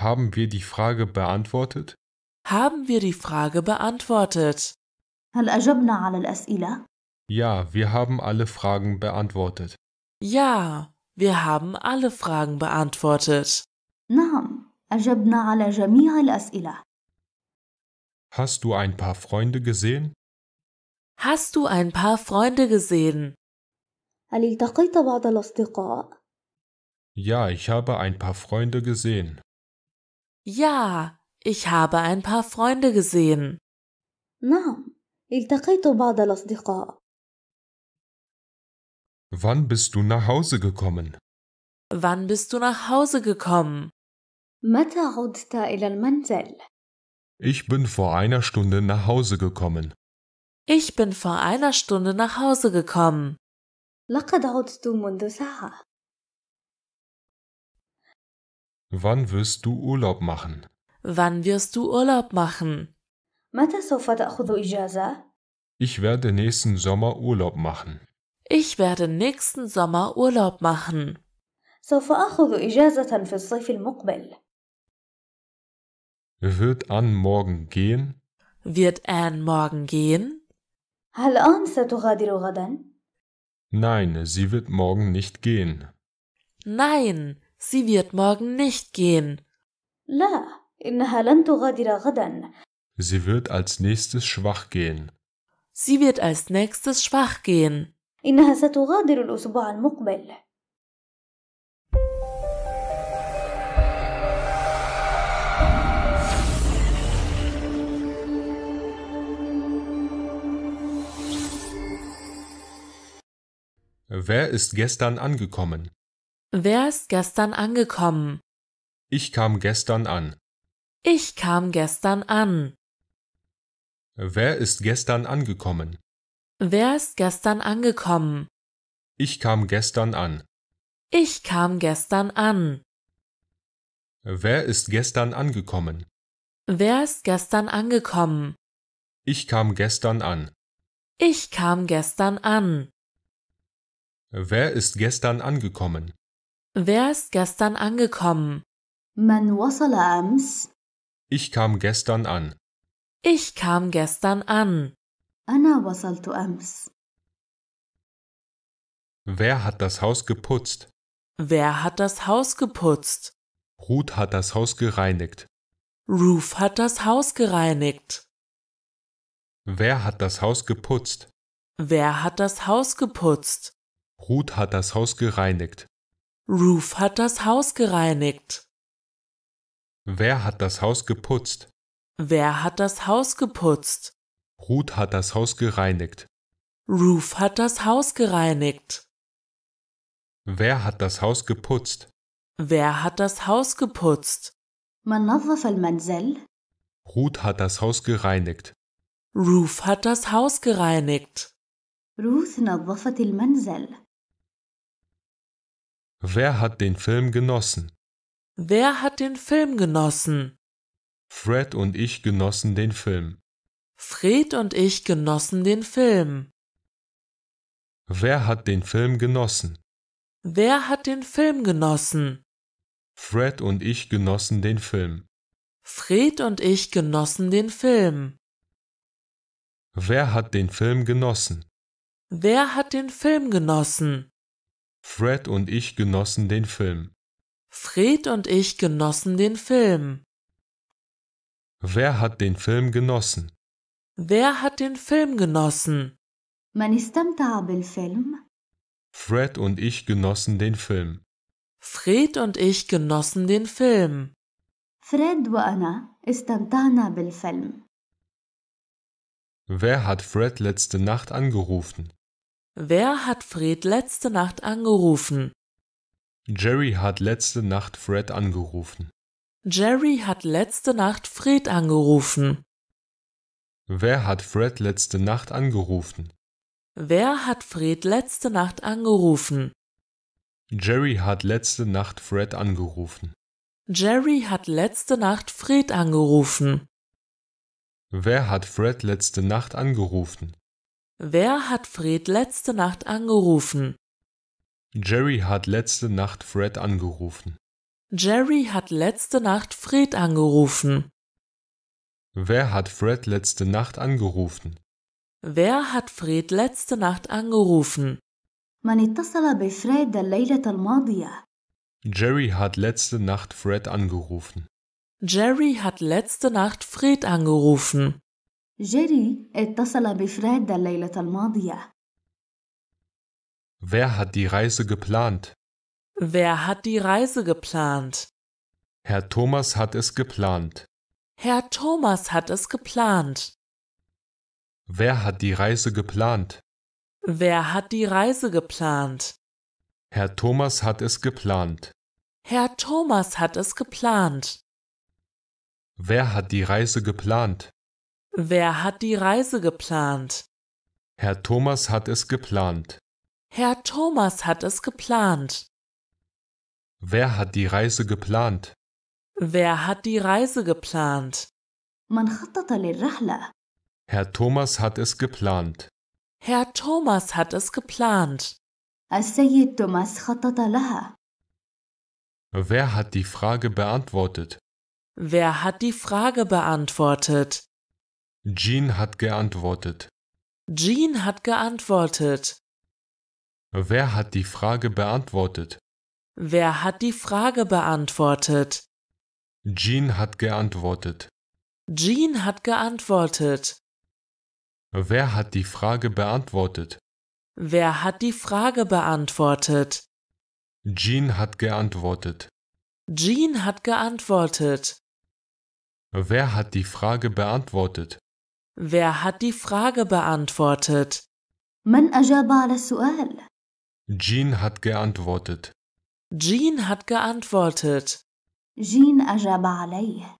Haben wir die Frage beantwortet? Haben wir die Frage beantwortet? Ja, wir haben alle Fragen beantwortet. Ja, wir haben alle Fragen beantwortet. Hast du ein paar Freunde gesehen? Hast du ein paar Freunde gesehen? Ja, ich habe ein paar Freunde gesehen. Ja, ich habe ein paar Freunde gesehen. نعم، التقيت بعض الأصدقاء. Wann bist du nach Hause gekommen? Wann bist du nach Hause gekommen? متى عدت إلى المنزل؟ Ich bin vor einer Stunde nach Hause gekommen. Ich bin vor einer Stunde nach Hause gekommen. لقد عدت منذ ساعة. Wann wirst du Urlaub machen? Wann wirst du Urlaub machen? Ich werde nächsten Sommer Urlaub machen. Ich werde nächsten Sommer Urlaub machen. Wird Ann morgen gehen? Wird Ann morgen gehen? Nein, sie wird morgen nicht gehen. Nein, Sie wird morgen nicht gehen. لا, إنها لن تغادر غدا. Sie wird als nächstes schwach gehen. Sie wird als nächstes schwach gehen. إنها ستغادر الأسبوع المقبل. Wer ist gestern angekommen? Wer ist gestern angekommen? Ich kam gestern an. Ich kam gestern an. Wer ist gestern angekommen? Wer ist gestern angekommen? Ich kam gestern an. Ich kam gestern an. Wer ist gestern angekommen? Wer ist gestern angekommen? Ich kam gestern an. Ich kam gestern an. Wer ist gestern angekommen? Wer ist gestern angekommen? من وصل Ich kam gestern an. Ich kam gestern an. أنا وصلت أمس. Wer hat das Haus geputzt? Wer hat das Haus geputzt? Ruth hat das Haus gereinigt. Ruth hat das Haus gereinigt. Wer hat das Haus geputzt? Wer hat das Haus geputzt? Ruth hat das Haus gereinigt. Ruth hat das Haus gereinigt. Wer hat das Haus geputzt? Wer hat das Haus geputzt? Ruth hat das Haus gereinigt. Roof hat das Haus gereinigt. Wer hat das Haus geputzt? Wer hat das Haus geputzt? Ruth hat das Haus gereinigt. Ruth hat das Haus gereinigt. Ruth نظفت المنزل. Wer hat den Film genossen? Wer hat den Film genossen? Fred und ich genossen den Film. Fred und ich genossen den Film. Wer hat den Film genossen? Wer hat den Film genossen? Fred und ich genossen den Film. Fred und ich genossen den Film. Wer hat den Film genossen? Wer hat den Film genossen? Fred und ich genossen den Film. Fred und ich genossen den Film. Wer hat den Film genossen? Wer hat den Film genossen? Man من استمتع بالفيلم. Fred und ich genossen den Film. Fred und ich genossen den Film. Fred und Anna وأنا استمتعنا بالفيلم. Wer hat Fred letzte Nacht angerufen? Wer hat Fred letzte Nacht angerufen? Jerry hat letzte Nacht Fred angerufen. Jerry hat letzte Nacht Fred angerufen. Wer hat Fred letzte Nacht angerufen? Wer hat Fred letzte Nacht angerufen? Jerry hat letzte Nacht Fred angerufen. Jerry hat letzte Nacht Fred angerufen. Wer hat Fred letzte Nacht angerufen? Wer hat Fred letzte Nacht angerufen? Jerry hat letzte Nacht Fred angerufen. Jerry hat letzte Nacht Fred angerufen. Wer hat Fred letzte Nacht angerufen? Wer hat Fred letzte Nacht angerufen? Man اتصل بفريد الليلة الماضية. Jerry hat letzte Nacht Fred angerufen. Jerry hat letzte Nacht Fred angerufen. جيري اتصل بفريد الليلة الماضية. Wer hat die Reise geplant? Wer hat die Reise geplant? Herr Thomas hat es geplant. Herr Thomas hat es geplant. Wer hat die Reise geplant? Wer hat die Reise geplant? Herr Thomas hat es geplant. Herr Thomas hat es geplant. Wer hat die Reise geplant? Wer hat die Reise geplant? Herr Thomas hat es geplant. Herr Thomas hat es geplant. Wer hat die Reise geplant? Wer hat die Reise geplant? من خطط للرحلة. Herr Thomas hat es geplant. Herr Thomas hat es geplant. السيد توماس خطط لها. Wer hat die Frage beantwortet? Wer hat die Frage beantwortet? Jean hat geantwortet. Jean hat geantwortet. Wer hat die Frage beantwortet? Wer hat die Frage beantwortet? Jean hat geantwortet. Jean hat geantwortet. Wer hat die Frage beantwortet? Wer hat die Frage beantwortet? Jean hat geantwortet. Jean hat geantwortet. Wer hat die Frage beantwortet? Wer hat die Frage beantwortet? من أجاب على السؤال؟ Jean hat geantwortet. Jean hat geantwortet. Jean أجاب عليه.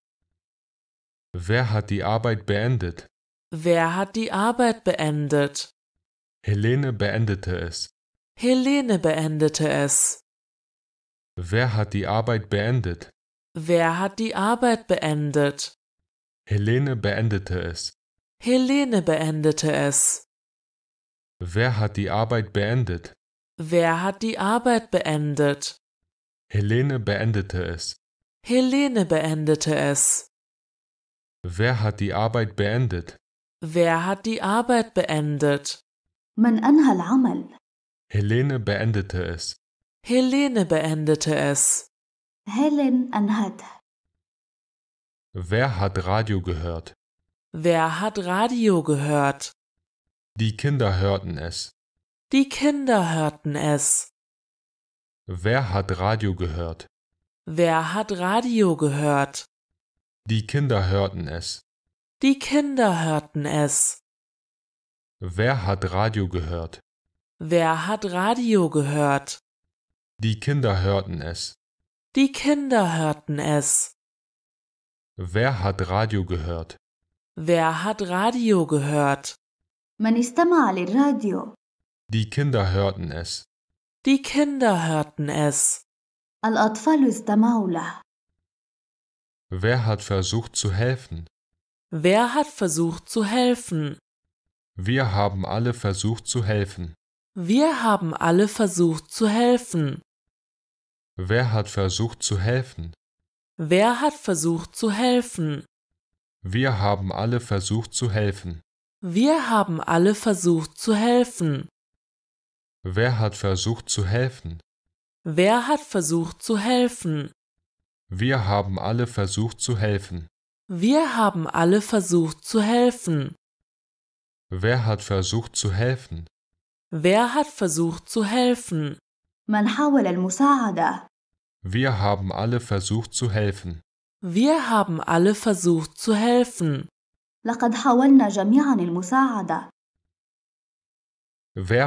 Wer hat die Arbeit beendet? Wer hat die Arbeit beendet? Helene beendete es. Helene beendete es. Wer hat die Arbeit beendet? Wer hat die Arbeit beendet? Helene beendete es. Helene beendete es. Wer hat die Arbeit beendet? Wer hat die Arbeit beendet? Helene beendete es. Helene beendete es. Wer hat die Arbeit beendet? Wer hat die Arbeit beendet? من أنهى العمل؟ Helene beendete es. Helene beendete es. هيلين anhat. Wer hat Radio gehört? Wer hat Radio gehört? Die Kinder hörten es. Die Kinder hörten es. Wer hat Radio gehört? Wer hat Radio gehört? Die Kinder hörten es. Die Kinder hörten es. Wer hat Radio gehört? Wer hat Radio gehört? Die Kinder hörten es. Die Kinder hörten es. Wer hat Radio gehört? Wer hat Radio gehört? Man ist istama radio. Die Kinder hörten es. Die Kinder hörten es. الأطفال استمعوا له. Wer hat versucht zu helfen? Wer hat versucht zu helfen? Wir haben alle versucht zu helfen. Wir haben alle versucht zu helfen. Wer hat versucht zu helfen? Wer hat versucht zu helfen? Wir haben alle versucht zu helfen. Wir haben alle versucht zu helfen. Wer hat versucht zu helfen? Wer hat versucht zu helfen? Wir haben alle versucht zu helfen. Wir haben alle versucht zu helfen. Wer hat versucht zu helfen? Wer hat versucht zu helfen؟ من Wir haben alle versucht zu helfen. Wir haben alle versucht zu helfen. Wer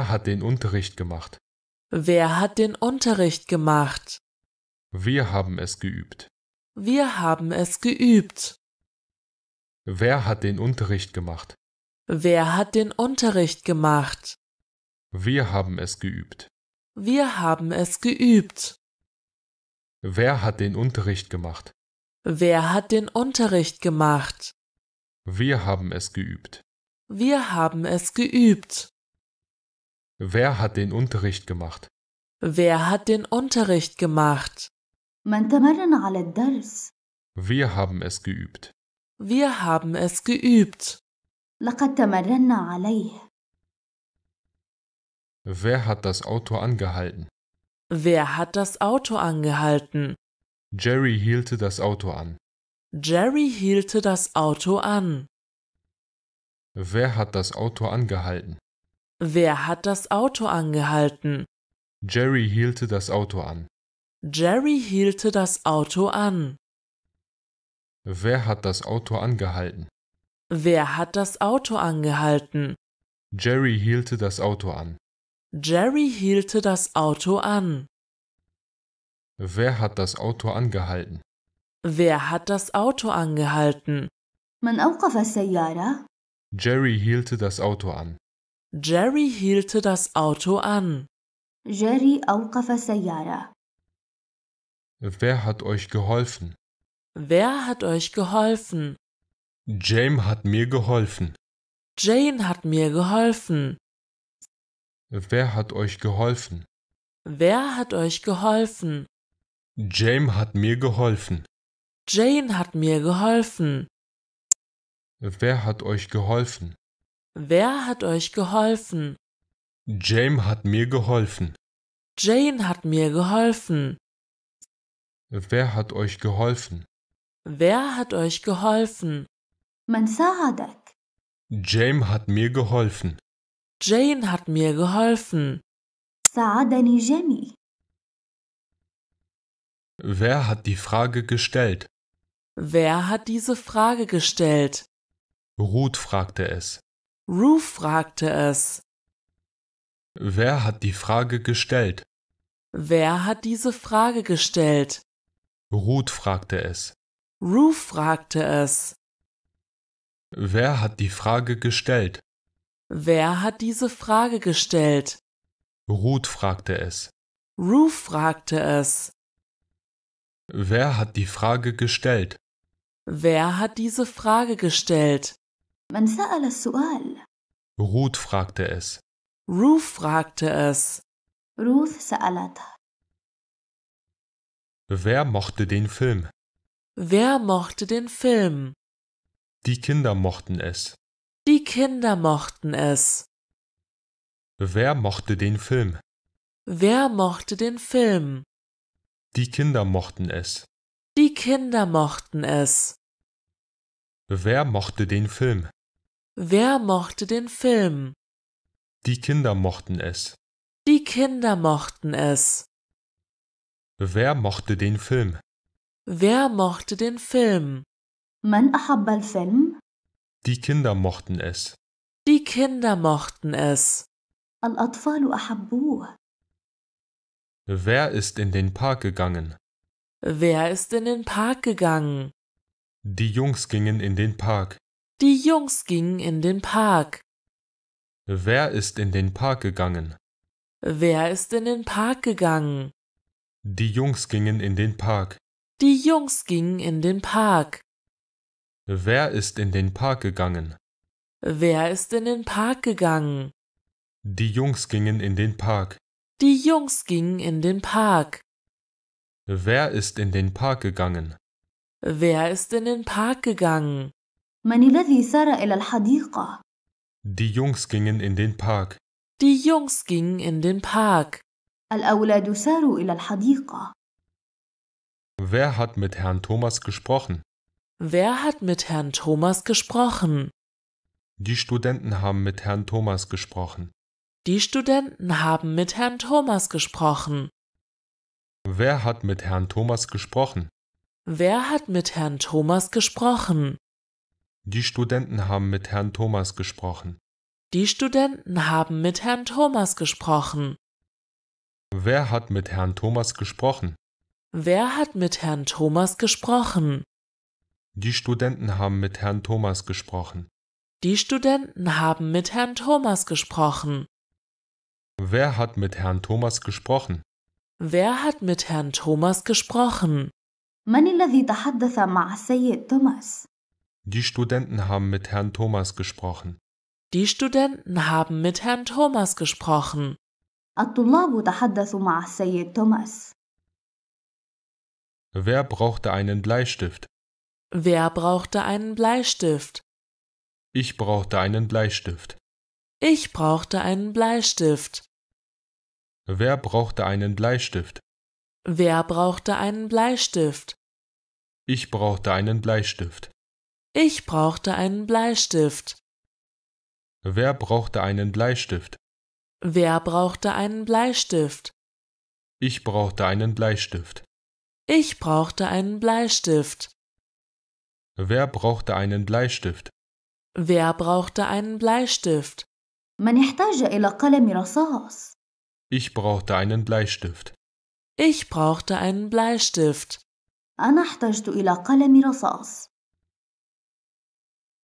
hat den Unterricht gemacht? Wer hat den Unterricht gemacht? Wir haben es geübt. Wir haben es geübt. Wer hat den Unterricht gemacht? Wer hat den Unterricht gemacht? Wir haben es geübt. Wir haben es geübt. Wer hat den Unterricht gemacht? Wer hat den Unterricht gemacht? Wir haben es geübt. Wir haben es geübt. Wer hat den Unterricht gemacht? Wer hat den Unterricht gemacht? Wir haben es geübt. Wir haben es geübt. Wer hat das Auto angehalten? Wer hat das Auto angehalten? Jerry hielte das Auto an. Jerry hielte das Auto an. Wer hat das Auto angehalten? Wer hat das Auto angehalten? Jerry hielte das Auto an. Jerry hielte das Auto an. Wer hat das Auto angehalten? Wer hat das Auto angehalten? Jerry hielte das Auto an. Jerry hielte das Auto an. Wer hat das Auto angehalten? Wer hat das Auto angehalten? من أوقف Jerry hielte das Auto an. Jerry hielte das Auto an. جيري أوقف Wer hat euch geholfen? Wer hat euch geholfen? Jane hat mir geholfen. Jane hat mir geholfen. Wer hat euch geholfen? Wer hat euch geholfen? Jane hat mir geholfen. Jane hat mir geholfen. Wer hat euch geholfen? Wer hat euch geholfen? Jane hat mir geholfen. Jane hat mir geholfen. Wer hat euch geholfen? Wer hat euch geholfen? من ساعدك. Jane hat mir geholfen. Jane hat mir geholfen. ساعدني جيمي. Wer hat die Frage gestellt? Wer hat diese Frage gestellt? Ruth fragte es. Ruth fragte es. Wer hat die Frage gestellt? Wer hat diese Frage gestellt? Ruth fragte es. Ruth fragte es. Wer hat die Frage gestellt? Wer hat diese Frage gestellt? Ruth fragte es. Ruth fragte es. Wer hat die Frage gestellt? Wer hat diese Frage gestellt? من سأل Ruth fragte es. Ruth fragte es. Ruth sa'alat. Wer mochte den Film? Wer mochte den Film? Die Kinder mochten es. Die Kinder mochten es. Wer mochte den Film? Wer mochte den Film? Die Kinder mochten es. Die Kinder mochten es. Wer mochte den Film? Wer mochte den Film? Die Kinder mochten es. Die Kinder mochten es. Wer mochte den Film? Wer mochte den Film? Man أحب الفيلم؟ Die Kinder mochten es. Die Kinder mochten es. الأطفال أحبوه. Wer ist in den Park gegangen? Wer ist in den Park gegangen? Die Jungs gingen in den Park. Die Jungs gingen in den Park. Wer ist in den Park gegangen? Wer ist in den Park gegangen? Die Jungs gingen in den Park. Die Jungs gingen in den Park. Wer ist in den Park gegangen? Wer ist in den Park gegangen? Die Jungs gingen in den Park. Die Jungs gingen in den Park. Wer ist in den Park gegangen? Wer ist in den Park gegangen? Die Jungs gingen in den Park. Die Jungs gingen in den Park. Wer hat mit Herrn Thomas gesprochen? Wer hat mit Herrn Thomas gesprochen? Die Studenten haben mit Herrn Thomas gesprochen. Die Studenten haben mit Herrn Thomas gesprochen. Wer hat mit Herrn Thomas gesprochen? Wer hat mit Herrn Thomas gesprochen? Die Studenten haben mit Herrn Thomas gesprochen. Die Studenten haben mit Herrn Thomas gesprochen. Wer hat mit Herrn Thomas gesprochen? Wer hat mit Herrn Thomas gesprochen? Die Studenten haben mit Herrn Thomas gesprochen. Die Studenten haben mit Herrn Thomas gesprochen. Wer hat mit Herrn Thomas gesprochen? Wer hat mit Herrn Thomas gesprochen? من الذي تحدث مع السيد توماس؟ Die Studenten haben mit Herrn Thomas gesprochen. Die Studenten haben mit Herrn Thomas gesprochen. الطلاب تحدثوا مع السيد توماس. Wer brauchte einen Bleistift? Wer brauchte einen Bleistift? Ich brauchte einen Bleistift. Ich brauchte einen Bleistift. Wer brauchte einen Bleistift? Wer brauchte einen Bleistift? Ich brauchte einen Bleistift. Ich brauchte einen Bleistift. Wer brauchte einen Bleistift? Wer brauchte einen Bleistift? Ich brauchte einen Bleistift. Ich brauchte einen Bleistift. Wer brauchte einen Bleistift? Wer brauchte einen Bleistift? من Ich brauchte einen Bleistift. Ich brauchte einen Bleistift.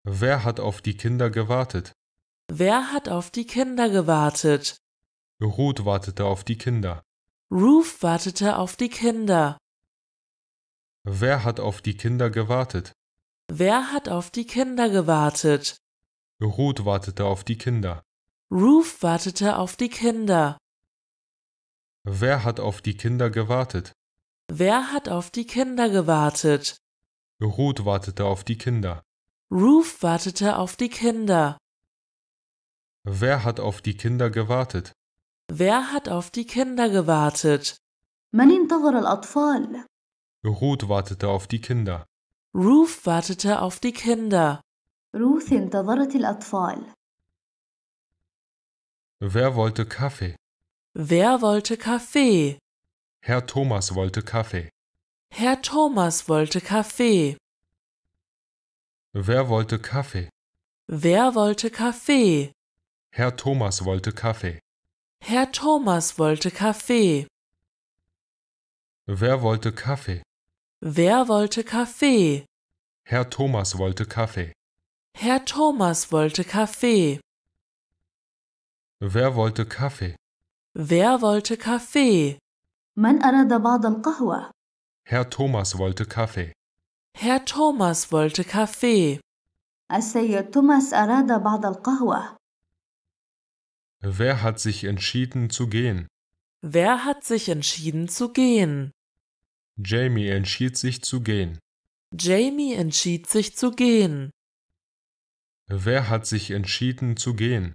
Wer hat auf die Kinder gewartet? Wer hat auf die Kinder gewartet? Ruth wartete auf die Kinder. Ruth wartete auf die Kinder. Wer hat auf die Kinder gewartet? Wer hat auf die Kinder gewartet? Ruth wartete auf die Kinder. Ruth wartete auf die Kinder. Wer hat auf die Kinder gewartet? Wer hat auf die Kinder gewartet? Ruth wartete auf die Kinder. Ruth wartete auf die Kinder. Wer hat auf die Kinder gewartet? Wer hat auf die Kinder gewartet? من انتظر الأطفال؟ Ruth wartete auf die Kinder. Ruth wartete auf die Kinder. روث انتظرت الأطفال. Wer wollte Kaffee? Wer wollte Kaffee? Herr Thomas wollte Kaffee. Herr Thomas wollte Kaffee. Wer wollte Kaffee? Wer wollte Kaffee? Herr Thomas wollte Kaffee. Herr Thomas wollte Kaffee. Wer wollte Kaffee? Wer wollte Kaffee? Herr Thomas wollte Kaffee. Herr Thomas wollte Kaffee. Wer wollte Kaffee? Wer wollte Kaffee? من أراد بعض القهوة. Herr Thomas wollte Kaffee. Herr Thomas wollte Kaffee. السيد توماس أراد بعض القهوة. Wer hat sich entschieden zu gehen? Wer hat sich entschieden zu gehen? Jamie entschied sich zu gehen. Jamie entschied sich zu gehen. Wer hat sich entschieden zu gehen?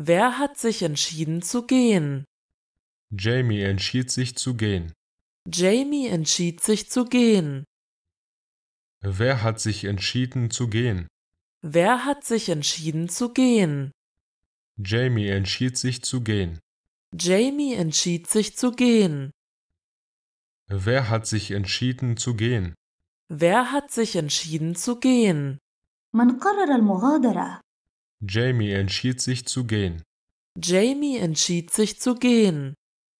Wer hat sich entschieden zu gehen? Jamie entschied sich zu gehen. Jamie entschied sich zu gehen. Wer hat sich entschieden zu gehen? Wer hat sich entschieden zu gehen? Jamie entschied sich zu gehen. Jamie entschied sich zu gehen. Wer hat sich entschieden zu gehen? Wer hat sich entschieden zu gehen? Man قرر المغادرة. Jamie entschied sich zu gehen. Jamie entschied sich zu gehen.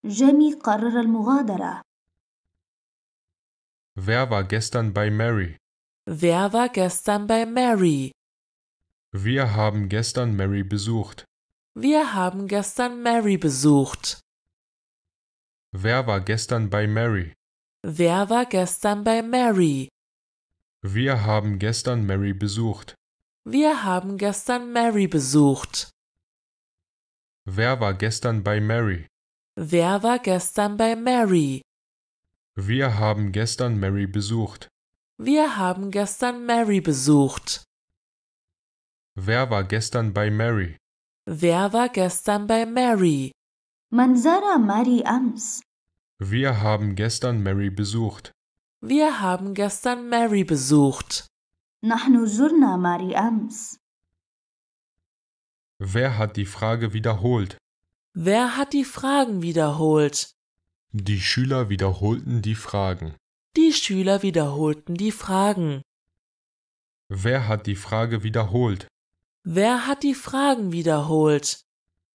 جيمي قرر المغادرة. Wer war gestern bei Mary? Wer war gestern bei Mary? Wir haben gestern Mary besucht. Wir haben gestern Mary besucht. Wer war gestern bei Mary? Wer war gestern bei Mary? Wir haben gestern Mary besucht. Wir haben gestern Mary besucht. Wer war gestern bei Mary? Wer war gestern bei Mary? Wir haben gestern Mary besucht. Wir haben gestern Mary besucht. Wer war gestern bei Mary? Wer war gestern bei Mary? من زار ماري أمس. Wir haben gestern Mary besucht. Wir haben gestern Mary besucht. نحن زرنا ماري أمس. Wer hat die Frage wiederholt? Wer hat die Fragen wiederholt? Die Schüler wiederholten die Fragen. Die Schüler wiederholten die Fragen. Wer hat die Frage wiederholt? Wer hat die Fragen wiederholt?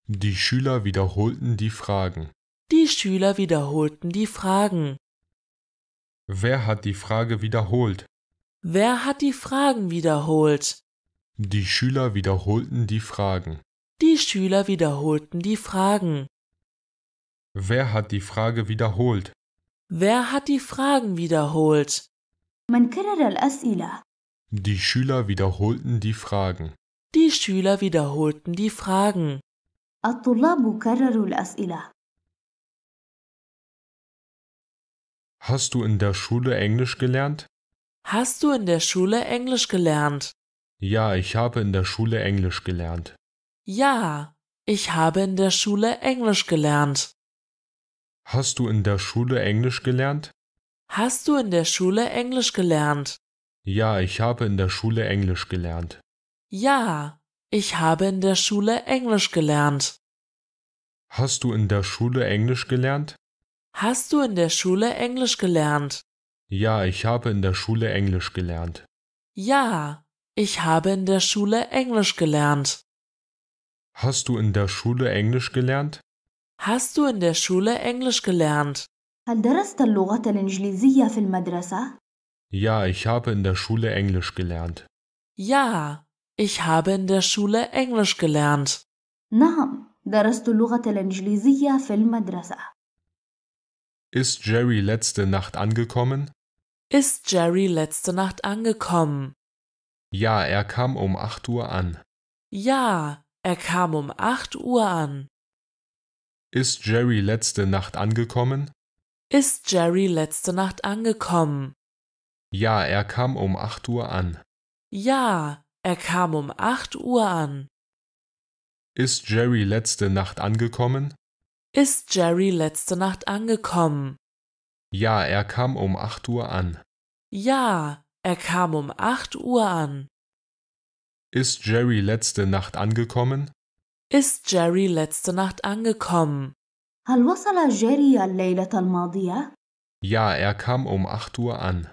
Die Schüler wiederholten die Fragen. Die Schüler wiederholten die Fragen. Wer hat die Frage wiederholt? Wer hat die Fragen wiederholt? Die Schüler wiederholten die Fragen. Die Schüler wiederholten die Fragen. Wer hat die Frage wiederholt? Wer hat die Fragen wiederholt? من كرر الأسئلة. Die Schüler wiederholten die Fragen. Die Schüler wiederholten die Fragen. Hast du in der Schule Englisch gelernt? Hast du in der Schule Englisch gelernt? Ja, ich habe in der Schule Englisch gelernt. Ja, ich habe in der Schule Englisch gelernt. Hast du in der Schule Englisch gelernt? Hast du in der Schule Englisch gelernt? Ja, ich habe in der Schule Englisch gelernt. Ja, ich habe in der Schule Englisch gelernt. Hast du in der Schule Englisch gelernt? Hast du in der Schule Englisch gelernt? Ja, ich habe in der Schule Englisch gelernt. Ja, ich habe in der Schule Englisch gelernt. Hast du in der Schule Englisch gelernt? Hast du in der Schule Englisch gelernt? Ja, ich habe in der Schule Englisch gelernt. Ja, ich habe in der Schule Englisch gelernt. نعم، درست اللغة الإنجليزية في المدرسة. Ist Jerry letzte Nacht angekommen? Ist Jerry letzte Nacht angekommen? Ja, er kam um 8 Uhr an. Ja, er kam um 8 Uhr an. Ist Jerry letzte Nacht angekommen? Ist Jerry letzte Nacht angekommen? Ja, er kam um 8 Uhr an. Ja, er kam um 8 Uhr an. Ist Jerry letzte Nacht angekommen? Ist Jerry letzte Nacht angekommen? Ja, er kam um 8 Uhr an. Ja, er kam um 8 Uhr an. Ist Jerry letzte Nacht angekommen? Ist Jerry letzte Nacht angekommen? هل وصل جيري الليلة الماضية؟ Ja, er kam um 8 Uhr an.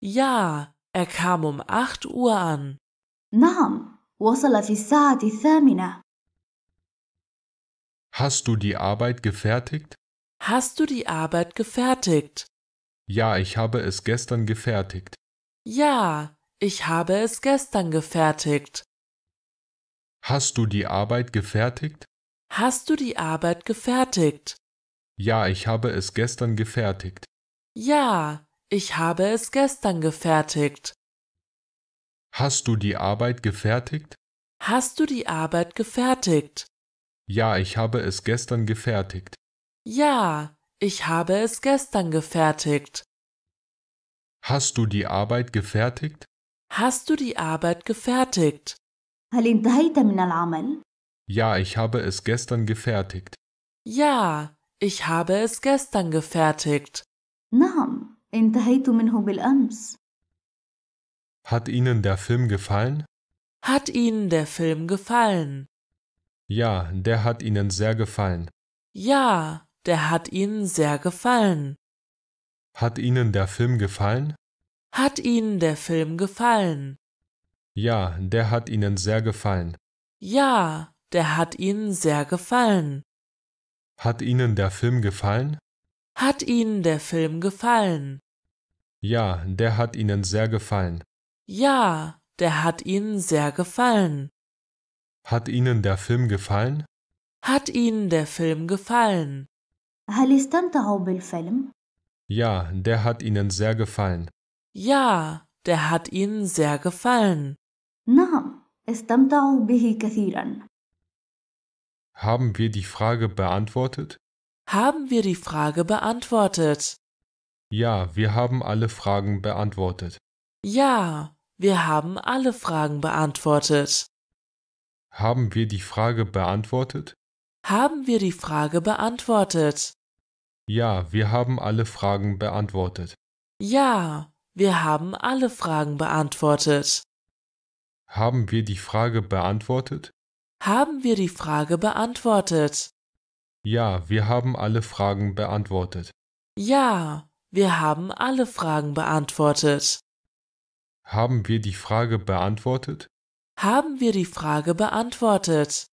Ja, er kam um 8 Uhr an. نعم، وصل في الساعة الثامنة. Hast du die Arbeit gefertigt? Hast du die Arbeit gefertigt? Ja, ich habe es gestern gefertigt. Ja, ich habe es gestern gefertigt. Hast du die Arbeit gefertigt? Hast du die Arbeit gefertigt? Ja, ich habe es gestern gefertigt. Ja, ich habe es gestern gefertigt. Hast du die Arbeit gefertigt? Hast du die Arbeit gefertigt? Ja, ich habe es gestern gefertigt. Ja, ich habe es gestern gefertigt. Hast du die Arbeit gefertigt? Hast du die Arbeit gefertigt? هل انتهيت من Ja, ich habe es gestern gefertigt. Ja, ich habe es gestern gefertigt. نعم، انتهيت منه بالأمس. Hat Ihnen der Film gefallen? Hat Ihnen der Film gefallen? Ja, der hat Ihnen sehr gefallen. Ja, der hat Ihnen sehr gefallen. Hat Ihnen der Film gefallen? Hat Ihnen der Film gefallen? Ja, der hat Ihnen sehr gefallen. Ja, der hat Ihnen sehr gefallen. Hat Ihnen der Film gefallen? Hat Ihnen der Film gefallen? Ja, der hat Ihnen sehr gefallen. Ja, der hat Ihnen sehr gefallen. Hat Ihnen der Film gefallen? Hat Ihnen der Film gefallen? هل استمتعوا بالفيلم؟ Ja, der hat Ihnen sehr gefallen. Ja, der hat Ihnen sehr gefallen. نعم، استمتعوا به كثيرا. Haben wir die Frage beantwortet? Haben wir die Frage beantwortet? Ja, wir haben alle Fragen beantwortet. Ja, wir haben alle Fragen beantwortet. Haben wir die Frage beantwortet? Haben wir die Frage beantwortet? Ja, wir haben alle Fragen beantwortet. Ja, wir haben alle Fragen beantwortet. Haben wir die Frage beantwortet? Haben wir die Frage beantwortet? Ja, wir haben alle Fragen beantwortet. Ja, wir haben alle Fragen beantwortet. Haben wir die Frage beantwortet? haben wir die Frage beantwortet.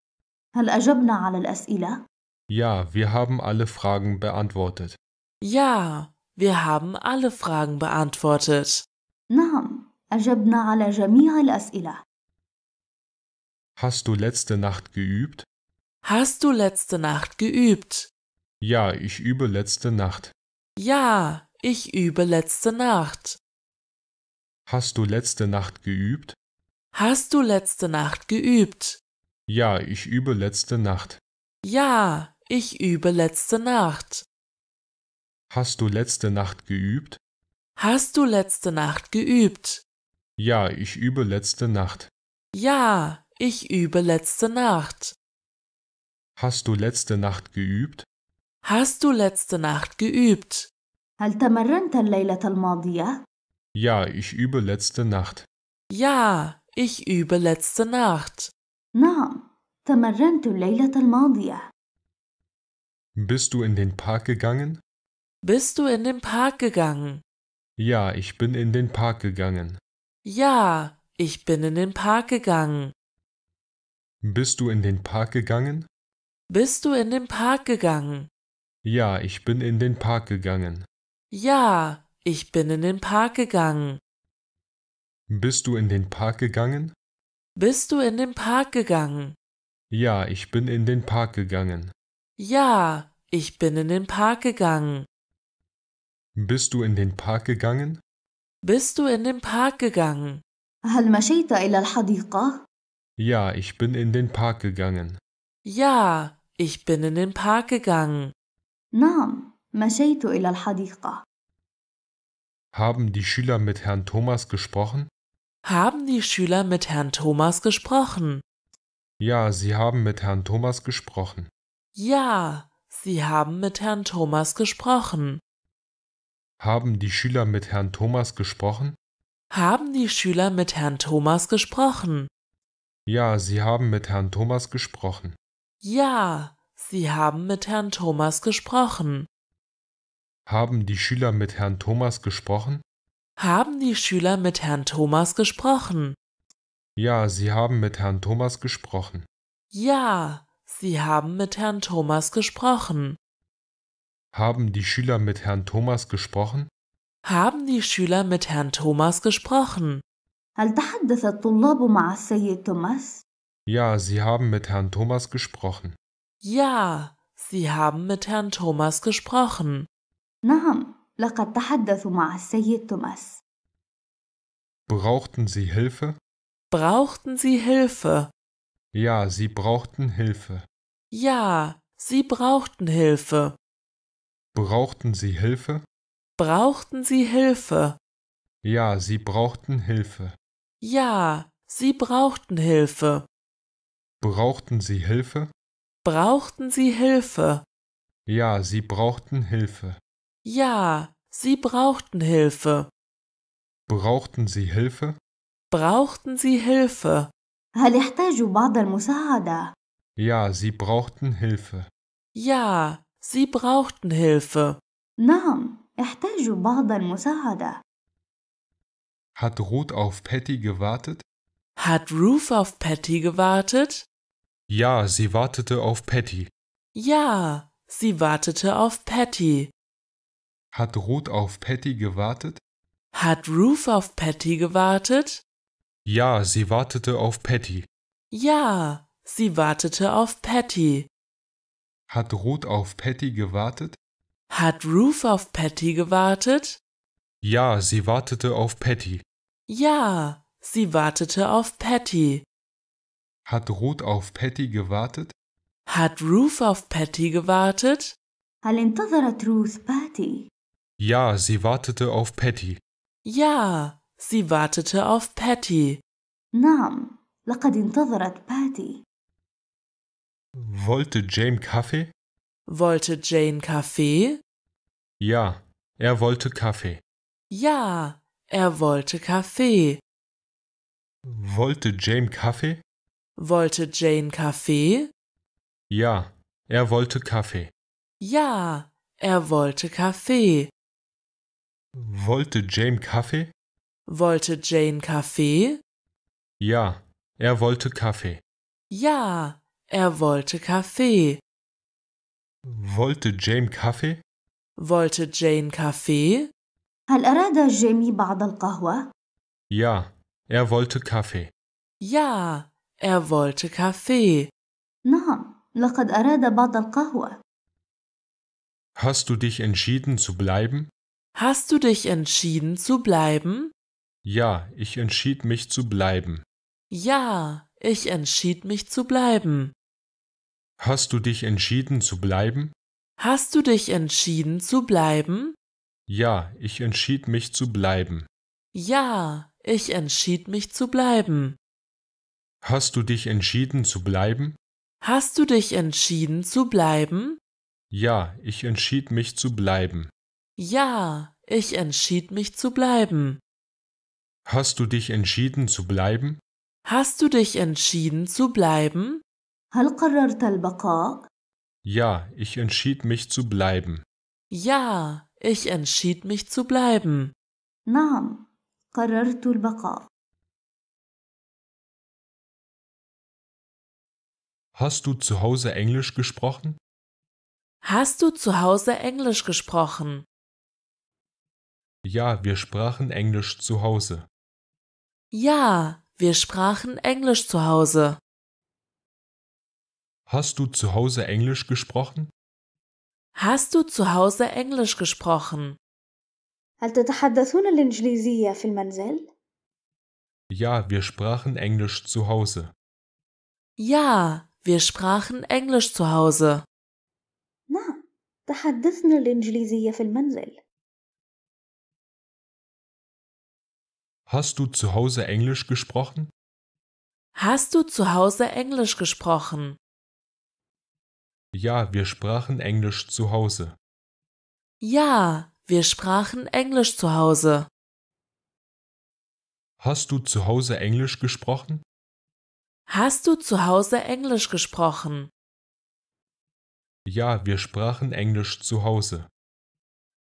Ja, wir haben alle Fragen beantwortet. Ja, wir haben alle Fragen beantwortet. Hast du letzte Nacht geübt? Hast du letzte Nacht geübt? Ja, ich übe letzte Nacht. Ja, ich übe letzte Nacht. Hast du letzte Nacht geübt? Hast du letzte Nacht geübt? Ja, ich übe letzte Nacht. Ja, ich übe letzte Nacht. Hast du letzte Nacht geübt? Hast du letzte Nacht geübt? Ja, ich übe letzte Nacht. Ja, ich übe letzte Nacht. Hast du letzte Nacht geübt? Hast du letzte Nacht geübt? هل تمرنت الليلة الماضية؟ Ja, ich übe letzte Nacht. Ja, ich übe letzte Nacht. نعم تمرنت الليلة الماضية. Bist du in den Park gegangen? Bist du in den Park gegangen? Ja, ich bin in den Park gegangen. Ja, ich bin in den Park gegangen. Bist du in den Park gegangen? Bist du in den Park gegangen? Ja, ich bin in den Park gegangen. Ja, ich bin in den Park gegangen. Bist du in den Park gegangen? Bist du in den Park gegangen? Ja, ich bin in den Park gegangen. Ja, ich bin in den Park gegangen. Bist du in den Park gegangen? Bist du in den Park gegangen? هل مشيت إلى الحديقة؟ Ja, ich bin in den Park gegangen. Ja, ich bin in den Park gegangen. نعم، مشيت إلى الحديقة. Haben die Schüler mit Herrn Thomas gesprochen? Haben die Schüler mit Herrn Thomas gesprochen? Ja, sie haben mit Herrn Thomas gesprochen. Ja, sie haben mit Herrn Thomas gesprochen. Haben die Schüler mit Herrn Thomas gesprochen? Haben die Schüler mit Herrn Thomas gesprochen? Ja, sie haben mit Herrn Thomas gesprochen. Ja, sie haben mit Herrn Thomas gesprochen. Haben die Schüler mit Herrn Thomas gesprochen? Haben die Schüler mit Herrn Thomas gesprochen? Ja, sie haben mit Herrn Thomas gesprochen. Ja, sie haben mit Herrn Thomas gesprochen. Haben die Schüler mit Herrn Thomas gesprochen? Haben die Schüler mit Herrn Thomas gesprochen? هل تحدث الطلاب Ja, sie haben mit Herrn Thomas gesprochen. Ja, sie haben mit Herrn Thomas gesprochen. نعم، لقد تحدثوا مع السيد توماس. Brauchten Sie Hilfe? Brauchten Sie Hilfe? Ja, Sie brauchten Hilfe. Ja, Sie brauchten Hilfe. Brauchten Sie Hilfe? Brauchten Sie Hilfe? Ja, Sie brauchten Hilfe. Ja, Sie brauchten Hilfe. Brauchten Sie Hilfe? Brauchten Sie Hilfe? Ja, Sie brauchten Hilfe. Ja, sie brauchten Hilfe. Brauchten sie Hilfe? Brauchten sie Hilfe? هل احتاجوا بعض المساعدة؟ Ja, sie brauchten Hilfe. Ja, sie brauchten Hilfe. نعم، احتاجوا بعض المساعدة. Hat Ruth auf Patty gewartet? Hat Ruth auf Patty gewartet? Ja, sie wartete auf Patty. Ja, sie wartete auf Patty. Hat Ruth auf Patty gewartet? Hat Ruth auf Patty gewartet? Ja, sie wartete auf Patty. Ja, sie wartete auf Patty. Hat Ruth auf Patty gewartet? Hat Ruth auf Patty gewartet? Ja, sie wartete auf Patty. Ja, sie wartete auf Patty. Hat Ruth auf Patty gewartet? Hat Ruth auf Patty gewartet? هل انتظرت روث باتي؟ ja, sie wartete auf Patty. Ja, sie wartete auf Patty. نعم, لقد انتظرت Patty. Wollte Jane Kaffee? Wollte Jane Kaffee? Ja, er wollte Kaffee. Ja, er wollte Kaffee. Wollte Jane Kaffee? Wollte Jane Kaffee? Ja, er wollte Kaffee. Ja, er wollte Kaffee. Wollte Jane Kaffee? Wollte Jane Kaffee? Ja, er wollte Kaffee. Ja, er wollte Kaffee. Wollte Jane Kaffee? Wollte Jane Kaffee? هل أراد جيمي بعض القهوة؟ Ja, er wollte Kaffee. Ja, er wollte Kaffee. نعم، لقد أراد بعض القهوة. Hast du dich entschieden zu bleiben? Hast du dich entschieden zu bleiben? Ja, ich entschied mich zu bleiben. Ja, ich entschied mich zu bleiben. Hast du dich entschieden zu bleiben? Hast du dich entschieden zu bleiben? Ja, ich entschied mich zu bleiben. Ja, ich entschied mich zu bleiben. Hast du dich entschieden zu bleiben? Hast du dich entschieden zu bleiben? Ja, ich entschied mich zu bleiben. Ja, ich entschied mich zu bleiben. Hast du dich entschieden zu bleiben? Hast du dich entschieden zu bleiben? هل قررت البقاء؟ Ja, ich entschied mich zu bleiben. Ja, ich entschied mich zu bleiben. نعم، قررت البقاء. Hast du zu Hause Englisch gesprochen? Hast du zu Hause Englisch gesprochen? Ja, wir sprachen Englisch zu Hause. Ja, wir sprachen Englisch zu Hause. Hast du zu Hause Englisch gesprochen? Hast du zu Hause Englisch gesprochen? هل تتحدثون الإنجليزية في المنزل؟ Ja, wir sprachen Englisch zu Hause. Ja, wir sprachen Englisch zu Hause. نعم، تحدثنا الإنجليزية في المنزل. Hast du zu Hause Englisch gesprochen? Hast du zu Hause Englisch gesprochen? Ja, wir sprachen Englisch zu Hause. Ja, wir sprachen Englisch zu Hause. Hast du zu Hause Englisch gesprochen? Hast du zu Hause Englisch gesprochen? Ja, wir sprachen Englisch zu Hause.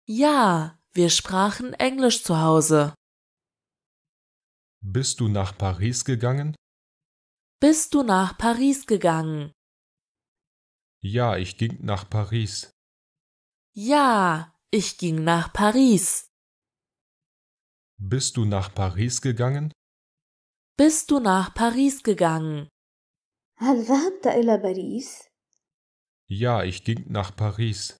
Ja, wir sprachen Englisch zu Hause. Bist du nach Paris gegangen? Bist du nach Paris gegangen? Ja, ich ging nach Paris. Ja, ich ging nach Paris. Bist du nach Paris gegangen? Bist du nach Paris gegangen? هل ذهبت إلى باريس؟ Ja, ich ging nach Paris.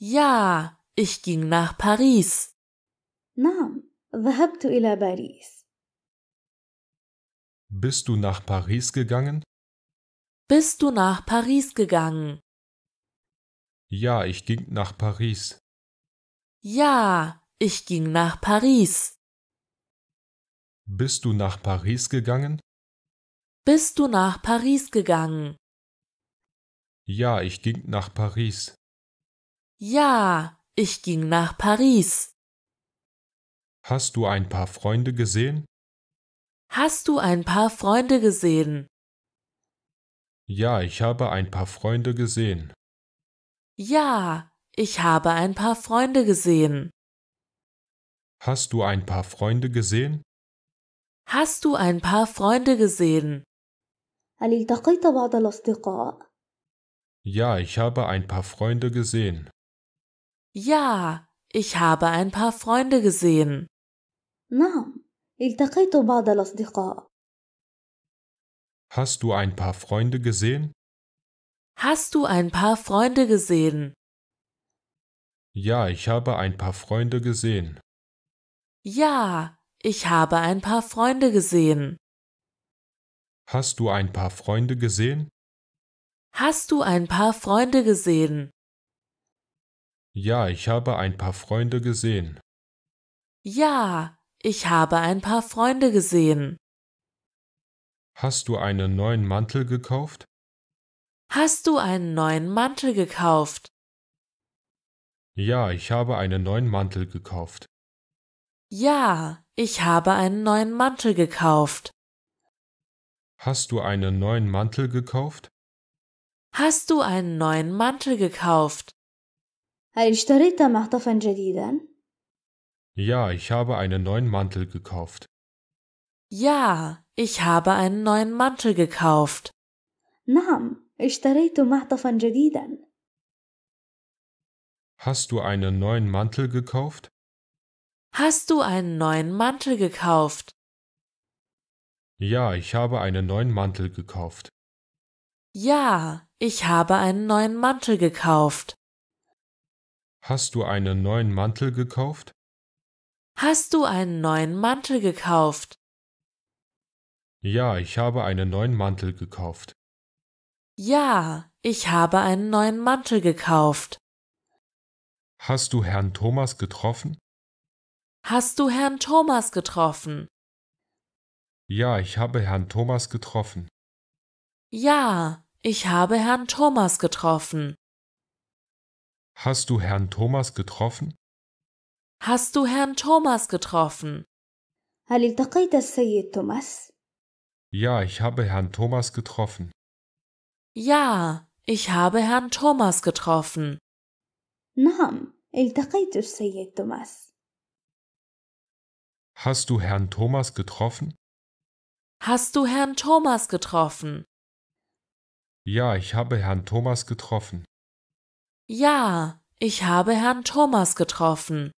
Ja, ich ging nach Paris. نعم، ذهبت إلى باريس. Bist du nach Paris gegangen? Bist du nach Paris gegangen? Ja, ich ging nach Paris. Ja, ich ging nach Paris. Bist du nach Paris gegangen? Bist du nach Paris gegangen? Ja, ich ging nach Paris. Ja, ich ging nach Paris. Hast du ein paar Freunde gesehen? Hast du ein paar Freunde gesehen? Ja, ich habe ein paar Freunde gesehen. Ja, ich habe ein paar Freunde gesehen. Hast du ein paar Freunde gesehen? Hast du ein paar Freunde gesehen? Ja, ich habe ein paar Freunde gesehen. Ja, ich habe ein paar Freunde gesehen. نعم التقيت بعض الأصدقاء. Hast du ein paar Freunde gesehen? Hast du ein paar Freunde gesehen? Ja, ich habe ein paar Freunde gesehen. Ja, ich habe ein paar Freunde gesehen. Hast du ein paar Freunde gesehen? Hast du ein paar Freunde gesehen? Ja, ich habe ein paar Freunde gesehen. Ja, ich habe ein paar Freunde gesehen. Hast du einen neuen Mantel gekauft? Hast du einen neuen Mantel gekauft? Ja, ich habe einen neuen Mantel gekauft. Ja, ich habe einen neuen Mantel gekauft. Hast du einen neuen Mantel gekauft? Hast du einen neuen Mantel gekauft? هل اشتريت معطفا جديدا؟ ja, ich habe einen neuen Mantel gekauft. Ja, ich habe einen neuen Mantel gekauft. نعم، اشتريت معطفا جديدا. Hast du einen neuen Mantel gekauft? Hast du einen neuen Mantel gekauft? Ja, ich habe einen neuen Mantel gekauft. Ja, ich habe einen neuen Mantel gekauft. Hast du einen neuen Mantel gekauft? Hast du einen neuen Mantel gekauft? Ja, ich habe einen neuen Mantel gekauft. Ja, ich habe einen neuen Mantel gekauft. Hast du Herrn Thomas getroffen? Hast du Herrn Thomas getroffen? Ja, ich habe Herrn Thomas getroffen. Ja, ich habe Herrn Thomas getroffen. Hast du Herrn Thomas getroffen? Hast du Herrn Thomas getroffen? هل التقيت السيد توماس؟ Ja, ich habe Herrn Thomas getroffen. Ja, ich habe Herrn Thomas getroffen. نعم، التقيت السيد توماس. Hast du Herrn Thomas getroffen? Hast du Herrn Thomas getroffen? Ja, ich habe Herrn Thomas getroffen. Ja, ich habe Herrn Thomas getroffen.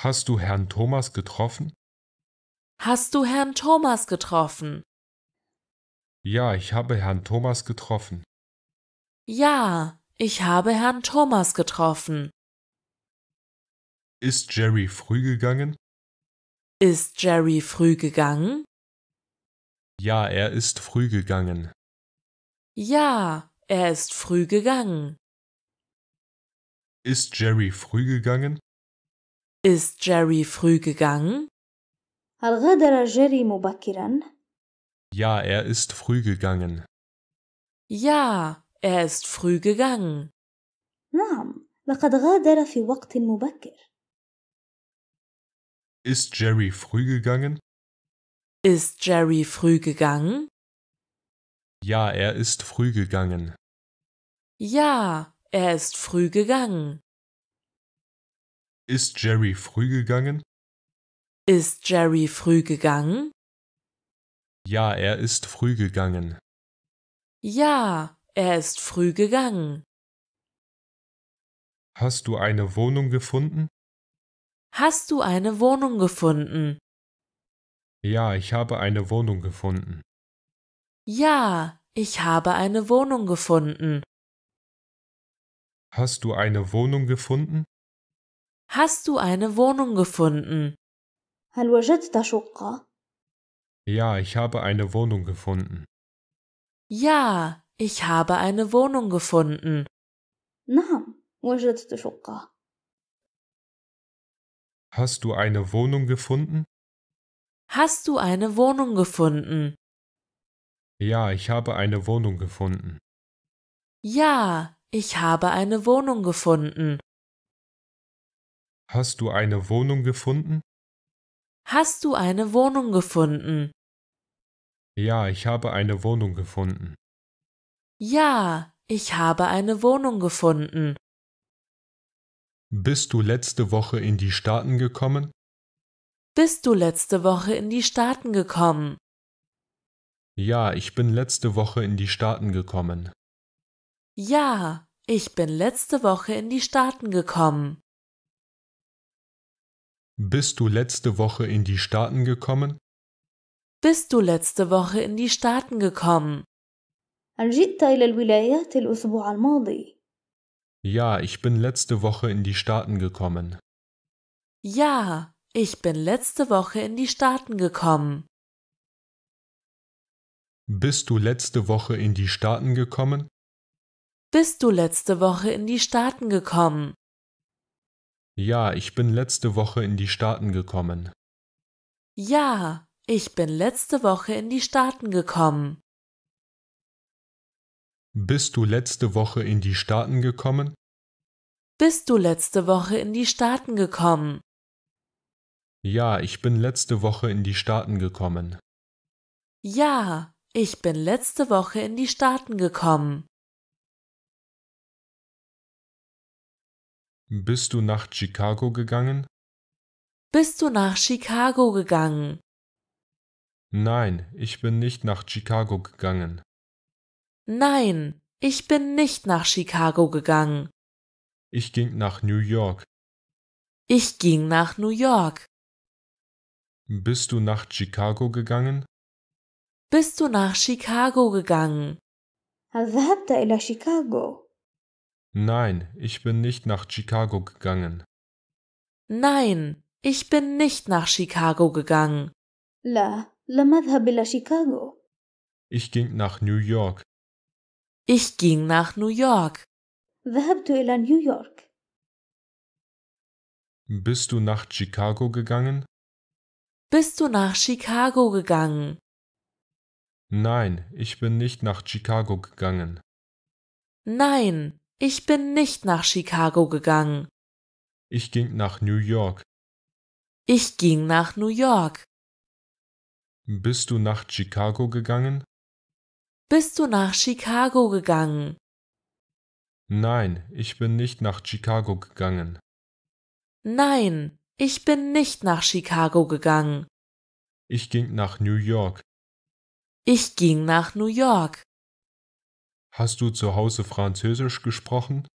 Hast du Herrn Thomas getroffen? Hast du Herrn Thomas getroffen? Ja, ich habe Herrn Thomas getroffen. Ja, ich habe Herrn Thomas getroffen. Ist Jerry früh gegangen? Ist Jerry früh gegangen? Ja, er ist früh gegangen. Ja, er ist früh gegangen. Ist Jerry früh gegangen? Ist Jerry früh gegangen? هل غادر جيري مبكرا؟ Ja, er ist früh gegangen. Ja, er ist früh gegangen. نعم، لقد غادر في وقت مبكر. Ist Jerry früh gegangen? Ist Jerry früh gegangen? Ja, er ist früh gegangen. Ja, er ist früh gegangen. Ist Jerry früh gegangen? Ist Jerry früh gegangen? Ja, er ist früh gegangen. Ja, er ist früh gegangen. Hast du eine Wohnung gefunden? Hast du eine Wohnung gefunden? Ja, ich habe eine Wohnung gefunden. Ja, ich habe eine Wohnung gefunden. Hast du eine Wohnung gefunden? Hast du eine Wohnung gefunden? هل وجدت شقة؟ Ja, ich habe eine Wohnung gefunden. Ja, ich habe eine Wohnung gefunden. نعم وجدت شقة. Hast du eine Wohnung gefunden? Hast du eine Wohnung gefunden? Ja, ich habe eine Wohnung gefunden. Ja, ich habe eine Wohnung gefunden. Hast du eine Wohnung gefunden? Hast du eine Wohnung gefunden? Ja, ich habe eine Wohnung gefunden. Ja, ich habe eine Wohnung gefunden. Bist du letzte Woche in die Staaten gekommen? Bist du letzte Woche in die Staaten gekommen? Ja, ich bin letzte Woche in die Staaten gekommen. Ja, ich bin letzte Woche in die Staaten gekommen. Bist du letzte Woche in die Staaten gekommen? Bist du letzte Woche in die Staaten gekommen? Ja, ich bin letzte Woche in die Staaten gekommen. Ja, ich bin letzte Woche in die Staaten gekommen. Bist du letzte Woche in die Staaten gekommen? Bist du letzte Woche in die Staaten gekommen? Ja, ich bin letzte Woche in die Staaten gekommen. Ja, ich bin letzte Woche in die Staaten gekommen. Bist du letzte Woche in die Staaten gekommen? Bist du letzte Woche in die Staaten gekommen? Ja, ich bin letzte Woche in die Staaten gekommen. Ja, ich bin letzte Woche in die Staaten gekommen. Bist du nach Chicago gegangen? Bist du nach Chicago gegangen? Nein, ich bin nicht nach Chicago gegangen. Nein, ich bin nicht nach Chicago gegangen. Ich ging nach New York. Ich ging nach New York. Bist du nach Chicago gegangen؟ Bist du nach Chicago gegangen؟ هل ذهبت إلى شيكاغو؟ Nein, ich bin nicht nach Chicago gegangen. Nein, ich bin nicht nach Chicago gegangen. لا, لم أذهب إلى شيكاغو. Ich ging nach New York. Ich ging nach New York. ذهبت إلى نيويورك. Bist du nach Chicago gegangen? Bist du nach Chicago gegangen? Nein, ich bin nicht nach Chicago gegangen. Nein, ich bin nicht nach Chicago gegangen. Ich ging nach New York. Ich ging nach New York. Bist du nach Chicago gegangen? Bist du nach Chicago gegangen? Nein, ich bin nicht nach Chicago gegangen. Nein, ich bin nicht nach Chicago gegangen. Ich ging nach New York. Ich ging nach New York. Hast du zu Hause Französisch gesprochen?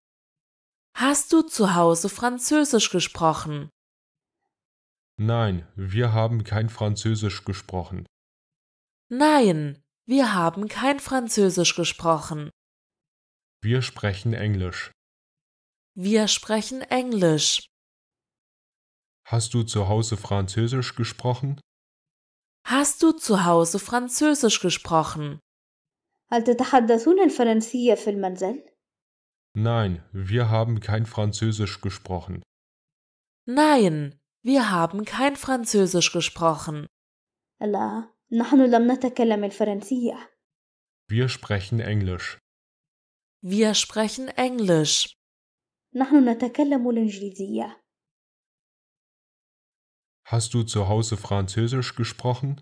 Hast du zu Hause Französisch gesprochen? Nein, wir haben kein Französisch gesprochen. Nein, wir haben kein Französisch gesprochen. Wir sprechen Englisch. Wir sprechen Englisch. Hast du zu Hause Französisch gesprochen? Hast du zu Hause Französisch gesprochen? هل تتحدثون الفرنسية في المنزل؟ Nein, wir haben kein Französisch gesprochen. Nein, wir haben kein Französisch gesprochen. لا، نحن لم نتكلم الفرنسية. Wir sprechen Englisch. Wir sprechen Englisch. نحن نتكلم الإنجليزية. Hast du zu Hause Französisch gesprochen?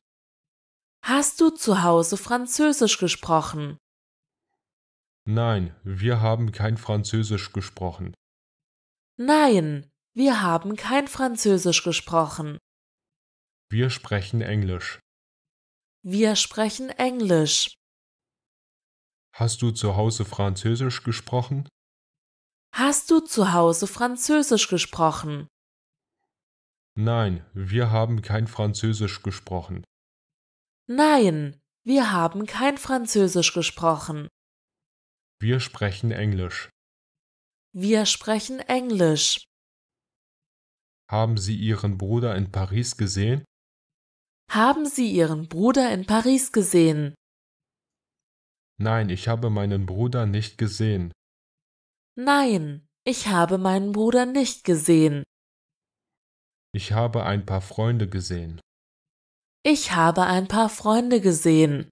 Hast du zu Hause Französisch gesprochen? Nein, wir haben kein Französisch gesprochen. Nein, wir haben kein Französisch gesprochen. Wir sprechen Englisch. Wir sprechen Englisch. Hast du zu Hause Französisch gesprochen? Hast du zu Hause Französisch gesprochen? Nein, wir haben kein Französisch gesprochen. Nein, wir haben kein Französisch gesprochen. Wir sprechen Englisch. Wir sprechen Englisch. Haben Sie Ihren Bruder in Paris gesehen? Haben Sie Ihren Bruder in Paris gesehen? Nein, ich habe meinen Bruder nicht gesehen. Nein, ich habe meinen Bruder nicht gesehen. Ich habe ein paar Freunde gesehen. Ich habe ein paar Freunde gesehen.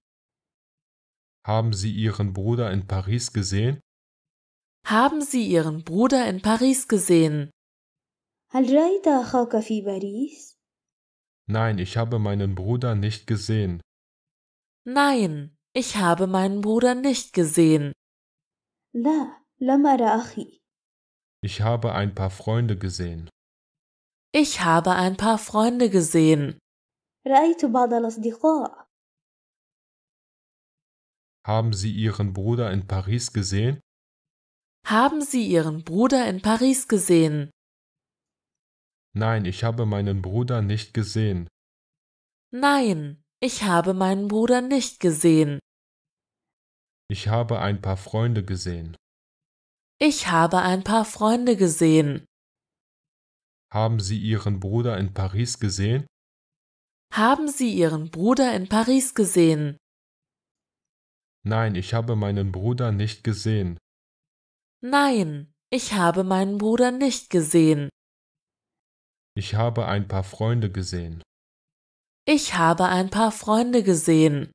Haben Sie Ihren Bruder in Paris gesehen? Haben Sie Ihren Bruder in Paris gesehen? Nein, ich habe meinen Bruder nicht gesehen. Nein, ich habe meinen Bruder nicht gesehen. Ich habe ein paar Freunde gesehen. Ich habe ein paar Freunde gesehen. رأيت بعض الأصدقاء. Haben Sie Ihren Bruder in Paris gesehen? Haben Sie Ihren Bruder in Paris gesehen? Nein, ich habe meinen Bruder nicht gesehen. Nein, ich habe meinen Bruder nicht gesehen. Ich habe ein paar Freunde gesehen. Ich habe ein paar Freunde gesehen. Haben Sie Ihren Bruder in Paris gesehen? Haben Sie Ihren Bruder in Paris gesehen? Nein, ich habe meinen Bruder nicht gesehen. Nein, ich habe meinen Bruder nicht gesehen. Ich habe ein paar Freunde gesehen. Ich habe ein paar Freunde gesehen.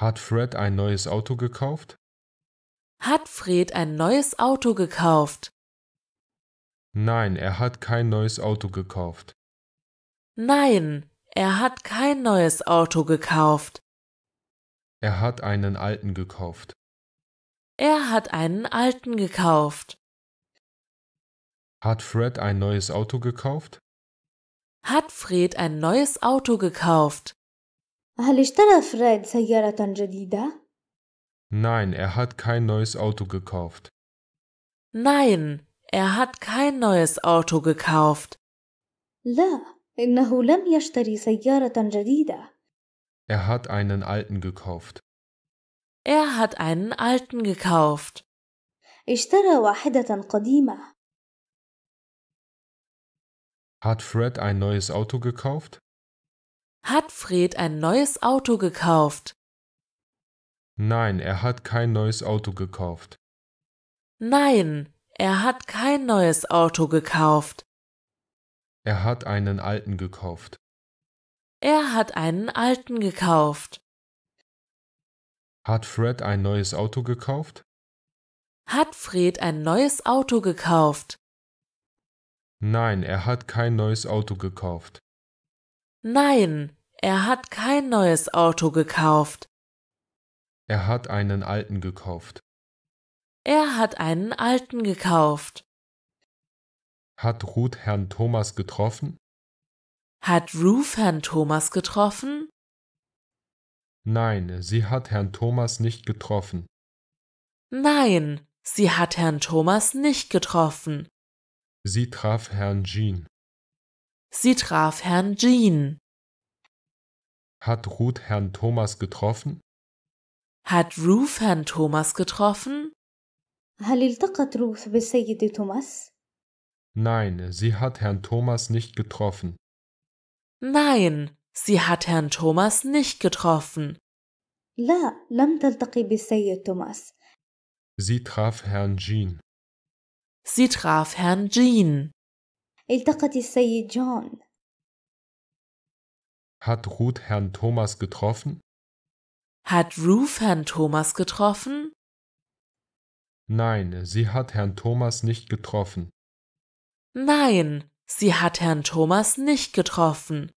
Hat Fred ein neues Auto gekauft? Hat Fred ein neues Auto gekauft? Nein, er hat kein neues Auto gekauft. Nein, er hat kein neues Auto gekauft. Er hat einen alten gekauft. Er hat einen alten gekauft. Hat Fred ein neues Auto gekauft? hat Fred ein neues Auto gekauft. هل اشترى فريد سيارة جديدة؟ Nein, er hat kein neues Auto gekauft. Nein, er hat kein neues Auto gekauft. لا, er hat einen alten gekauft. Er hat einen alten gekauft. Hat Fred ein neues Auto gekauft? Hat Fred ein neues Auto gekauft? Nein, er hat kein neues Auto gekauft. Nein, er hat kein neues Auto gekauft. Er hat einen alten gekauft. Er hat einen alten gekauft. Hat Fred ein neues Auto gekauft? Hat Fred ein neues Auto gekauft? Nein, er hat kein neues Auto gekauft. Nein, er hat kein neues Auto gekauft. Er hat einen alten gekauft. Er hat einen alten gekauft. Hat Ruth Herrn Thomas getroffen? Hat Ruth Herrn Thomas getroffen? Nein, sie hat Herrn Thomas nicht getroffen. Nein, sie hat Herrn Thomas nicht getroffen. Sie traf Herrn Jean. Sie traf Herrn Jean. Hat Ruth Herrn Thomas getroffen? Hat Ruth Herrn Thomas getroffen? هل التقت روث بالسيد توماس؟ Nein, sie hat Herrn Thomas nicht getroffen. Nein, sie hat Herrn Thomas nicht getroffen. Sie traf Herrn Jean. Sie traf Herrn Jean. التقت Hat Ruth Herrn Thomas getroffen? Hat Ruth Herrn Thomas getroffen? Nein, sie hat Herrn Thomas nicht getroffen. Nein, sie hat Herrn Thomas nicht getroffen.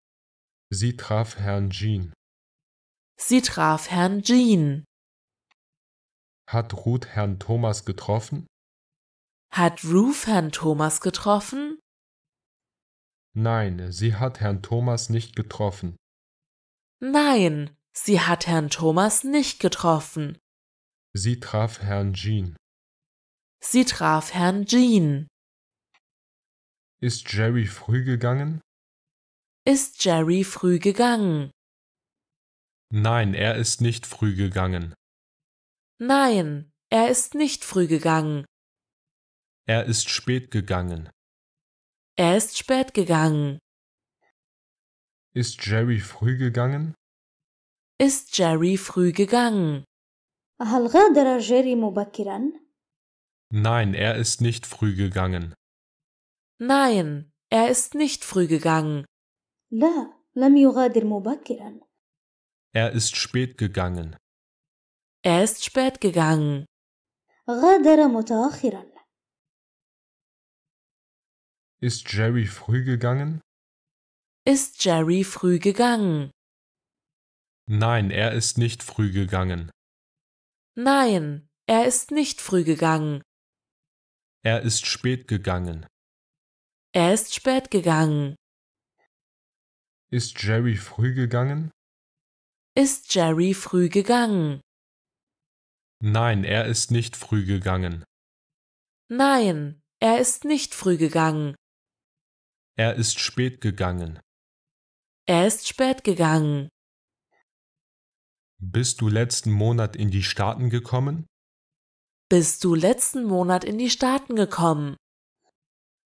Sie traf Herrn Jean. Sie traf Herrn Jean. Hat Ruth Herrn Thomas getroffen? Hat Ruth Herrn Thomas getroffen? Nein, sie hat Herrn Thomas nicht getroffen. Nein, sie hat Herrn Thomas nicht getroffen. Sie traf Herrn Jean. Sie traf Herrn Jean. Ist Jerry früh gegangen? Ist Jerry früh gegangen? Nein, er ist nicht früh gegangen. Nein, er ist nicht früh gegangen. Er ist spät gegangen. Er ist spät gegangen. Ist Jerry früh gegangen? Ist Jerry früh gegangen? هل غادر جيري مبكرا؟ Nein, er ist nicht früh gegangen. Nein, er ist nicht früh gegangen. Er ist spät gegangen. Er ist spät gegangen. غادر متأخرا. Ist Jerry früh gegangen? Ist Jerry früh gegangen? Nein, er ist nicht früh gegangen. Nein, er ist nicht früh gegangen. Er ist spät gegangen. Er ist spät gegangen. Ist Jerry früh gegangen? Ist Jerry früh gegangen? Nein, er ist nicht früh gegangen. Nein, er ist nicht früh gegangen. Er ist spät gegangen. Er ist spät gegangen. Bist du letzten Monat in die Staaten gekommen? Bist du letzten Monat in die Staaten gekommen?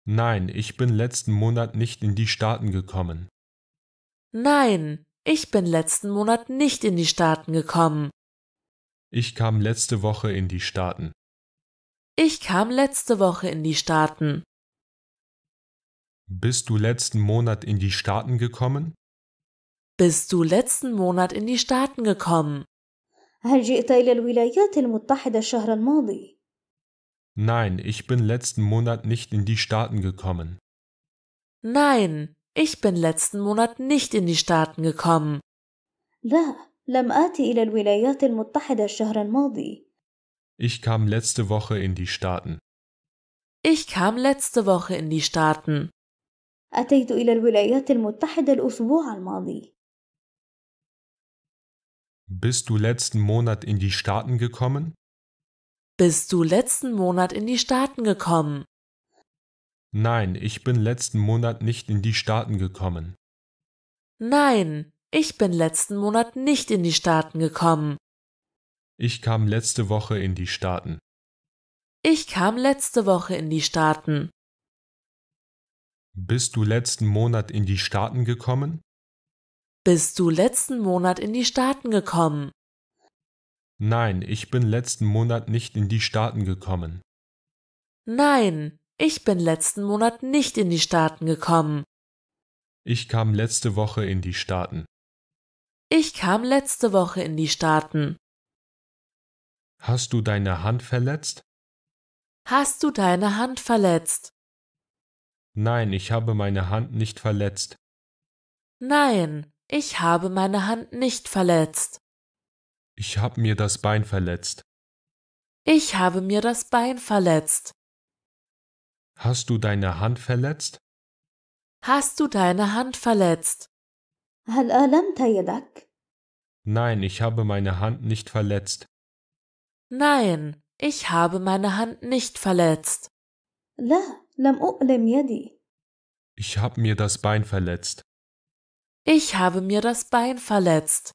Nein, ich bin letzten Monat nicht in die Staaten gekommen. Nein, ich bin letzten Monat nicht in die Staaten gekommen. Ich kam letzte Woche in die Staaten. Ich kam letzte Woche in die Staaten. Bist du letzten Monat in die Staaten gekommen? Bist du letzten Monat in die Staaten gekommen? هل جئت إلى الولايات المتحدة الشهر الماضي؟ Nein, ich bin letzten Monat nicht in die Staaten gekommen. Nein, ich bin letzten Monat nicht in die Staaten gekommen. لا, لم آتي إلى الولايات المتحدة الشهر الماضي. Ich kam letzte Woche in die Staaten. Ich kam letzte Woche in die Staaten. أتيت إلى الولايات المتحدة الأسبوع الماضي. Bist du letzten Monat in die Staaten gekommen? Bist du letzten Monat in die Staaten gekommen? Nein, ich bin letzten Monat nicht in die Staaten gekommen. Nein, ich bin letzten Monat nicht in die Staaten gekommen. Ich kam letzte Woche in die Staaten. Ich kam letzte Woche in die Staaten. Bist du letzten Monat in die Staaten gekommen? Bist du letzten Monat in die Staaten gekommen? Nein, ich bin letzten Monat nicht in die Staaten gekommen. Nein, ich bin letzten Monat nicht in die Staaten gekommen. Ich kam letzte Woche in die Staaten. Ich kam letzte Woche in die Staaten. Hast du deine Hand verletzt? Hast du deine Hand verletzt? Nein, ich habe meine Hand nicht verletzt. Nein, ich habe meine Hand nicht verletzt. Ich habe mir das Bein verletzt. Ich habe mir das Bein verletzt. Hast du deine Hand verletzt? Hast du deine Hand verletzt? هل ألمت Nein, ich habe meine Hand nicht verletzt. Nein, ich habe meine Hand nicht verletzt. لا لم أؤلم يدي. Ich habe mir das Bein verletzt. Ich habe mir das Bein verletzt.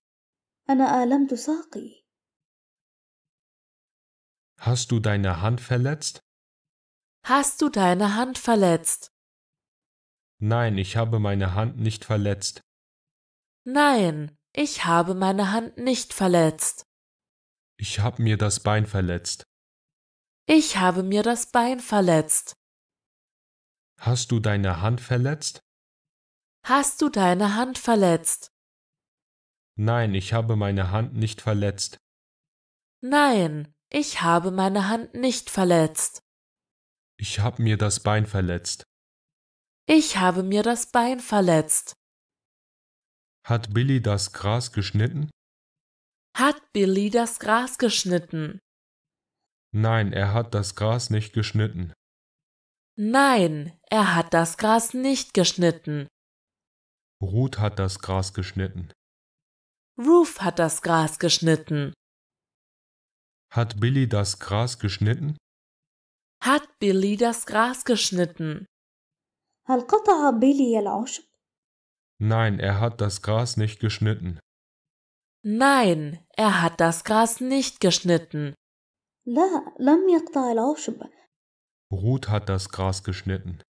أنا آلمت ساقي. Hast du deine Hand verletzt? Hast du deine Hand verletzt? Nein, ich habe meine Hand nicht verletzt. Nein, ich habe meine Hand nicht verletzt. Ich habe mir das Bein verletzt. Ich habe mir das Bein verletzt. Hast du deine Hand verletzt? Hast du deine Hand verletzt? Nein, ich habe meine Hand nicht verletzt. Nein, ich habe meine Hand nicht verletzt. Ich habe mir das Bein verletzt. Ich habe mir das Bein verletzt. Hat Billy das Gras geschnitten? Hat Billy das Gras geschnitten? Nein, er hat das Gras nicht geschnitten. Nein, er hat das Gras nicht geschnitten. Ruth hat das Gras geschnitten. Ruth hat das Gras geschnitten. Hat Billy das Gras geschnitten? Hat Billy das Gras geschnitten? هل قطع بيلي العشب؟ Nein, er hat das Gras nicht geschnitten. Nein, er hat das Gras nicht geschnitten. لا لم يقطع العشب. Ruth hat das Gras geschnitten.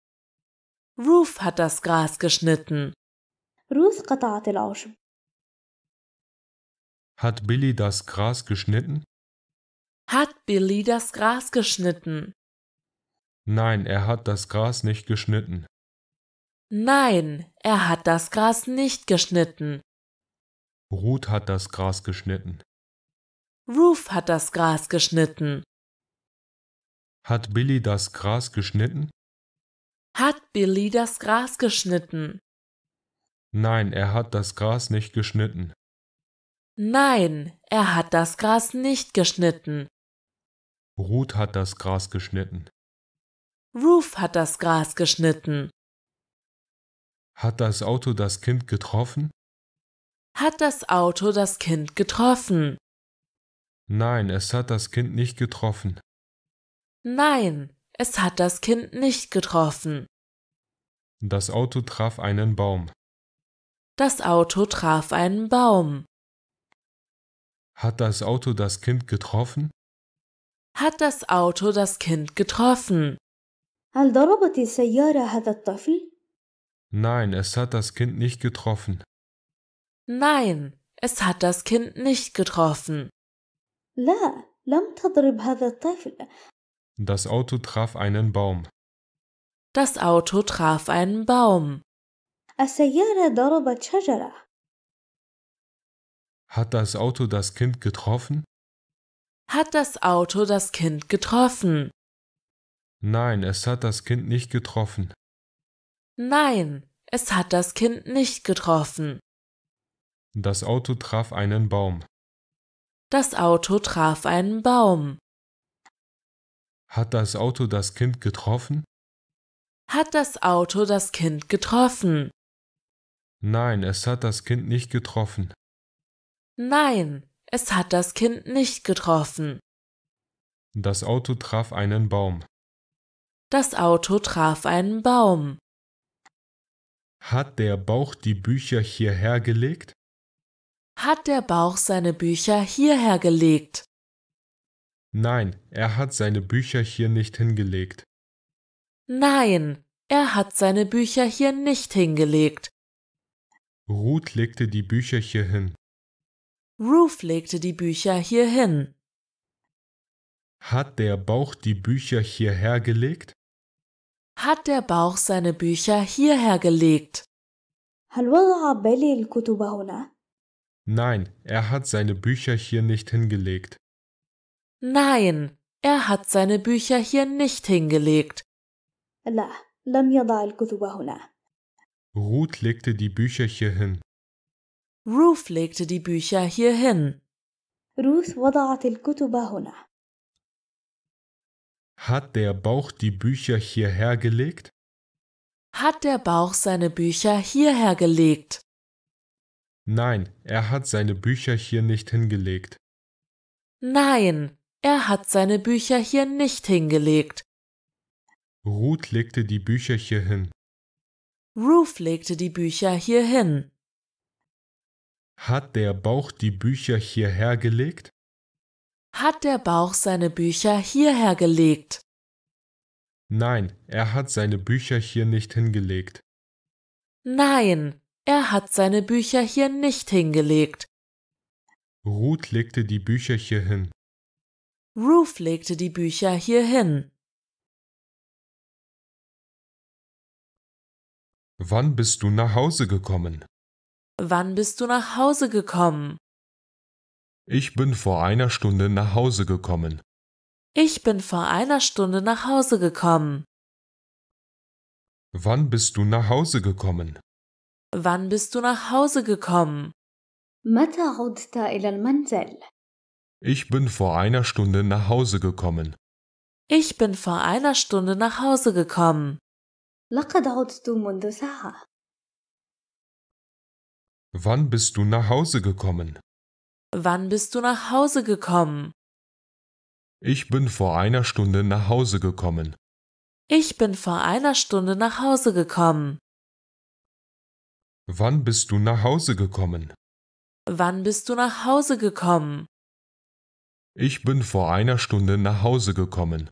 Ruth hat das Gras geschnitten. روث قطعت العشب. Hat Billy das Gras geschnitten? Hat Billy das Gras geschnitten? Nein, er hat das Gras nicht geschnitten. Nein, er hat das Gras nicht geschnitten. Ruth hat das Gras geschnitten. Ruth hat das Gras geschnitten. Hat Billy das Gras geschnitten? Hat Billy das Gras geschnitten? Nein, er hat das Gras nicht geschnitten. Nein, er hat das Gras nicht geschnitten. Ruth hat das Gras geschnitten. Ruth hat das Gras geschnitten. Hat das Auto das Kind getroffen? Hat das Auto das Kind getroffen? Nein, es hat das Kind nicht getroffen. Nein, es hat das Kind nicht getroffen. Das Auto traf einen Baum. Das Auto traf einen Baum. Hat das Auto das Kind getroffen? Hat das Auto das Kind getroffen? Nein, es hat das Kind nicht getroffen. Nein, es hat das Kind nicht getroffen. لا، لم تضرب هذا الطفل. Das Auto traf einen Baum. Das Auto traf einen Baum. السيارة ضربت شجرة. Hat das Auto das Kind getroffen? Hat das Auto das Kind getroffen? Nein, es hat das Kind nicht getroffen. Nein, es hat das Kind nicht getroffen. Das Auto traf einen Baum. Das Auto traf einen Baum. Hat das Auto das Kind getroffen? Hat das Auto das Kind getroffen? Nein, es hat das Kind nicht getroffen. Nein, es hat das Kind nicht getroffen. Das Auto traf einen Baum. Das Auto traf einen Baum. Hat der Bauch die Bücher hierher gelegt? Hat der Bauch seine Bücher hierher gelegt? Nein, er hat seine Bücher hier nicht hingelegt. Nein, er hat seine Bücher hier nicht hingelegt. Ruth legte die Bücher hier hin. Ruth legte die Bücher hier hin. Hat der Bauch die Bücher hierher gelegt? Hat der Bauch seine Bücher hierher gelegt? Nein, er hat seine Bücher hier nicht hingelegt. Nein, er hat seine Bücher hier nicht hingelegt. لا, لم يضع الكتب هنا. Ruth legte die Bücher hier hin. Ruth legte die Bücher hier hin. Ruth وضعت الكتب هنا. Hat der Bauch die Bücher hierher gelegt? Hat der Bauch seine Bücher hierher gelegt? Nein, er hat seine Bücher hier nicht hingelegt. Nein, er hat seine Bücher hier nicht hingelegt. Ruth legte die Bücher hier hin. Ruth legte die Bücher hier hin. Hat der Bauch die Bücher hierher gelegt? Hat der Bauch seine Bücher hierher gelegt? Nein, er hat seine Bücher hier nicht hingelegt. Nein, er hat seine Bücher hier nicht hingelegt. Ruth legte die Bücher hier hin. Ruth legte die Bücher hier hin. Wann bist du nach Hause gekommen? Wann bist du nach Hause gekommen? Ich bin vor einer Stunde nach Hause gekommen. Ich bin vor einer Stunde nach Hause gekommen. Wann bist du nach Hause gekommen? Wann bist du nach Hause gekommen? Ich bin vor einer Stunde nach Hause gekommen. Ich bin vor einer Stunde nach Hause gekommen. لقد عدت منذ ساعة. Wann bist du nach Hause gekommen? Wann bist du nach Hause gekommen? Ich bin vor einer Stunde nach Hause gekommen. Ich bin vor einer Stunde nach Hause gekommen. Wann bist du nach Hause gekommen? Wann bist du nach Hause gekommen? Ich bin vor einer Stunde nach Hause gekommen.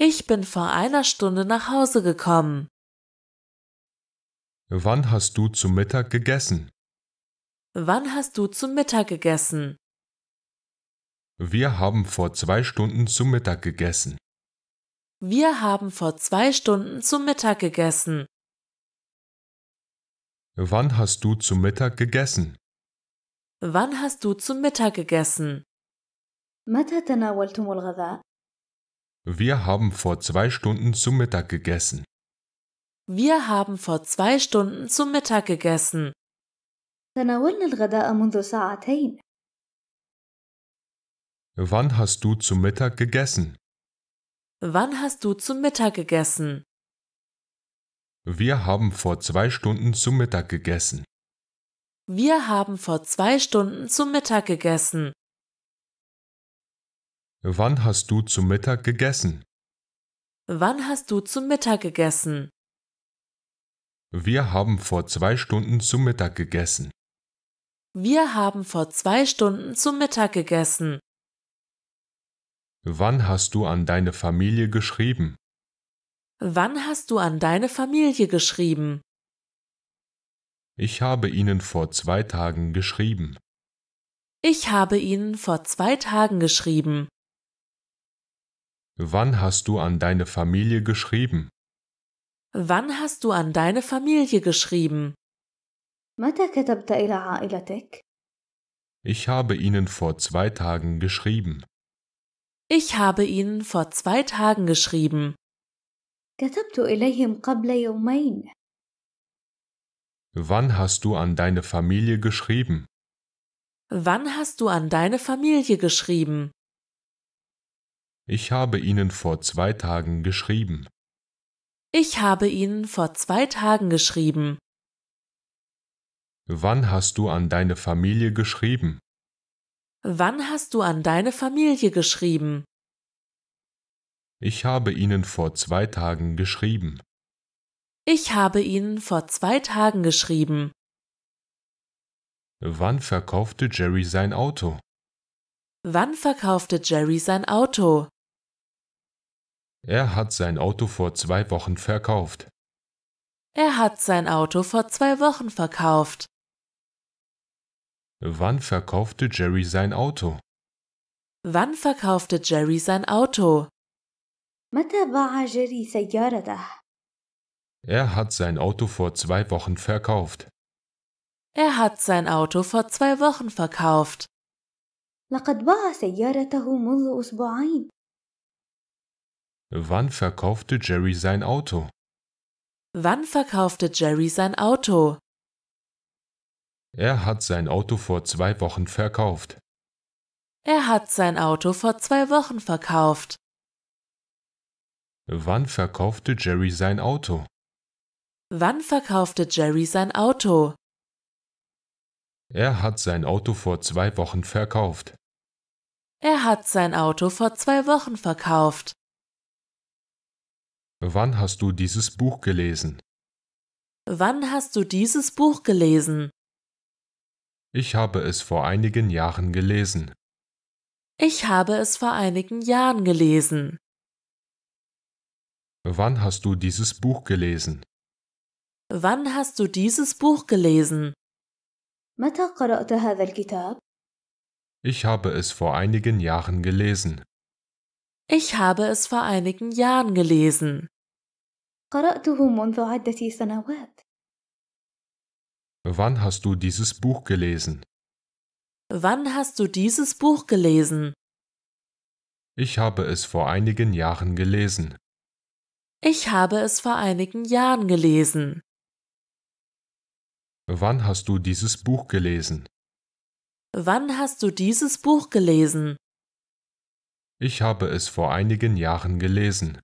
Ich bin vor einer Stunde nach Hause gekommen. Wann hast du zu Mittag gegessen? Wann hast du zu Mittag gegessen? Wir haben vor zwei Stunden zu Mittag gegessen. Wir haben vor zwei Stunden zu Mittag gegessen. Wann hast du zu Mittag gegessen? Wann hast du zu Mittag gegessen? Wir haben vor zwei Stunden zu Mittag gegessen. Wir haben vor zwei Stunden zu Mittag gegessen. تناولنا الغداء منذ ساعتين. Wann hast du zu Mittag gegessen? Wann hast du zu Mittag gegessen? Wir haben vor zwei Stunden zu Mittag gegessen. Wir haben vor zwei Stunden zu Mittag gegessen. Wann hast du zu Mittag gegessen? Wann hast du zu Mittag gegessen? Wir haben vor zwei Stunden zu Mittag gegessen. Wir haben vor zwei Stunden zu Mittag gegessen. Wann hast du an deine Familie geschrieben? Wann hast du an deine Familie geschrieben? Ich habe ihnen vor zwei Tagen geschrieben. Ich habe ihnen vor zwei Tagen geschrieben. Wann hast du an deine Familie geschrieben? Wann hast du an deine Familie geschrieben? متى كتبت إلى عائلتك؟ Ich habe ihnen vor zwei Tagen geschrieben. Ich habe ihnen vor zwei Tagen geschrieben. كتبت إليهم قبل يومين. Wann hast du an deine Familie geschrieben? Wann hast du an deine Familie geschrieben? Ich habe ihnen vor zwei Tagen geschrieben. Ich habe ihnen vor zwei Tagen geschrieben. Wann hast du an deine Familie geschrieben? Wann hast du an deine Familie geschrieben? Ich habe ihnen vor zwei Tagen geschrieben. Ich habe ihnen vor zwei Tagen geschrieben. Wann verkaufte Jerry sein Auto? Wann verkaufte Jerry sein Auto? Er hat sein Auto vor zwei Wochen verkauft. Er hat sein Auto vor zwei Wochen verkauft. Wann verkaufte Jerry sein Auto? Wann verkaufte Jerry sein Auto? Er hat sein Auto vor zwei Wochen verkauft. Er hat sein Auto vor zwei Wochen verkauft. Wann verkaufte Jerry sein Auto? Wann verkaufte Jerry sein Auto? Er hat sein Auto vor zwei Wochen verkauft. Er hat sein Auto vor zwei Wochen verkauft. Wann verkaufte Jerry sein Auto? Wann verkaufte Jerry sein Auto? Er hat sein Auto vor zwei Wochen verkauft. Er hat sein Auto vor zwei Wochen verkauft. Wann hast du dieses Buch gelesen? Wann hast du dieses Buch gelesen? Ich habe es vor einigen Jahren gelesen. Ich habe es vor einigen Jahren gelesen. Wann hast du dieses Buch gelesen? Wann hast du dieses Buch gelesen? Ich habe es vor einigen Jahren gelesen. Ich habe es vor einigen Jahren gelesen. قرأته منذ عدة سنوات. Wann hast du dieses Buch gelesen? Wann hast du dieses Buch gelesen? Ich habe es vor einigen Jahren gelesen. Ich habe es vor einigen Jahren gelesen. Wann hast du dieses Buch gelesen? Wann hast du dieses Buch gelesen? Ich habe es vor einigen Jahren gelesen.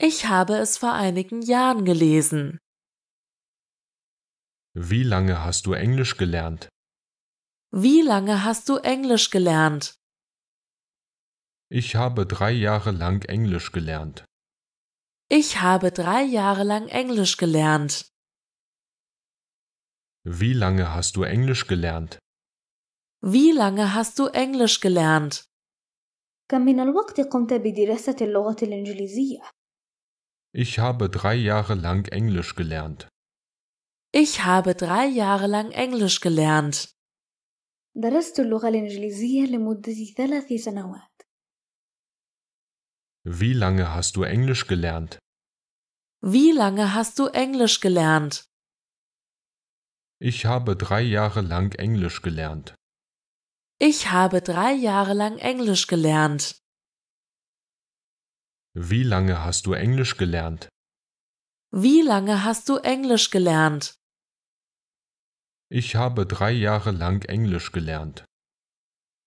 Ich habe es vor einigen Jahren gelesen. Wie lange hast du Englisch gelernt? Wie lange hast du Englisch gelernt? Ich habe drei Jahre lang Englisch gelernt. Ich habe drei Jahre lang Englisch gelernt. Wie lange hast du Englisch gelernt? Wie lange hast du Englisch gelernt? Ich habe drei Jahre lang Englisch gelernt. Ich habe drei Jahre lang Englisch gelernt. Wie lange hast du Englisch gelernt? Wie lange hast du Englisch gelernt? Ich habe drei Jahre lang Englisch gelernt. Ich habe drei Jahre lang Englisch gelernt. Wie lange hast du Englisch gelernt? Wie lange hast du Englisch gelernt? Ich habe drei Jahre lang Englisch gelernt.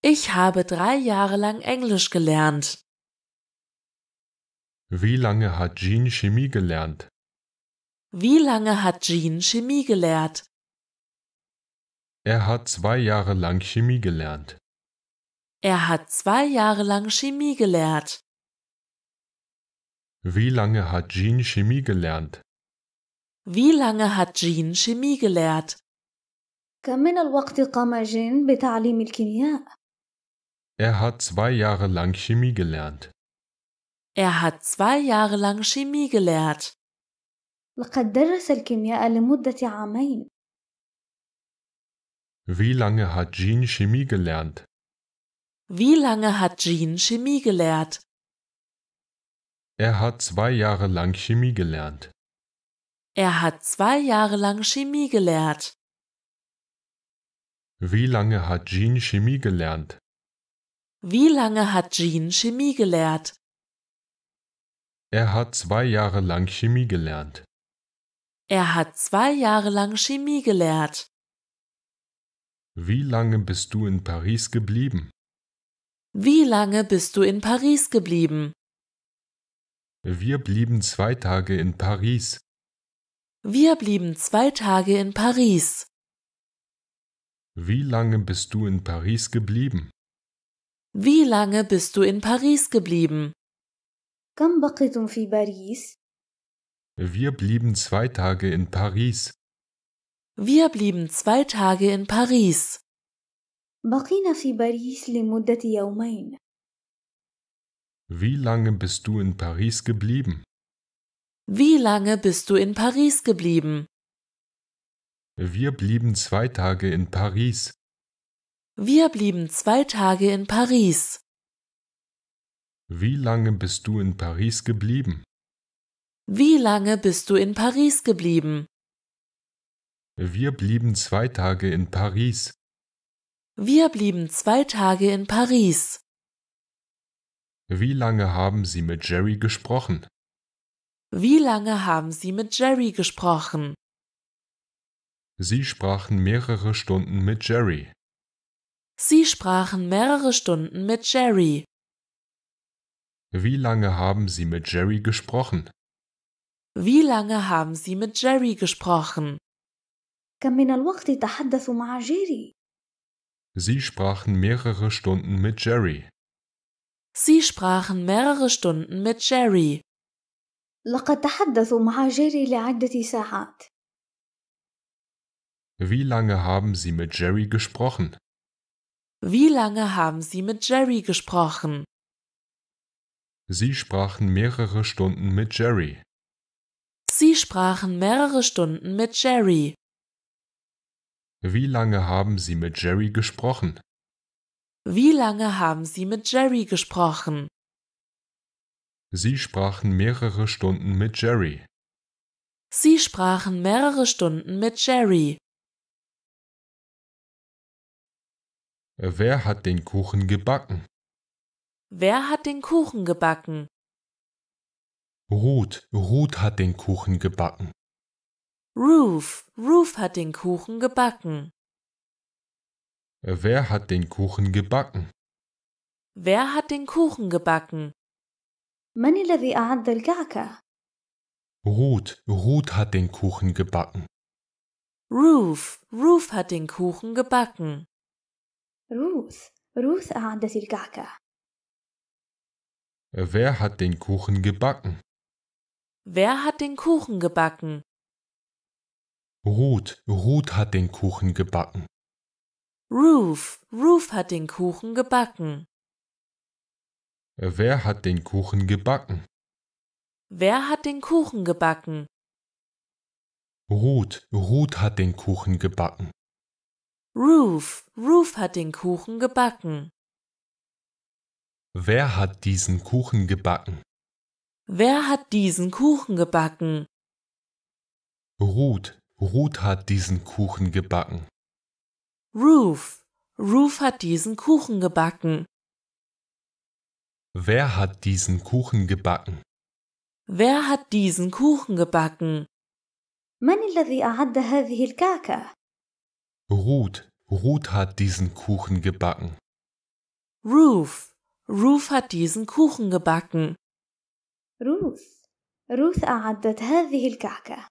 Ich habe drei Jahre lang Englisch gelernt. Wie lange hat Jean Chemie gelernt? Wie lange hat Jean Chemie gelehrt? Er hat zwei Jahre lang Chemie gelernt. Er hat zwei Jahre lang Chemie gelehrt. Wie lange hat Jean Chemie gelernt? Wie lange hat Jean Chemie gelehrt? Er hat zwei Jahre lang Chemie gelernt. Er hat zwei Jahre lang Chemie gelehrt. Wie lange hat Jean Chemie gelernt? Wie lange hat Jean Chemie gelehrt? Er hat zwei Jahre lang Chemie gelernt. Er hat zwei Jahre lang Chemie gelehrt. Wie lange hat Jean Chemie gelernt? Wie lange hat Jean Chemie gelehrt? Er hat zwei Jahre lang Chemie gelernt. Er hat zwei Jahre lang Chemie gelehrt. Wie lange bist du in Paris geblieben? Wie lange bist du in Paris geblieben? Wir blieben zwei Tage in Paris. Wir blieben zwei Tage in Paris. Wie lange bist du in Paris geblieben? Wie lange bist du in Paris geblieben? Wir blieben zwei Tage in Paris. Wir blieben zwei Tage in Paris. بقينا في باريس لمدة يومين. Wie lange bist du in Paris geblieben? Wie lange bist du in Paris geblieben? Wir blieben zwei Tage in Paris. Wir blieben zwei Tage in Paris. Wie lange bist du in Paris geblieben? Wie lange bist du in Paris geblieben? Wir blieben zwei Tage in Paris. Wir blieben zwei Tage in Paris. Wie lange haben Sie mit Jerry gesprochen? Wie lange haben Sie mit Jerry gesprochen? Sie sprachen mehrere Stunden mit Jerry. Sie sprachen mehrere Stunden mit Jerry. Wie lange haben Sie mit Jerry gesprochen? Wie lange haben Sie mit Jerry gesprochen? Sie sprachen mehrere Stunden mit Jerry. Sie sprachen mehrere Stunden mit Jerry. لقد تحدثوا مع جيري لعدة ساعات. Wie lange haben Sie mit Jerry gesprochen? Wie lange haben Sie mit Jerry gesprochen? Sie sprachen mehrere Stunden mit Jerry. Sie sprachen mehrere Stunden mit Jerry. Wie lange haben Sie mit Jerry gesprochen? Wie lange haben Sie mit Jerry gesprochen? Sie sprachen mehrere Stunden mit Jerry. Sie sprachen mehrere Stunden mit Jerry. Wer hat den Kuchen gebacken? Wer hat den Kuchen gebacken? Ruth, Ruth hat den Kuchen gebacken. Ruth, Ruth hat den Kuchen gebacken. Wer hat den Kuchen gebacken? Wer hat den Kuchen gebacken? من الذي أعد الكعكة؟ Ruth, Ruth hat den Kuchen gebacken. Roof, Roof hat den Kuchen gebacken. Ruth. Ruth ahnte Silgaka. Wer hat den Kuchen gebacken? Wer hat den Kuchen gebacken? Ruth, Ruth hat den Kuchen gebacken. Ruth, Ruth hat den Kuchen gebacken. Wer hat den Kuchen gebacken? Wer hat den Kuchen gebacken? Ruth, Ruth hat den Kuchen gebacken. Ruth, Roof hat den Kuchen gebacken. Wer hat diesen Kuchen gebacken? Wer hat diesen Kuchen gebacken? Ruth. Ruth hat diesen Kuchen gebacken. Roof. Roof hat diesen Kuchen gebacken. Wer hat diesen Kuchen gebacken? Wer hat diesen Kuchen gebacken? من الذي أعد هذه الكعكة؟ Ruth. Ruth hat diesen Kuchen gebacken. Ruth. Ruth hat diesen Kuchen gebacken. Ruth. Ruth أعدت هذه الكعكة.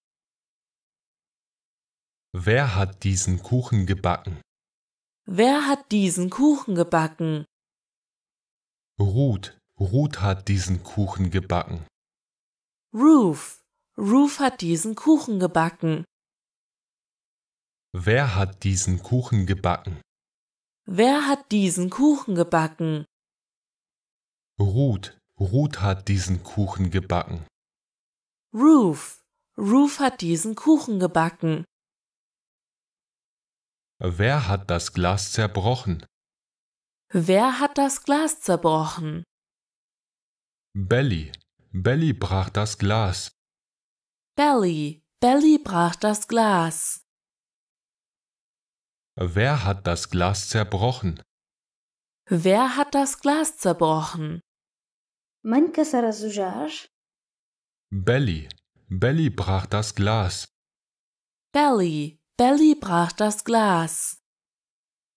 Wer hat diesen Kuchen gebacken? Wer hat diesen Kuchen gebacken? Ruth. Ruth hat diesen Kuchen gebacken. Ruth. Ruth hat diesen Kuchen gebacken. Wer hat diesen Kuchen gebacken? Wer hat diesen Kuchen gebacken? Ruth, Ruth hat diesen Kuchen gebacken. Roof, Roof hat diesen Kuchen gebacken. Wer hat das Glas zerbrochen? Wer hat das Glas zerbrochen? Belly, Belly brach das Glas. Belly, Belly brach das Glas. Wer hat das Glas zerbrochen? Wer hat das Glas zerbrochen? Man كسر Belly. Belly brach das Glas. Belly. Belly brach das Glas.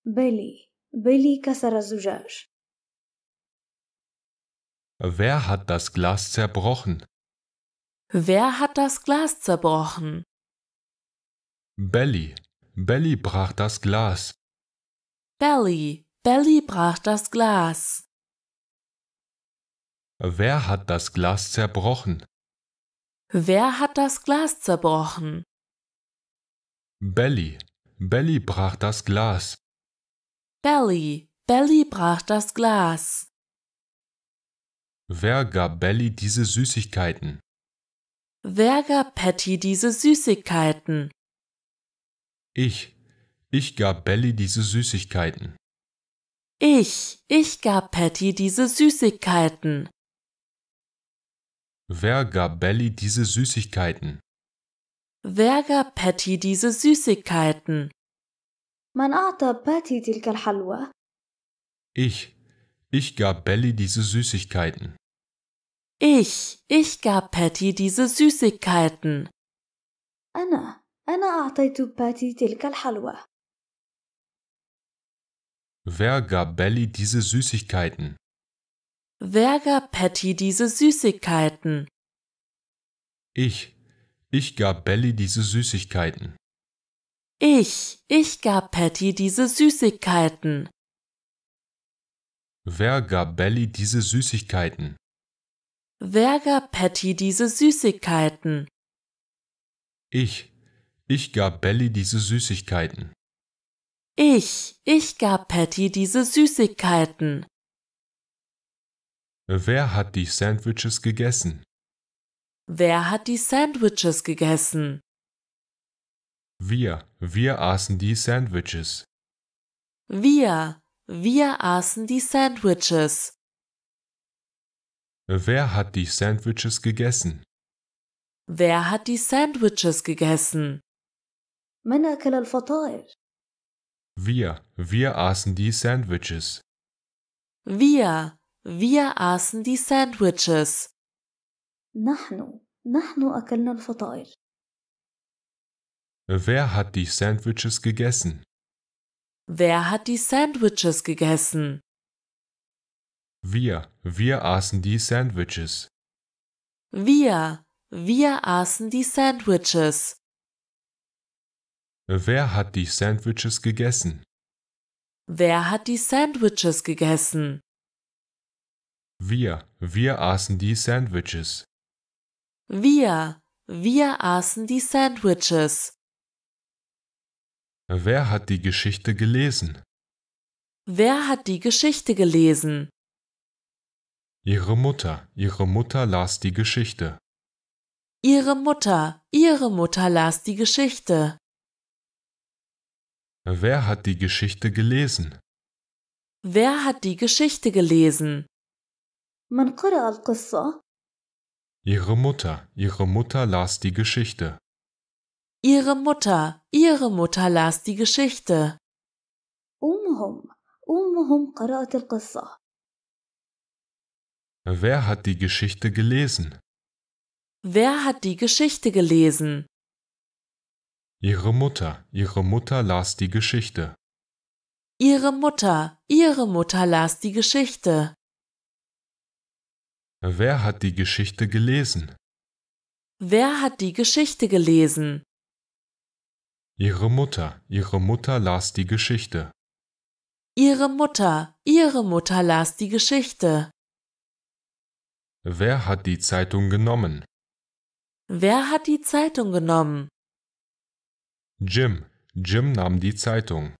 Belly, Belly كسر Wer hat das Glas zerbrochen? Wer hat das Glas zerbrochen? Belly. Belly brach das Glas. Belly, Belly brach das Glas. Wer hat das Glas zerbrochen? Wer hat das Glas zerbrochen? Belly, Belly brach das Glas. Belly, Belly brach das Glas. Wer gab Belly diese Süßigkeiten? Wer gab Patty diese Süßigkeiten? Ich, ich gab Belly diese Süßigkeiten. Ich, ich gab Patty diese Süßigkeiten. Wer gab Belly diese Süßigkeiten? Wer gab Patty diese Süßigkeiten? Man أعطى Patty تلك الحلوى؟ Ich, ich gab Belly diese Süßigkeiten. Ich, ich gab Patty diese Süßigkeiten. Anna, أنا أعطيت باتي تلك الحلوى. Wer gab Belly diese Süßigkeiten? Wer gab Patty diese Süßigkeiten? Ich. Ich gab Belly diese Süßigkeiten. Ich. Ich gab Patty diese Süßigkeiten. Wer gab Belly diese Süßigkeiten? Wer gab Patty diese Süßigkeiten? Ich. Ich gab Belly diese Süßigkeiten. Ich, ich gab Patty diese Süßigkeiten. Wer hat die Sandwiches gegessen? Wer hat die Sandwiches gegessen? Wir, wir aßen die Sandwiches. Wir, wir aßen die Sandwiches. Wer hat die Sandwiches gegessen? Wer hat die Sandwiches gegessen? من أكل الفطائر؟ Wir, wir aßen die Sandwiches. Wir, wir aßen die Sandwiches. نحن, نحن أكلنا الفطائر. Wer hat die Sandwiches gegessen? Wer hat die Sandwiches gegessen? Wir, wir aßen die Sandwiches. Wir, wir aßen die Sandwiches. Wer hat die Sandwiches gegessen? Wer hat die Sandwiches gegessen? Wir, wir aßen die Sandwiches. Wir, wir aßen die Sandwiches. Wer hat die Geschichte gelesen? Wer hat die Geschichte gelesen? Ihre Mutter, ihre Mutter las die Geschichte. Ihre Mutter, ihre Mutter las die Geschichte. Wer hat die Geschichte gelesen? Wer hat die Geschichte gelesen? Ihre Mutter, ihre Mutter las die Geschichte. Ihre Mutter, ihre Mutter las die Geschichte. أمهم، أمهم قرأت القصة. Wer hat die Geschichte gelesen? Wer hat die Geschichte gelesen? Ihre Mutter, ihre Mutter las die Geschichte. Ihre Mutter, ihre Mutter las die Geschichte. Wer hat die Geschichte gelesen? Wer hat die Geschichte gelesen? Ihre Mutter, ihre Mutter las die Geschichte. Ihre Mutter, ihre Mutter las die Geschichte. Wer hat die Zeitung genommen? Wer hat die Zeitung genommen? Jim. Jim nahm die Zeitung.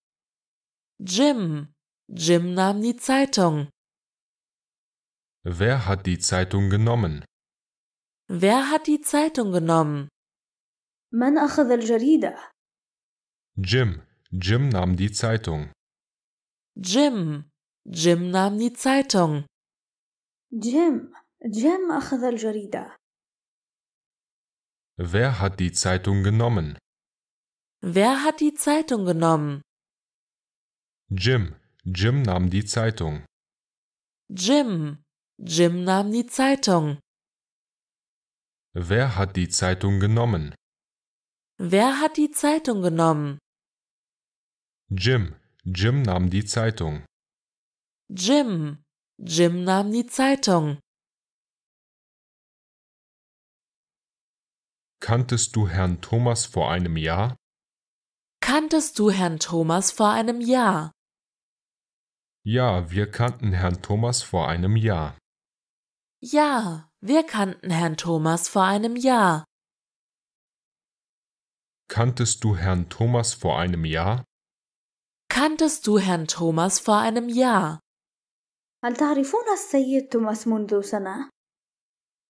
Jim. Jim nahm die Zeitung. Wer hat die Zeitung genommen? Wer hat die Zeitung genommen? من أخذ الجريدة؟ Jim. Jim nahm die Zeitung. Jim. Jim nahm die Zeitung. Jim. جيم أخذ الجريدة Wer hat die Zeitung genommen? Wer hat die Zeitung genommen? Jim. Jim nahm die Zeitung. Jim. Jim nahm die Zeitung. Wer hat die Zeitung genommen? Wer hat die Zeitung genommen? Jim. Jim nahm die Zeitung. Jim. Jim nahm die Zeitung. Kanntest du Herrn Thomas vor einem Jahr? Kanntest du Herrn Thomas vor einem Jahr? Ja, wir kannten Herrn Thomas vor einem Jahr. Ja, wir kannten Herrn Thomas vor einem Jahr. Kanntest du Herrn Thomas vor einem Jahr? Kanntest du Herrn Thomas vor einem Jahr?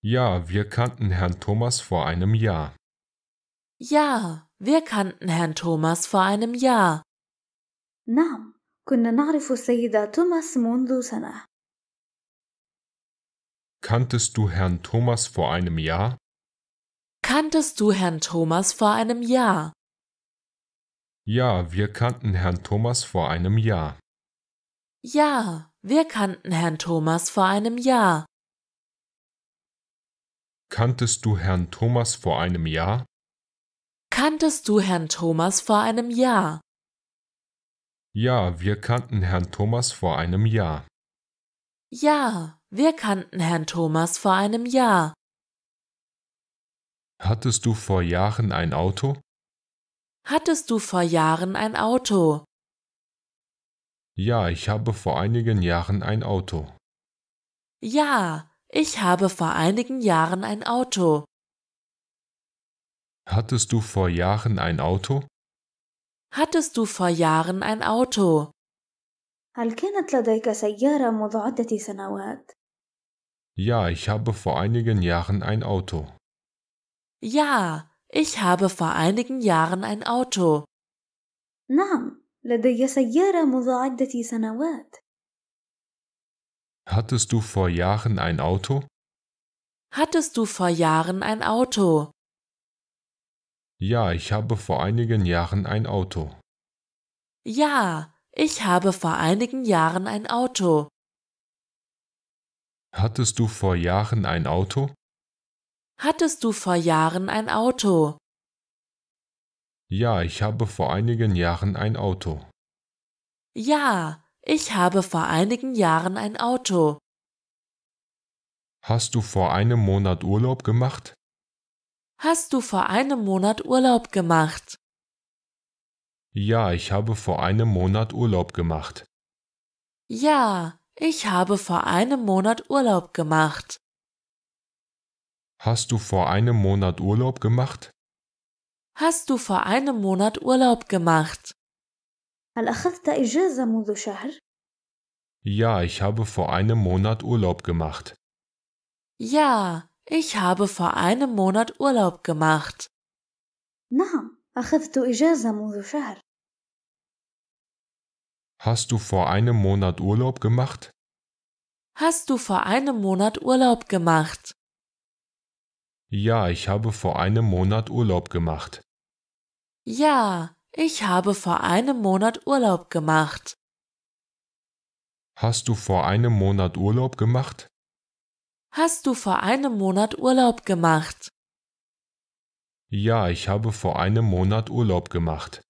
Ja, wir kannten Herrn Thomas vor einem Jahr. Ja, wir kannten Herrn Thomas vor einem Jahr. نعم، كنا نعرف السيدة توماس منذ سنة. Kanntest du Herrn Thomas vor einem Jahr? Kanntest du Herrn Thomas vor einem Jahr? Ja, wir kannten Herrn Thomas vor einem Jahr. Ja, wir kannten Herrn Thomas vor einem Jahr. Kanntest du Herrn Thomas vor einem Jahr? Kanntest du Herrn Thomas vor einem Jahr? Ja, wir kannten Herrn Thomas vor einem Jahr. Ja, wir kannten Herrn Thomas vor einem Jahr. Hattest du vor Jahren ein Auto? Hattest du vor Jahren ein Auto? Ja, ich habe vor einigen Jahren ein Auto. Ja, ich habe vor einigen Jahren ein Auto. Hattest du vor Jahren ein Auto? Hattest du vor Jahren ein Auto? Ja, ich habe vor einigen Jahren ein Auto. Ja, ich habe vor einigen Jahren ein Auto. نعم، لدي سيارة منذ عدة Hattest du vor Jahren ein Auto? Hattest du vor Jahren ein Auto? Ja, ich habe vor einigen Jahren ein Auto. Ja, ich habe vor einigen Jahren ein Auto. Hattest du vor Jahren ein Auto? Hattest du vor Jahren ein Auto? Ja, ich habe vor einigen Jahren ein Auto. Ja, ich habe vor einigen Jahren ein Auto. Hast du vor einem Monat Urlaub gemacht? hast du vor einem Monat Urlaub gemacht? Ja, ich habe vor einem Monat Urlaub gemacht. Ja, ich habe vor einem Monat Urlaub gemacht. Hast du vor einem Monat Urlaub gemacht? Hast du vor einem Monat Urlaub gemacht? Ja, ich habe vor einem Monat Urlaub gemacht. Ja, ich habe vor einem Monat Urlaub gemacht. Hast du vor einem Monat Urlaub gemacht? Hast du vor einem Monat Urlaub gemacht? Ja, ich habe vor einem Monat Urlaub gemacht. Ja, ich habe vor einem Monat Urlaub gemacht. Hast du vor einem Monat Urlaub gemacht? Hast du vor einem Monat Urlaub gemacht? Ja, ich habe vor einem Monat Urlaub gemacht.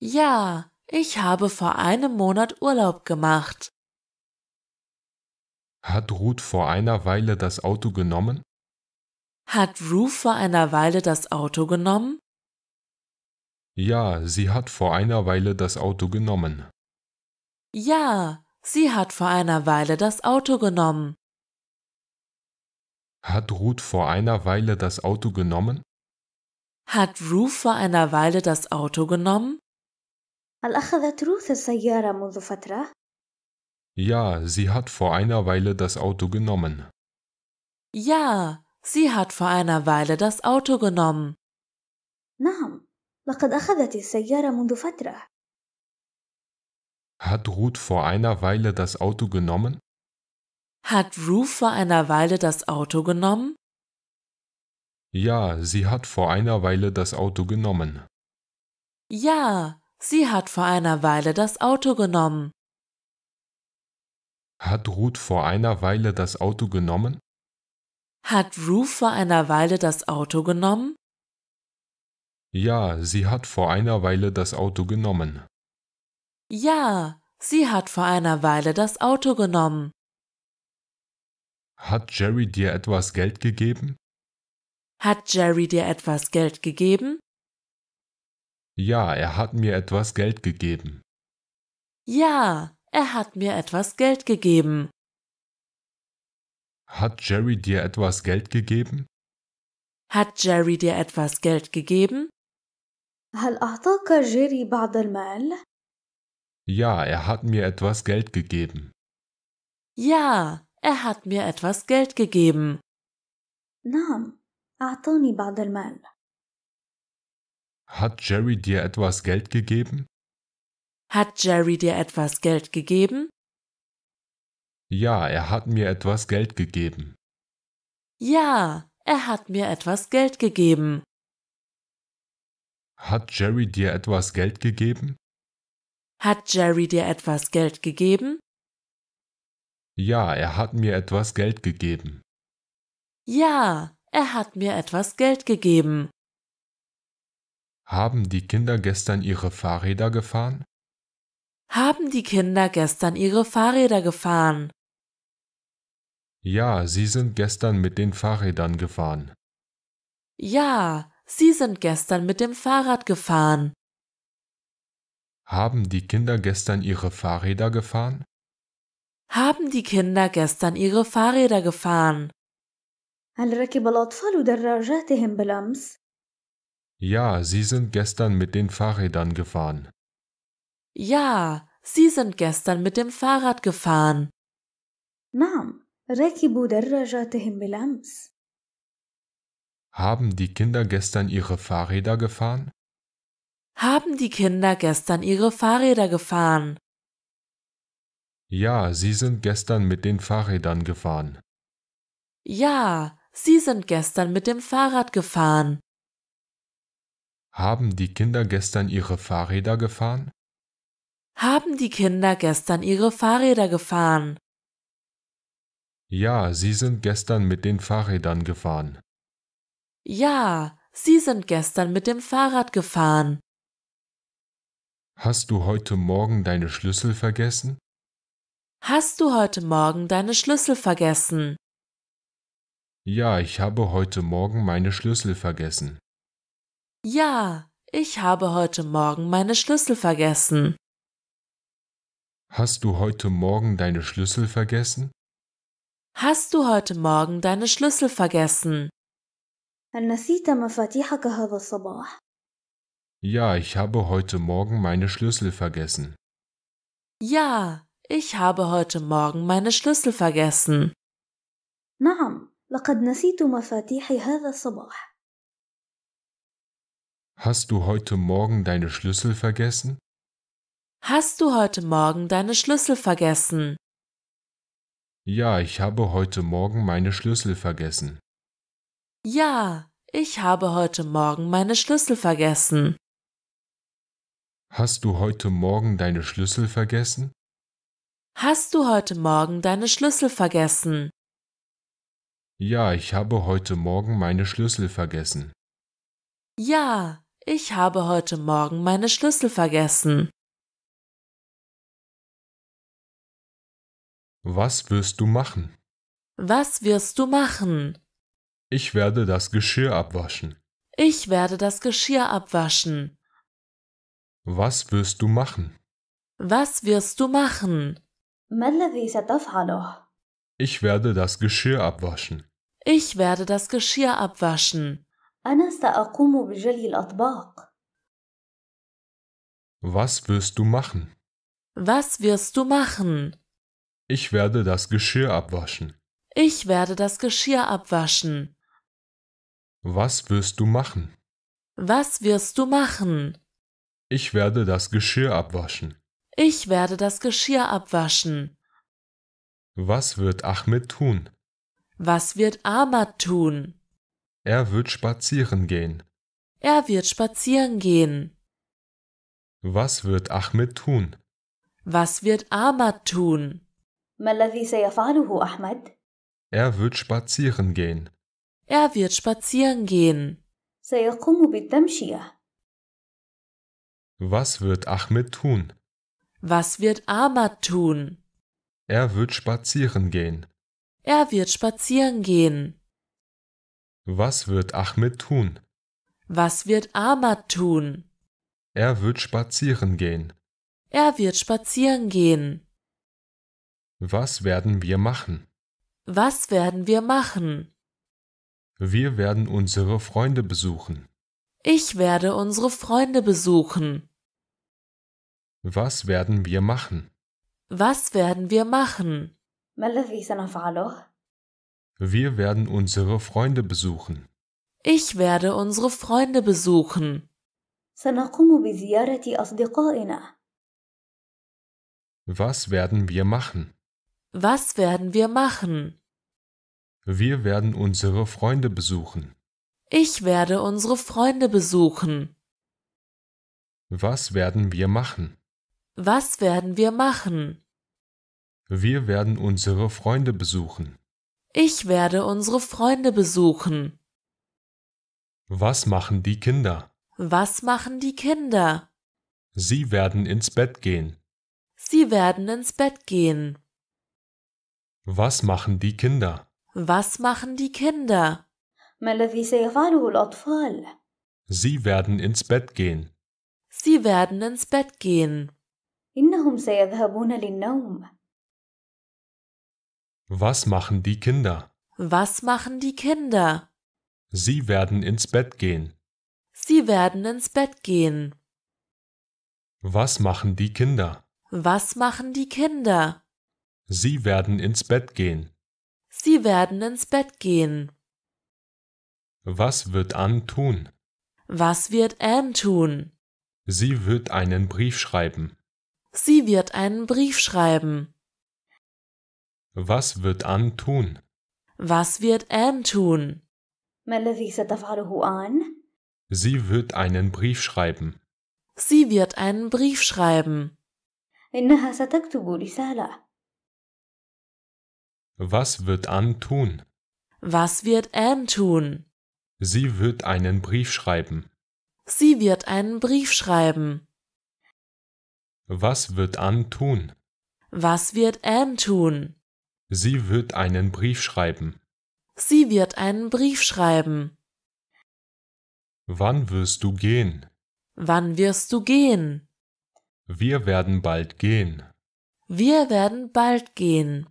Ja, ich habe vor einem Monat Urlaub gemacht. Hat Ruth vor einer Weile das Auto genommen? Hat Ruth vor einer Weile das Auto genommen? Ja, sie hat vor einer Weile das Auto genommen. Ja, sie hat vor einer Weile das Auto genommen. Hat Ruth vor einer Weile das Auto genommen? Hat Ruth vor einer Weile das Auto genommen? Ja, sie hat vor einer Weile das Auto genommen. Ja, sie hat vor einer Weile das Auto genommen. Hat Ruth vor einer Weile das Auto genommen? Hat Ruth vor einer Weile das Auto genommen? Ja, sie hat vor einer Weile das Auto genommen. Ja, sie hat vor einer Weile das Auto genommen. Hat Ruth vor einer Weile das Auto genommen? Hat Ruth vor einer Weile das Auto genommen? Ja, sie hat vor einer Weile das Auto genommen. Ja, sie hat vor einer Weile das Auto genommen. Hat Jerry dir etwas Geld gegeben? Hat Jerry dir etwas Geld gegeben? Ja, er hat mir etwas Geld gegeben. Ja, er hat mir etwas Geld gegeben. Hat Jerry dir etwas Geld gegeben? Hat Jerry dir etwas Geld gegeben? هل أعطاك جيري بعض المال؟ Ja, er hat mir etwas Geld gegeben. Ja, er hat mir etwas Geld gegeben. نعم أعطاني Badelmel. Hat Jerry dir etwas Geld gegeben? Hat Jerry dir etwas Geld gegeben? Ja, er hat mir etwas Geld gegeben. Ja, er hat mir etwas Geld gegeben. Hat Jerry dir etwas Geld gegeben? Hat Jerry dir etwas Geld gegeben? Ja, er hat mir etwas Geld gegeben. Ja, er hat mir etwas Geld gegeben. Haben die Kinder gestern ihre Fahrräder gefahren? Haben die Kinder gestern ihre Fahrräder gefahren? Ja, sie sind gestern mit den Fahrrädern gefahren. Ja, sie sind gestern mit dem Fahrrad gefahren. Haben die Kinder gestern ihre Fahrräder gefahren? haben die Kinder gestern ihre Fahrräder gefahren? Ja, sie sind gestern mit den Fahrrädern gefahren. Ja, sie sind gestern mit dem Fahrrad gefahren. Haben die Kinder gestern ihre Fahrräder gefahren? Haben die Kinder gestern ihre Fahrräder gefahren? Ja, Sie sind gestern mit den Fahrrädern gefahren. Ja, Sie sind gestern mit dem Fahrrad gefahren. Haben die Kinder gestern ihre Fahrräder gefahren? Haben die Kinder gestern ihre Fahrräder gefahren? Ja, Sie sind gestern mit den Fahrrädern gefahren. Ja, Sie sind gestern mit dem Fahrrad gefahren. Hast du heute Morgen deine Schlüssel vergessen? Hast du heute Morgen deine Schlüssel vergessen? Ja, ich habe heute Morgen meine Schlüssel vergessen. Ja, ich habe heute Morgen meine Schlüssel vergessen. Hast du heute Morgen deine Schlüssel vergessen? Hast du heute Morgen deine Schlüssel vergessen? Ja, ich habe heute Morgen meine Schlüssel vergessen. Ja, ich habe heute Morgen meine Schlüssel vergessen. نعم، لقد نسيت مفاتيحي هذا الصباح. Hast du heute Morgen deine Schlüssel vergessen? Hast du heute Morgen deine Schlüssel vergessen? Ja, ich habe heute Morgen meine Schlüssel vergessen. Ja, ich habe heute Morgen meine Schlüssel vergessen. Hast du heute Morgen deine Schlüssel vergessen? Hast du heute Morgen deine Schlüssel vergessen? Ja, ich habe heute Morgen meine Schlüssel vergessen. Ja, ich habe heute Morgen meine Schlüssel vergessen. Was wirst du machen? Was wirst du machen? Ich werde das Geschirr abwaschen. Ich werde das Geschirr abwaschen. Was wirst du machen? Was wirst du machen? Ich werde das Geschirr abwaschen. Ich werde das Geschirr abwaschen. Was wirst du machen? Was wirst du machen? Ich werde das Geschirr abwaschen. Ich werde das Geschirr abwaschen. Was wirst du machen? Was wirst du machen? Ich werde das Geschirr abwaschen. Ich werde das Geschirr abwaschen. Was wird Ahmed tun? Was wird Ahmad tun? Er wird spazieren gehen. Er wird spazieren gehen. Was wird Ahmed tun? Was wird Ahmad tun? ما Er wird spazieren gehen. Er wird spazieren gehen. Was wird Ahmed tun? Was wird Ahmad tun? Er wird spazieren gehen. Er wird spazieren gehen. Was wird Ahmed tun? Was wird Ahmad tun? Er wird spazieren gehen. Er wird spazieren gehen. Was werden wir machen? Was werden wir machen? Wir werden unsere Freunde besuchen. Ich werde unsere Freunde besuchen. Was werden wir machen? Was werden wir machen? Wir werden unsere Freunde besuchen. Ich werde unsere Freunde besuchen. Was werden wir machen? Was werden wir machen? Wir werden unsere Freunde besuchen. Ich werde unsere Freunde besuchen. Was werden wir machen? Was werden wir machen? Wir werden unsere Freunde besuchen. Ich werde unsere Freunde besuchen. Was machen die Kinder? Was machen die Kinder? Sie werden ins Bett gehen. Sie werden ins Bett gehen. Was machen die Kinder? Was machen die Kinder? Sie werden ins Bett gehen. Sie werden ins Bett gehen. إنهم سيذهبون للنوم. Was machen die Kinder? Was machen die Kinder? Sie werden ins Bett gehen. Sie werden ins Bett gehen. Was machen die Kinder? Was machen die Kinder? Sie werden ins Bett gehen. Sie werden ins Bett gehen. Was wird Ann tun? Was wird Ann tun? Sie wird einen Brief schreiben. Sie wird einen Brief schreiben. Was wird Ann tun? Was wird Ann tun? Sie wird einen Brief schreiben. Sie wird einen Brief schreiben. Was wird Ann tun? Was wird Ann tun? Sie wird einen Brief schreiben. Sie wird einen Brief schreiben. Was wird Ann tun? Was wird Ann tun? Sie wird einen Brief schreiben. Sie wird einen Brief schreiben. Wann wirst du gehen? Wann wirst du gehen? Wir werden bald gehen. Wir werden bald gehen.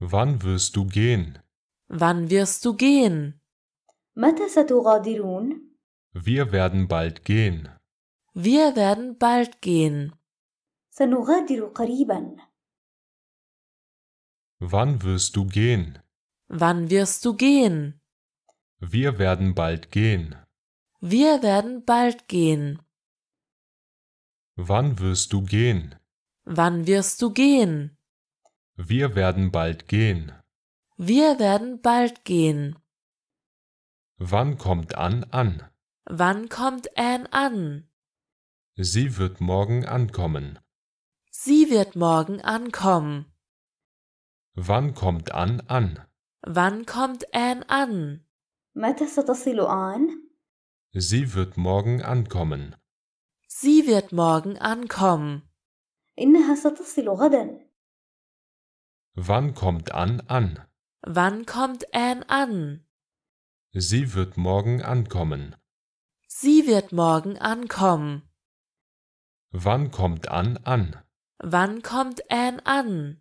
Wann wirst du gehen? Wann wirst du gehen? متى ستغادرون؟ Wir werden bald gehen. Wir werden bald gehen. Wann wirst du gehen? Wann wirst du gehen? Wir werden bald gehen. Wir werden bald gehen. Wann wirst du gehen? Wann wirst du gehen? Wir werden bald gehen. Wir werden bald gehen. Wann kommt Ann an? Wann kommt Ann an? Sie wird morgen ankommen. Sie wird morgen ankommen. Wann kommt Ann an? Wann kommt Ann an? متى ستصل Sie wird morgen ankommen. Sie wird morgen ankommen. إنها ستصل غدا. Wann kommt Ann an? Wann kommt Ann an? Sie wird morgen ankommen. Sie wird morgen ankommen. Wann kommt Ann an? Wann kommt Ann an?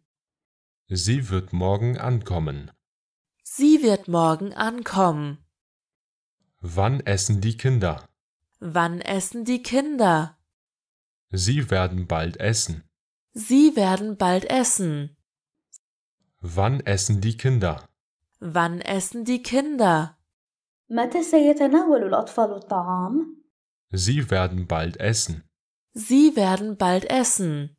Sie wird morgen ankommen. Sie wird morgen ankommen. Wann essen die Kinder? Wann essen die Kinder? Sie werden bald essen. Sie werden bald essen. Wann essen die Kinder? Wann essen die Kinder? متى سيتناول الأطفال الطعام؟ Sie werden bald essen. Sie werden bald essen.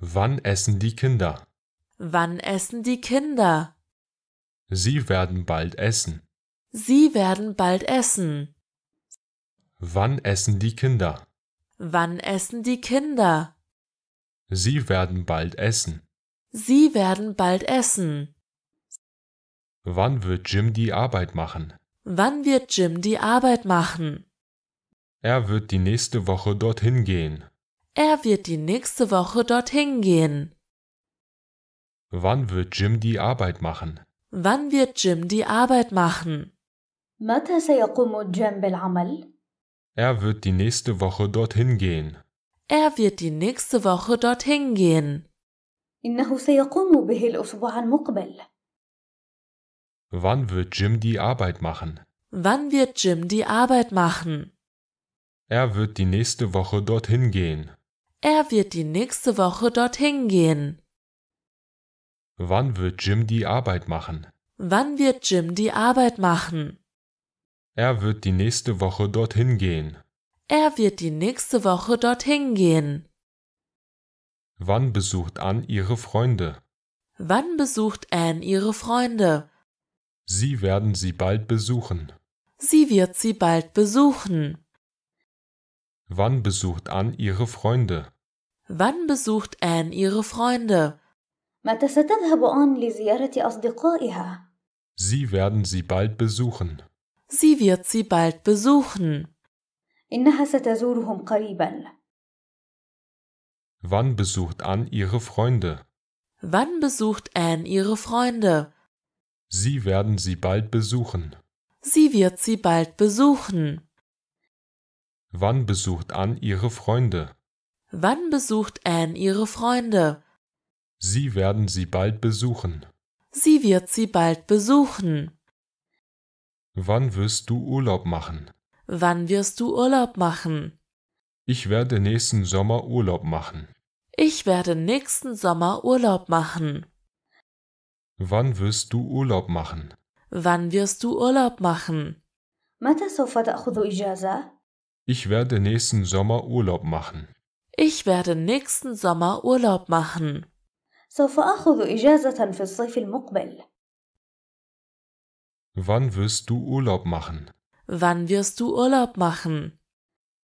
Wann essen die Kinder? Wann essen die Kinder? Sie werden bald essen. Sie werden bald essen. Wann essen die Kinder? Wann essen die Kinder? Sie werden bald essen. Sie werden bald essen. Wann wird Jim die Arbeit machen? Wann wird Jim die Arbeit machen? Er wird die nächste Woche dorthin gehen. Er wird die nächste Woche dorthin gehen. Wann wird Jim die Arbeit machen? Wann wird Jim die Arbeit machen? Er wird die nächste Woche dorthin gehen. Er wird die nächste Woche dorthin gehen. إنه سيقوم به الأسبوع المقبل. Wann wird Jim die Arbeit machen? Wann wird Jim die Arbeit machen? Er wird die nächste Woche dorthin gehen. Er wird die nächste Woche dorthin gehen. Wann wird Jim die Arbeit machen? Wann wird Jim die Arbeit machen? Er wird die nächste Woche dorthin gehen. Er wird die nächste Woche dorthin gehen. Wann besucht Ann ihre Freunde? Wann besucht Ann ihre Freunde? Sie werden sie bald besuchen. Sie wird sie bald besuchen. Wann besucht Ann ihre Freunde? Wann besucht Ann ihre Freunde? Sie werden sie bald besuchen. Sie wird sie bald besuchen. Wann besucht Ann ihre Freunde? Wann besucht Ann ihre Freunde? Sie werden sie bald besuchen. Sie wird sie bald besuchen. Wann besucht Ann ihre Freunde? Wann besucht Ann ihre Freunde? Sie werden sie bald besuchen. Sie wird sie bald besuchen. Wann wirst du Urlaub machen? Wann wirst du Urlaub machen? Ich werde nächsten Sommer Urlaub machen. Ich werde nächsten Sommer Urlaub machen. Wann wirst du Urlaub machen? Wann wirst du Urlaub machen? متى سوف تأخذ إجازة؟ Ich werde nächsten Sommer Urlaub machen. Ich werde nächsten Sommer Urlaub machen. سوف آخذ إجازة في الصيف Wann wirst du Urlaub machen? Wann wirst du Urlaub machen?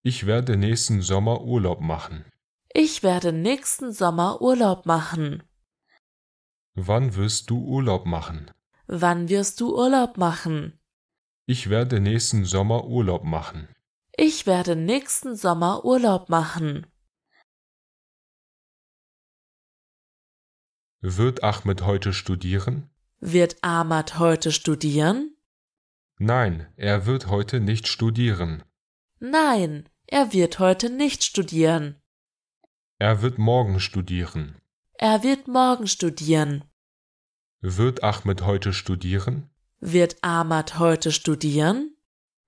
Ich werde nächsten Sommer Urlaub machen. Ich werde nächsten Sommer Urlaub machen. Wann wirst du Urlaub machen? Wann wirst du Urlaub machen? Ich werde nächsten Sommer Urlaub machen. Ich werde nächsten Sommer Urlaub machen. Wird Ahmed heute studieren? Wird Ahmad heute studieren? Nein, er wird heute nicht studieren. Nein, er wird heute nicht studieren. Er wird morgen studieren. Er wird morgen studieren. Wird Ahmed heute studieren? Wird Ahmad heute studieren?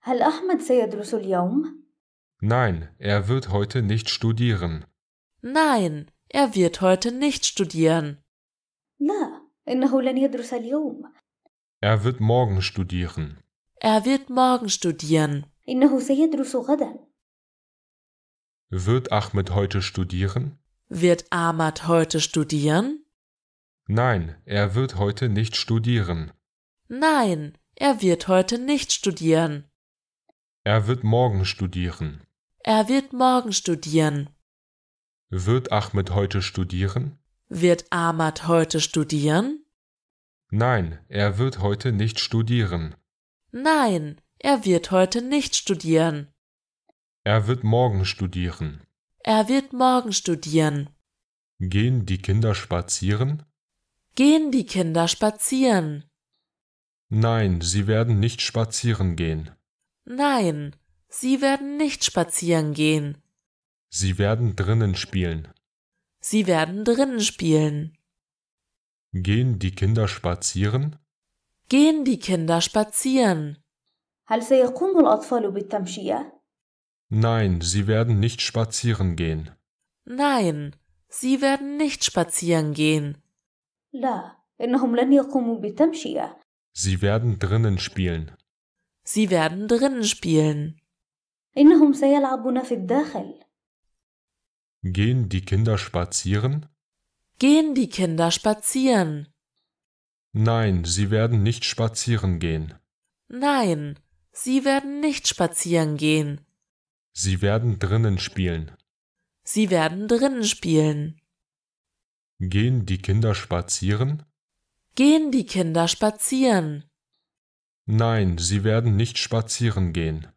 هل أحمد سيدرس اليوم؟ Nein, er wird heute nicht studieren. Nein, er wird heute nicht studieren. لا، إنه لن يدرس اليوم. Er wird morgen studieren. Er wird morgen studieren. إنه سيدرس غدا. Wird Ahmed heute studieren? Wird Ahmad heute studieren? Nein, er wird heute nicht studieren. Nein, er wird heute nicht studieren. Er wird morgen studieren. Er wird morgen studieren. Wird Ahmed heute studieren? Wird Ahmad heute studieren? Nein, er wird heute nicht studieren. Nein, er wird heute nicht studieren. Er wird morgen studieren. Er wird morgen studieren. Gehen die Kinder spazieren? Gehen die Kinder spazieren? Nein, sie werden nicht spazieren gehen. Nein, sie werden nicht spazieren gehen. Sie werden drinnen spielen. Sie werden drinnen spielen. Gehen die Kinder spazieren? Gehen die Kinder spazieren? هل سيقوم الأطفال بالتمشية؟ Nein, Sie werden nicht spazieren gehen. Nein, Sie werden nicht spazieren gehen. Sie werden drinnen spielen. Sie werden drinnen spielen. Gehen die Kinder spazieren? Gehen die Kinder spazieren? Nein, sie werden nicht spazieren gehen. Nein, sie werden nicht spazieren gehen. Sie werden drinnen spielen. Sie werden drinnen spielen. Gehen die Kinder spazieren? Gehen die Kinder spazieren? Nein, sie werden nicht spazieren gehen.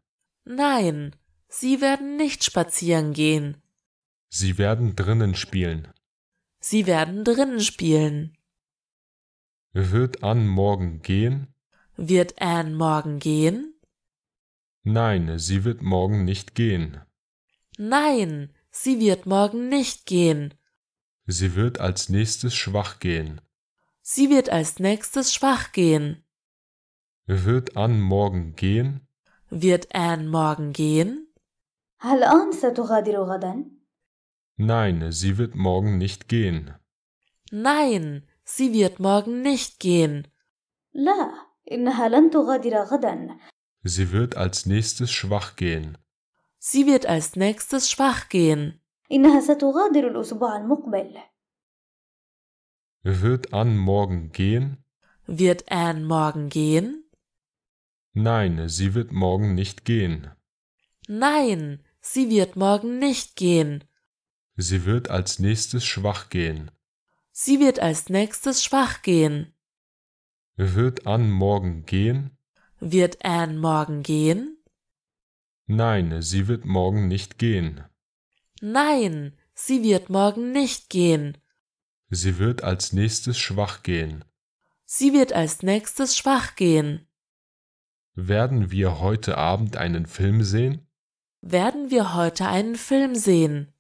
Nein, sie werden nicht spazieren gehen. Sie werden drinnen spielen. Sie werden drinnen spielen. Wird Ann morgen gehen? Wird Ann morgen gehen? Nein, sie wird morgen nicht gehen. Nein, sie wird morgen nicht gehen. Sie wird als nächstes schwach gehen. Sie wird als nächstes schwach gehen. Wird Ann morgen gehen? Wird Ann morgen gehen? هل أن Nein, sie wird morgen nicht gehen. Nein, sie wird morgen nicht gehen. لا، إنها Sie wird als nächstes schwach gehen. Sie wird als nächstes schwach gehen. Wird Ann morgen gehen? Wird Ann morgen gehen? Nein, sie wird morgen nicht gehen. Nein, sie wird morgen nicht gehen. Sie wird als nächstes schwach gehen. Sie wird als nächstes schwach gehen. Wird Ann morgen gehen? Wird Anne morgen gehen? Nein, sie wird morgen nicht gehen. Nein, sie wird morgen nicht gehen. Sie wird als nächstes schwach gehen. Sie wird als nächstes schwach gehen. Werden wir heute Abend einen Film sehen? Werden wir heute einen Film sehen?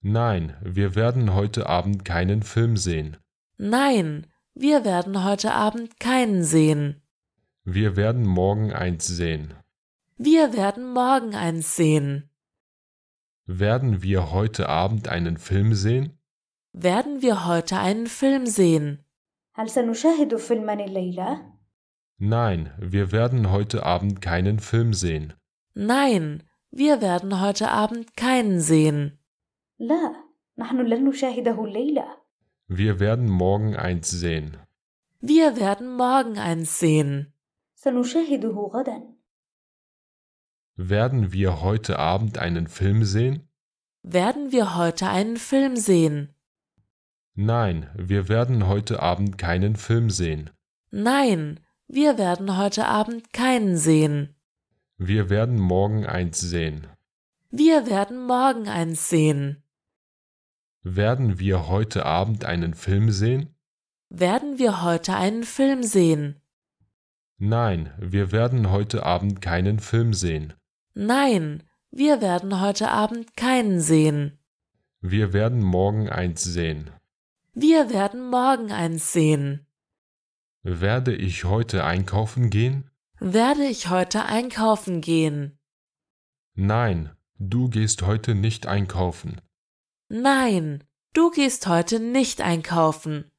Nein, wir werden heute Abend keinen Film sehen. Nein, wir werden heute Abend keinen sehen. Wir werden morgen eins sehen. Wir werden morgen eins sehen. Werden wir heute Abend einen Film sehen? Werden wir heute einen Film sehen? Nein, wir werden heute Abend keinen Film sehen. Nein, wir werden heute Abend keinen sehen. Wir werden morgen eins sehen. Wir werden morgen eins sehen. سنشاهده غدا. Werden wir heute Abend einen Film sehen? Werden wir heute einen Film sehen? Nein, wir werden heute Abend keinen Film sehen. Nein, wir werden heute Abend keinen sehen. Wir werden morgen eins sehen. Wir werden morgen eins sehen. Werden wir heute Abend einen Film sehen? Werden wir heute einen Film sehen? Nein, wir werden heute Abend keinen Film sehen. Nein, wir werden heute Abend keinen sehen. Wir werden morgen eins sehen. Wir werden morgen eins sehen. Werde ich heute einkaufen gehen? Werde ich heute einkaufen gehen? Nein, du gehst heute nicht einkaufen. Nein, du gehst heute nicht einkaufen.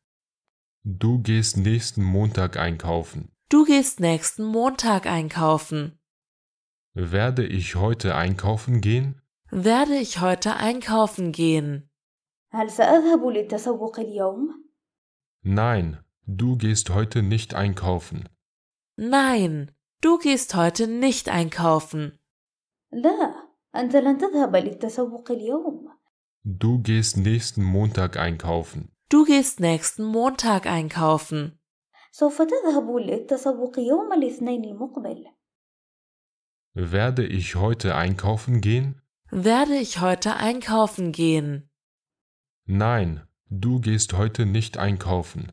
Du gehst nächsten Montag einkaufen. Du gehst nächsten Montag einkaufen. Werde ich heute einkaufen gehen? Werde ich heute einkaufen gehen? Nein, du gehst heute nicht einkaufen. Nein, du gehst heute nicht einkaufen. Du gehst nächsten Montag einkaufen. Du gehst nächsten Montag einkaufen. سوف تذهب للتسوق يوم الاثنين المقبل. Werde ich heute einkaufen gehen? Werde ich heute einkaufen gehen? Nein, du gehst heute nicht einkaufen.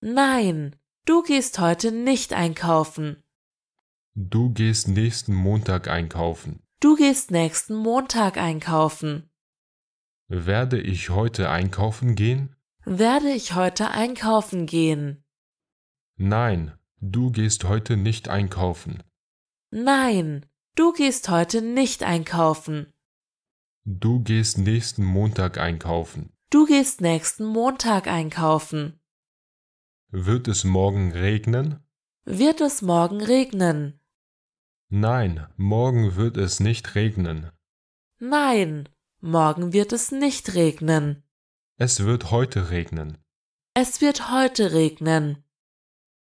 Nein, du gehst heute nicht einkaufen. Du gehst nächsten Montag einkaufen. Du gehst nächsten Montag einkaufen. Werde ich heute einkaufen gehen? Werde ich heute einkaufen gehen? Nein, du gehst heute nicht einkaufen. Nein, du gehst heute nicht einkaufen. Du gehst nächsten Montag einkaufen. Du gehst nächsten Montag einkaufen. Wird es morgen regnen? Wird es morgen regnen? Nein, morgen wird es nicht regnen. Nein, morgen wird es nicht regnen. Es wird heute regnen. Es wird heute regnen.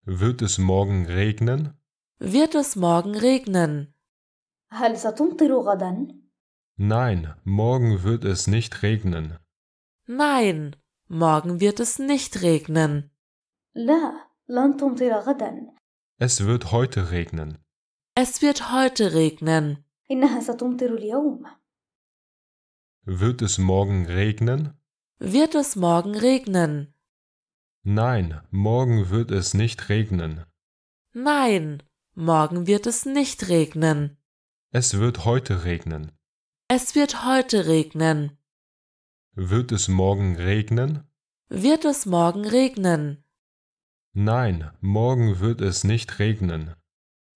Wird es morgen regnen? Wird es morgen regnen? هل ستمطر غدا؟ Nein, morgen wird es nicht regnen. Nein, morgen wird es nicht regnen. لا، لن تمطر غدا. Es wird heute regnen. Es wird heute regnen. إنها ستمطر اليوم. Wird es morgen regnen? Wird es morgen regnen? Nein, morgen wird es nicht regnen. Nein, morgen wird es nicht regnen. Es wird heute regnen. Es wird heute regnen. Wird es morgen regnen? Wird es morgen regnen? Nein, morgen wird es nicht regnen.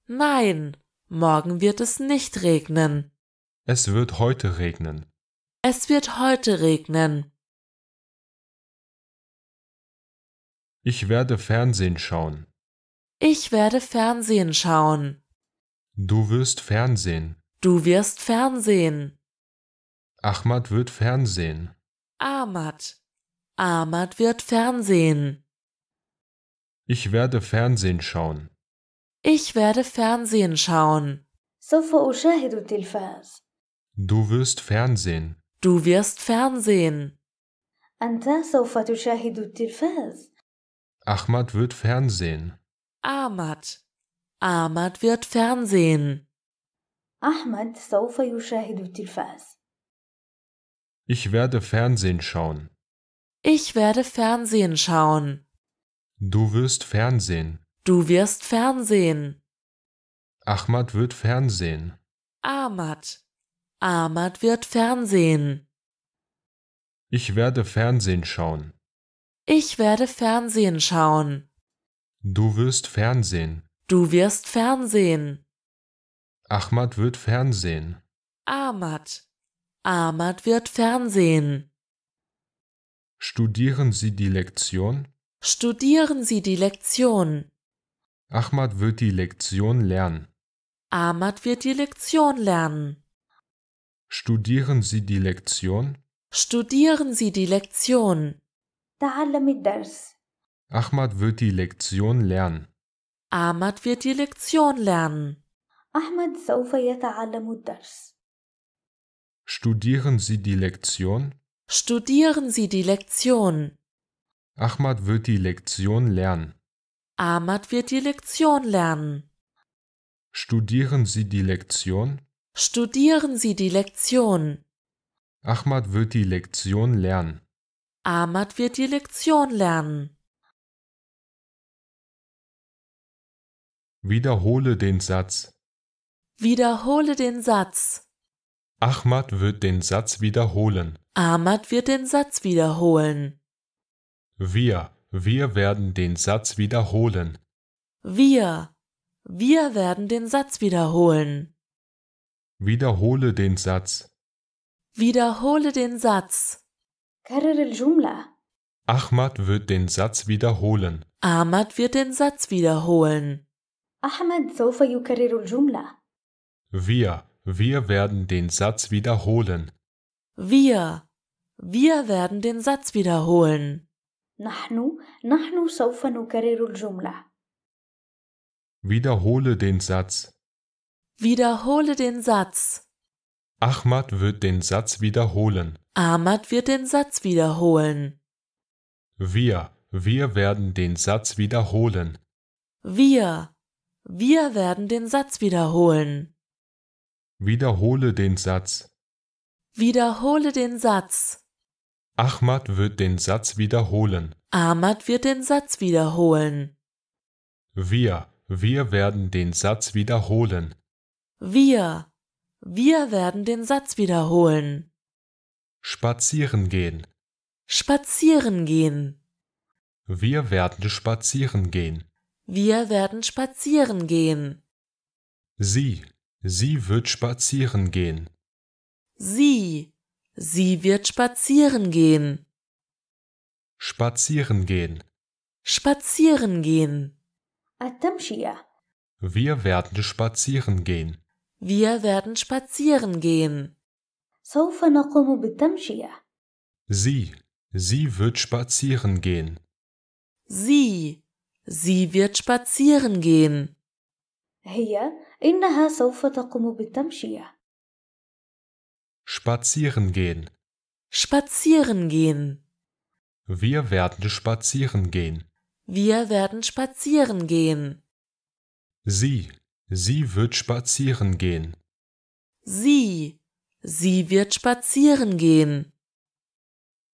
Nein, morgen wird es nicht regnen. Es wird heute regnen. Es wird heute regnen. Ich werde Fernsehen schauen. Ich werde Fernsehen schauen. Du wirst Fernsehen. Du wirst Fernsehen. Ahmad wird Fernsehen. Ahmad. Ahmad wird Fernsehen. Ich werde Fernsehen schauen. Ich werde Fernsehen schauen. سوف أشاهد التلفاز. Du wirst Fernsehen. Du wirst Fernsehen. أنت سوف تشاهد التلفاز. Ahmad wird Fernsehen. Ahmad. Ahmad wird Fernsehen. Ahmad سوف يشاهد التلفاز. Ich werde Fernsehen schauen. Ich werde Fernsehen schauen. Du wirst Fernsehen. Du wirst Fernsehen. Ahmad wird Fernsehen. Ahmad. Ahmad wird Fernsehen. Ich werde Fernsehen schauen. Ich werde Fernsehen schauen. Du wirst Fernsehen. Du wirst Fernsehen. Ahmad wird Fernsehen. Ahmad. Ahmad wird Fernsehen. Studieren Sie die Lektion? Studieren Sie die Lektion. Ahmad wird die Lektion lernen. Ahmad wird die Lektion lernen. Studieren Sie die Lektion? Studieren Sie die Lektion. تعلم الدرس. Ahmad wird die Lektion lernen. Ahmad wird die Lektion lernen. أحمد سوف يتعلم الدرس. Studieren Sie die Lektion? Studieren Sie die Lektion. Ahmad wird die Lektion lernen. Ahmad wird die Lektion lernen. Studieren Sie die Lektion? Studieren Sie die Lektion. Ahmad wird die Lektion lernen. Ahmad wird die Lektion lernen. Wiederhole den Satz. Wiederhole den Satz. Ahmad wird den Satz wiederholen. Ahmad wird den Satz wiederholen. Wir, wir werden den Satz wiederholen. Wir, wir werden den Satz wiederholen. Wiederhole den Satz. Wiederhole den Satz. كرر الجملة. Ahmad wird den Satz wiederholen. Ahmad wird den Satz wiederholen. أحمد سوف يكرر الجملة. Wir, wir werden den Satz wiederholen. Wir, wir werden den Satz wiederholen. نحن, نحن سوف نكرر الجملة. Wiederhole den Satz. Wiederhole den Satz. Ahmad wird den Satz wiederholen. Ahmad wird den Satz wiederholen. Wir, wir werden den Satz wiederholen. Wir, wir werden den Satz wiederholen. Wiederhole den Satz. Wiederhole den Satz. Ahmad wird den Satz wiederholen. Ahmad wird den Satz wiederholen. Wir, wir werden den Satz wiederholen. Wir, wir werden den Satz wiederholen. Spazieren gehen. Spazieren gehen. Wir werden spazieren gehen. Wir werden spazieren gehen. Sie, sie wird spazieren gehen. Sie, sie wird spazieren gehen. Spazieren gehen. Spazieren gehen. التمشية. Wir werden spazieren gehen. Wir werden spazieren gehen. Sie, sie wird spazieren gehen. Sie, sie wird spazieren gehen. Spazieren gehen. Spazieren gehen. Wir werden spazieren gehen. Wir werden spazieren gehen. Sie, Sie wird spazieren gehen. Sie. Sie wird spazieren gehen.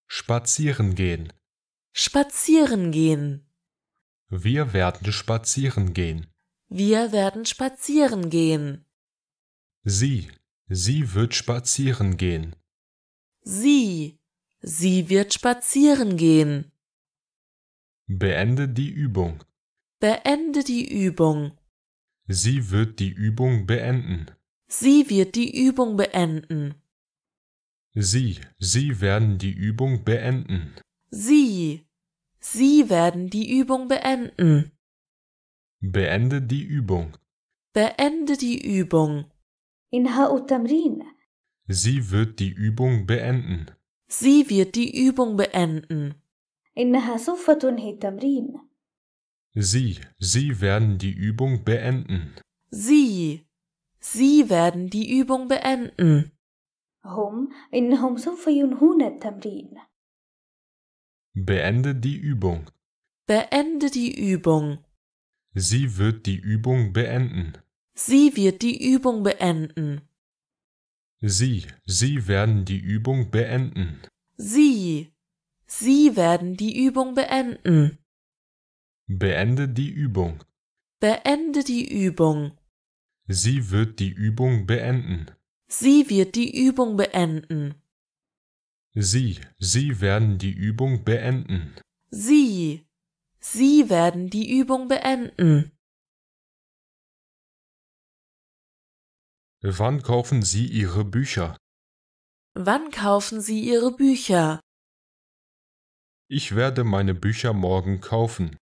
Spazieren gehen. Spazieren gehen. Wir werden spazieren gehen. Wir werden spazieren gehen. Sie. Sie wird spazieren gehen. Sie. Sie wird spazieren gehen. Beende die Übung. Beende die Übung. Sie wird die Übung beenden. Sie wird die Übung beenden. Sie, Sie werden die Übung beenden. Sie, Sie werden die Übung beenden. Beende die Übung. Beende die Übung. إنهاء التمرين. Sie wird die Übung beenden. Sie wird die Übung beenden. إنها سوف تنهي التمرين. Sie, Sie werden die Übung beenden. Sie, Sie werden die Übung beenden. هم إنهم سوف ينهون Beende die Übung. Beende die Übung. Sie wird die Übung beenden. Sie wird die Übung beenden. Sie, Sie werden die Übung beenden. Sie, Sie werden die Übung beenden. Beende die Übung. Beende die Übung. Sie wird die Übung beenden. Sie wird die Übung beenden. Sie, Sie werden die Übung beenden. Sie, Sie werden die Übung beenden. Wann kaufen Sie Ihre Bücher? Wann kaufen Sie Ihre Bücher? Ich werde meine Bücher morgen kaufen.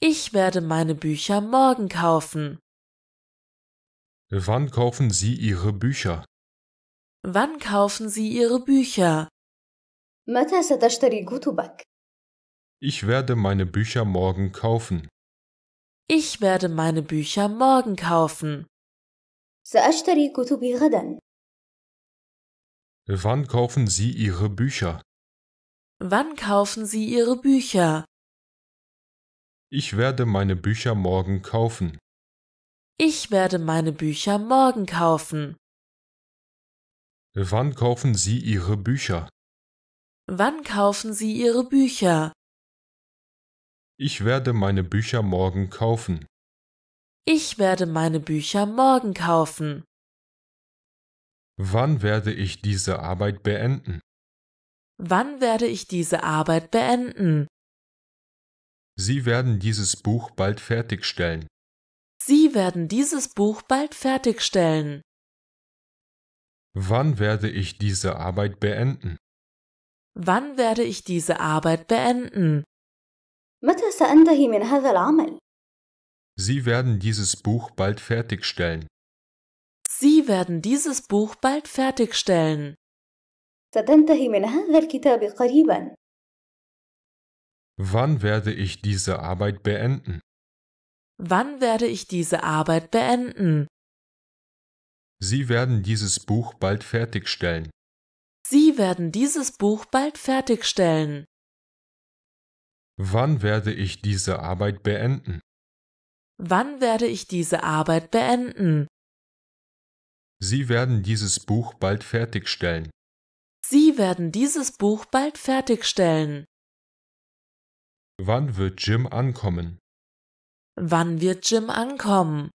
Ich werde meine Bücher morgen kaufen. Wann kaufen Sie Ihre Bücher? Wann kaufen Sie Ihre Bücher? Ich werde meine Bücher morgen kaufen. Ich werde meine Bücher morgen kaufen. Wann kaufen Sie Ihre Bücher? Wann kaufen Sie Ihre Bücher? Ich werde meine Bücher morgen kaufen. Ich werde meine Bücher morgen kaufen. Wann kaufen Sie Ihre Bücher? Wann kaufen Sie Ihre Bücher? Ich werde meine Bücher morgen kaufen. Ich werde meine Bücher morgen kaufen. Wann werde ich diese Arbeit beenden? Wann werde ich diese Arbeit beenden? Sie werden dieses Buch bald fertigstellen. Sie werden dieses Buch bald fertigstellen. Wann werde ich diese Arbeit beenden? Wann werde ich diese Arbeit beenden? Sie werden dieses Buch bald fertigstellen. Sie werden dieses Buch bald fertigstellen. ستنتهي من هذا الكتاب قريبا. Wann werde ich diese Arbeit beenden? Wann werde ich diese Arbeit beenden? Sie werden dieses Buch bald fertigstellen. Sie werden dieses Buch bald fertigstellen. Wann werde ich diese Arbeit beenden? Wann werde ich diese Arbeit beenden? Sie werden dieses Buch bald fertigstellen. Sie werden dieses Buch bald fertigstellen. Wann wird Jim ankommen? Wann wird Jim ankommen?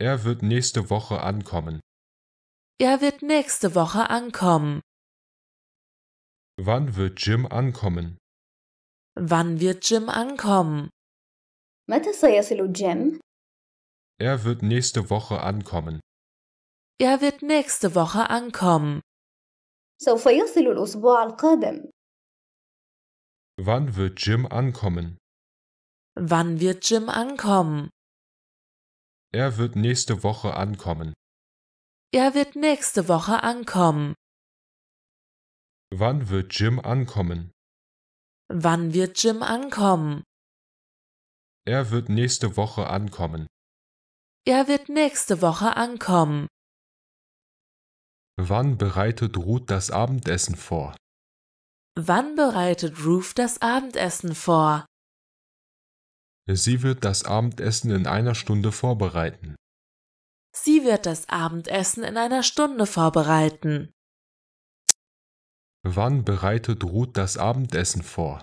Er wird nächste Woche ankommen. Er wird nächste Woche ankommen. Wann wird Jim ankommen? Wann wird Jim ankommen? متى Jim? Er wird nächste Woche ankommen. Er wird nächste Woche ankommen. سوف يصل الأسبوع القادم. Wann wird Jim ankommen? Wann wird Jim ankommen? Er wird nächste Woche ankommen. Er wird nächste Woche ankommen. Wann wird Jim ankommen? Wann wird Jim ankommen? Er wird nächste Woche ankommen. Er wird nächste Woche ankommen. Wann bereitet Ruth das Abendessen vor? Wann bereitet Ruth das Abendessen vor? Sie wird das Abendessen in einer Stunde vorbereiten. Sie wird das Abendessen in einer Stunde vorbereiten. Wann bereitet Ruth das Abendessen vor?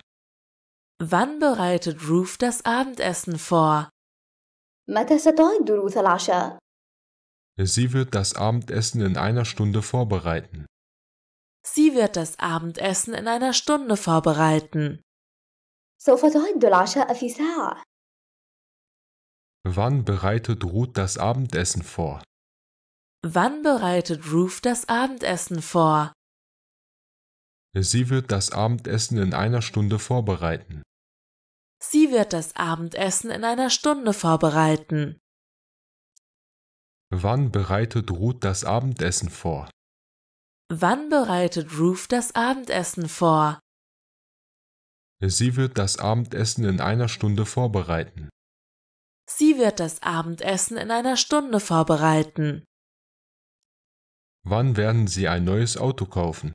Wann bereitet Ruth das Abendessen vor? Sie wird das Abendessen in einer Stunde vorbereiten. Sie wird das Abendessen in einer Stunde vorbereiten. Wann bereitet Ruth das Abendessen vor? Wann bereitet Ruth das Abendessen vor? Sie wird das Abendessen in einer Stunde vorbereiten. Sie wird das Abendessen in einer Stunde vorbereiten. Wann bereitet Ruth das Abendessen vor? Wann bereitet Ruth das Abendessen vor? Sie wird das Abendessen in einer Stunde vorbereiten. Sie wird das Abendessen in einer Stunde vorbereiten. Wann werden Sie ein neues Auto kaufen?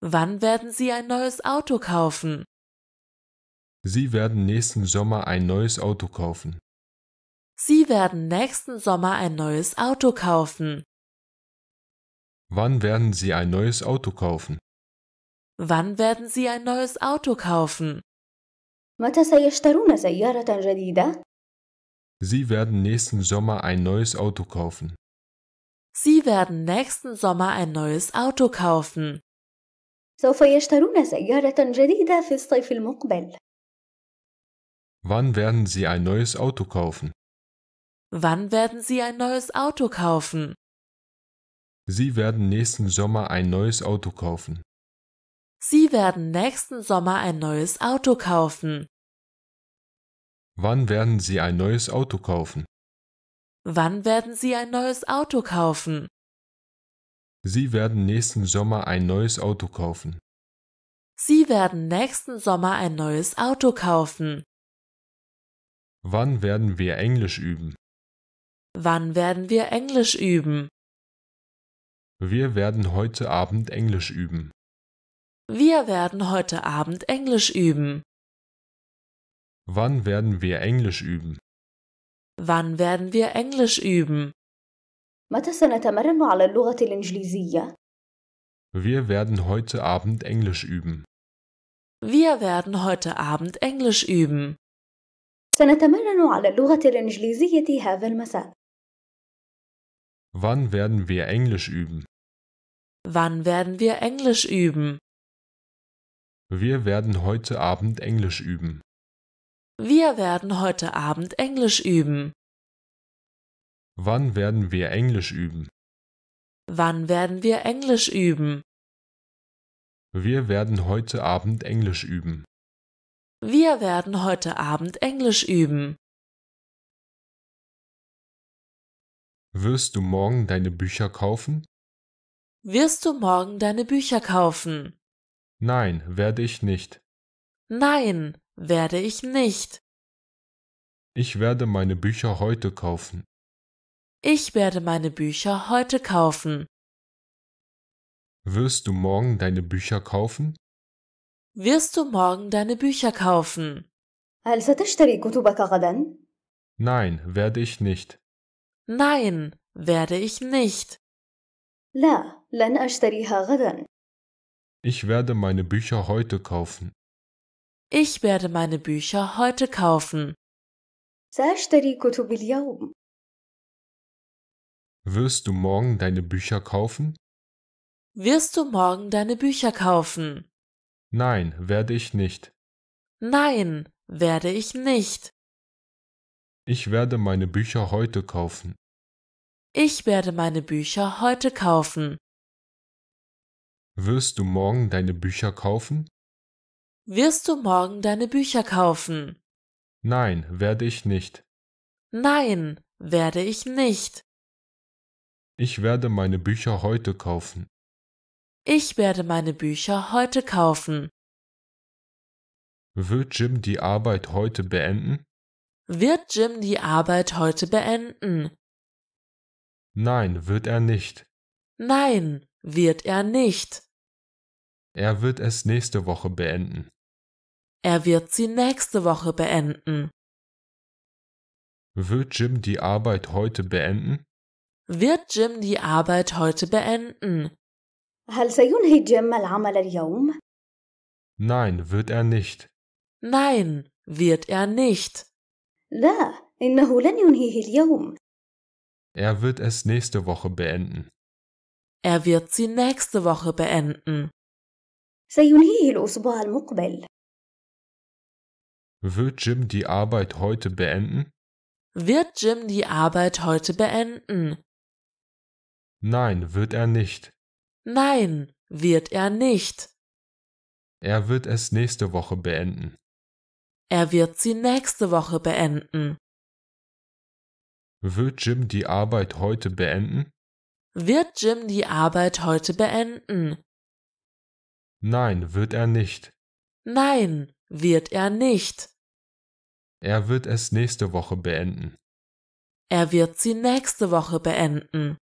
Wann werden Sie ein neues Auto kaufen? Sie werden nächsten Sommer ein neues Auto kaufen. Sie werden nächsten Sommer ein neues Auto kaufen. Wann werden Sie ein neues Auto kaufen? Wann werden Sie ein neues Auto kaufen? Sie werden nächsten Sommer ein neues Auto kaufen. Sie werden nächsten Sommer ein neues Auto kaufen. Wann werden Sie ein neues Auto kaufen? Wann werden Sie ein neues Auto kaufen? Sie werden nächsten Sommer ein neues Auto kaufen. Sie werden nächsten Sommer ein neues Auto kaufen. Wann werden Sie ein neues Auto kaufen? Wann werden Sie ein neues Auto kaufen? Sie werden nächsten Sommer ein neues Auto kaufen. Sie werden nächsten Sommer ein neues Auto kaufen. Wann werden wir Englisch üben? Wann werden wir Englisch üben? Wir werden heute Abend Englisch üben. Wir werden heute Abend Englisch üben. Wann werden wir Englisch üben? Wann werden wir Englisch üben? Wir werden heute Abend Englisch üben. Wir werden heute Abend Englisch üben. سنتمرن على اللغة الإنجليزية هذا المساء. Wann werden wir Englisch üben? Wann werden wir Englisch üben? Wir werden heute Abend Englisch üben. Wir werden heute Abend Englisch üben. Wann werden wir Englisch üben? Wann werden wir Englisch üben? Wir werden heute Abend Englisch üben. Wir werden heute Abend Englisch üben. Wirst du morgen deine Bücher kaufen? Wirst du morgen deine Bücher kaufen? Nein, werde ich nicht. Nein, werde ich nicht. Ich werde meine Bücher heute kaufen. Ich werde meine Bücher heute kaufen. Wirst du morgen deine Bücher kaufen? Wirst du morgen deine Bücher kaufen? Nein, werde ich nicht. Nein, werde ich nicht. لا لن أشتريها غدا. Ich werde meine Bücher heute kaufen. Ich werde meine Bücher heute kaufen. سأشتري كتب اليوم. Wirst du morgen deine Bücher kaufen? Wirst du morgen deine Bücher kaufen? Nein, werde ich nicht. Nein, werde ich nicht. Ich werde meine Bücher heute kaufen. Ich werde meine Bücher heute kaufen. Wirst du morgen deine Bücher kaufen? Wirst du morgen deine Bücher kaufen? Nein, werde ich nicht. Nein, werde ich nicht. Ich werde meine Bücher heute kaufen. Ich werde meine Bücher heute kaufen. Wird Jim die Arbeit heute beenden? Wird Jim die Arbeit heute beenden? Nein, wird er nicht. Nein, wird er nicht. Er wird es nächste Woche beenden. Er wird sie nächste Woche beenden. Wird Jim die Arbeit heute beenden? Wird Jim die Arbeit heute beenden? هل سينهي جيم العمل اليوم؟ Nein, wird er nicht. Nein, wird er nicht. Er wird es nächste Woche beenden. Er wird sie nächste Woche beenden. سينهيه الأسبوع المقبل. Wird Jim die Arbeit heute beenden? Wird Jim die Arbeit heute beenden? Nein, wird er nicht. Nein, wird er nicht. Er wird es nächste Woche beenden. Er wird sie nächste Woche beenden. Wird Jim die Arbeit heute beenden? Wird Jim die Arbeit heute beenden? Nein, wird er nicht. Nein, wird er nicht. Er wird es nächste Woche beenden. Er wird sie nächste Woche beenden.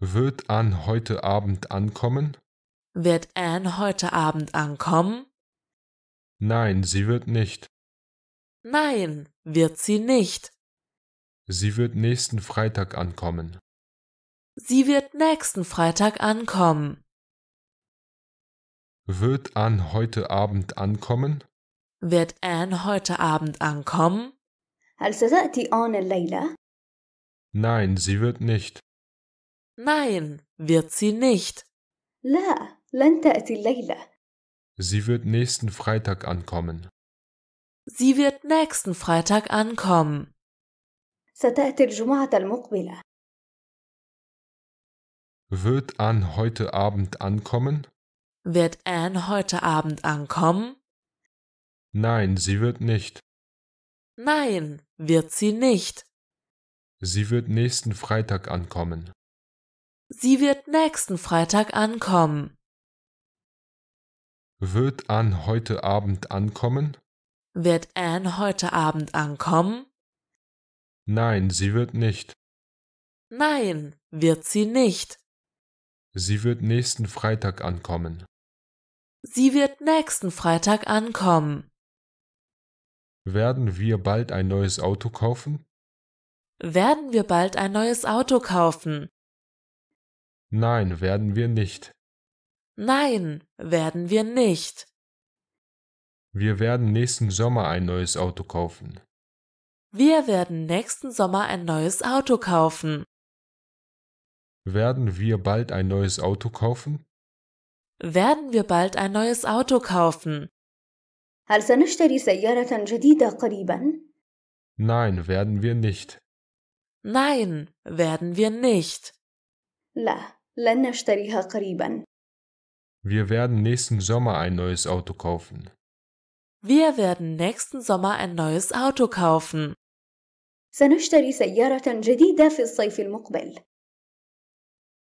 Wird Ann heute Abend ankommen? Wird Ann heute Abend ankommen? Nein, sie wird nicht. Nein, wird sie nicht. Sie wird nächsten Freitag ankommen. Sie wird nächsten Freitag ankommen. Wird Ann heute Abend ankommen? Wird Ann heute Abend ankommen? هل ستأتي آن الليلة؟ Nein, sie wird nicht. Nein, wird sie nicht. لا، لن تأتي الليلة. Sie wird nächsten Freitag ankommen. Sie wird nächsten Freitag ankommen. ستأتي الجمعة المقبلة. Wird Ann heute Abend ankommen? Wird Anne heute Abend ankommen? Nein, sie wird nicht. Nein, wird sie nicht. Sie wird nächsten Freitag ankommen. Sie wird nächsten Freitag ankommen. Wird Anne heute Abend ankommen? Wird Anne heute Abend ankommen? Nein, sie wird nicht. Nein, wird sie nicht. Sie wird nächsten Freitag ankommen. Sie wird nächsten Freitag ankommen. Werden wir bald ein neues Auto kaufen? Werden wir bald ein neues Auto kaufen? Nein, werden wir nicht. Nein, werden wir nicht. Wir werden nächsten Sommer ein neues Auto kaufen. Wir werden nächsten Sommer ein neues Auto kaufen. Werden wir bald ein neues Auto kaufen? Werden wir bald ein neues Auto kaufen? Nein, werden wir nicht. Nein, werden wir nicht. Wir werden nächsten Sommer ein neues Auto kaufen. Wir werden nächsten Sommer ein neues Auto kaufen.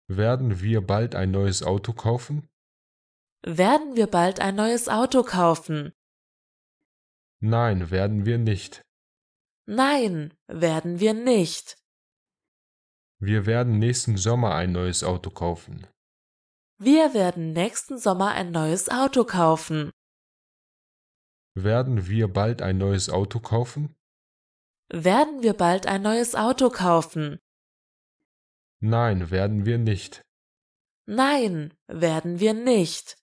Werden wir bald ein neues Auto kaufen? Werden wir bald ein neues Auto kaufen? Nein, werden wir nicht. Nein, werden wir nicht. Wir werden nächsten Sommer ein neues Auto kaufen. Wir werden nächsten Sommer ein neues Auto kaufen. Werden wir bald ein neues Auto kaufen? Werden wir bald ein neues Auto kaufen? Nein, werden wir nicht. Nein, werden wir nicht.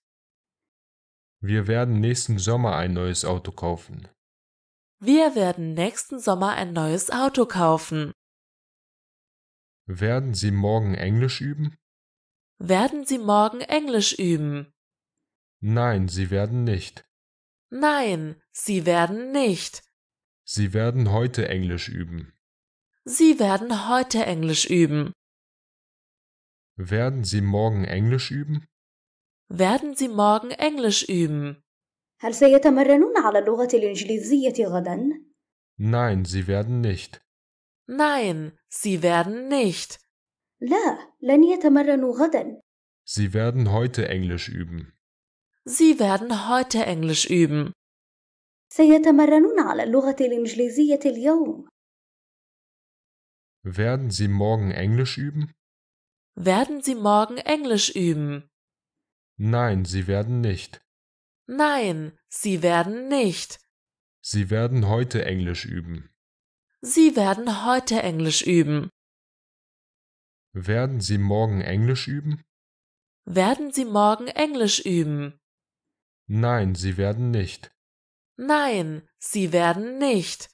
Wir werden nächsten Sommer ein neues Auto kaufen. Wir werden nächsten Sommer ein neues Auto kaufen. Werden Sie morgen Englisch üben? Werden Sie morgen Englisch üben? Nein, Sie werden nicht. Nein, Sie werden nicht. Sie werden heute Englisch üben. Sie werden heute Englisch üben. Werden Sie morgen Englisch üben? Werden Sie morgen Englisch üben? Nein, Sie werden nicht. Nein, Sie werden nicht. Sie werden heute Englisch üben. Sie werden heute Englisch üben. Werden Sie morgen Englisch üben? Werden Sie morgen Englisch üben? Nein, sie werden nicht. Nein, sie werden nicht. Sie werden heute Englisch üben. Sie werden heute Englisch üben. Werden Sie morgen Englisch üben? Werden Sie morgen Englisch üben? Nein, Sie werden nicht. Nein, Sie werden nicht.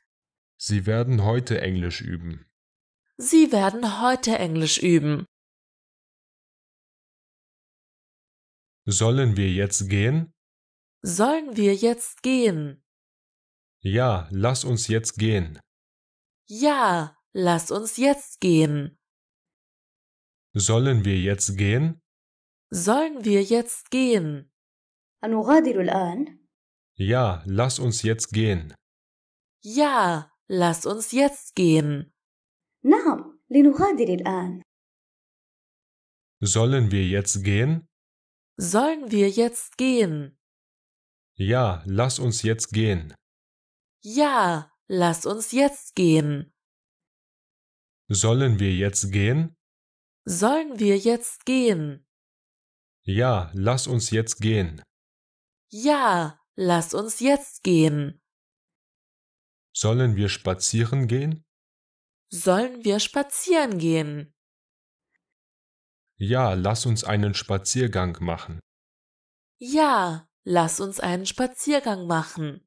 Sie werden heute Englisch üben. Sie werden heute Englisch üben. Sollen wir jetzt gehen? Sollen wir jetzt gehen? Ja, lass uns jetzt gehen. Ja, lass uns jetzt gehen. Sollen wir jetzt gehen? Sollen wir jetzt gehen? أنغادر Ja, lass uns jetzt gehen. Ja, lass uns jetzt gehen. نعم، لنغادر Sollen wir jetzt gehen? Sollen wir jetzt gehen? Ja, lass uns jetzt gehen. Ja, lass uns jetzt gehen. Sollen wir jetzt gehen? Sollen wir jetzt gehen? Ja, lass uns jetzt gehen. Ja, lass uns jetzt gehen. Sollen wir spazieren gehen? Sollen wir spazieren gehen? Ja, lass uns einen Spaziergang machen. Ja, lass uns einen Spaziergang machen.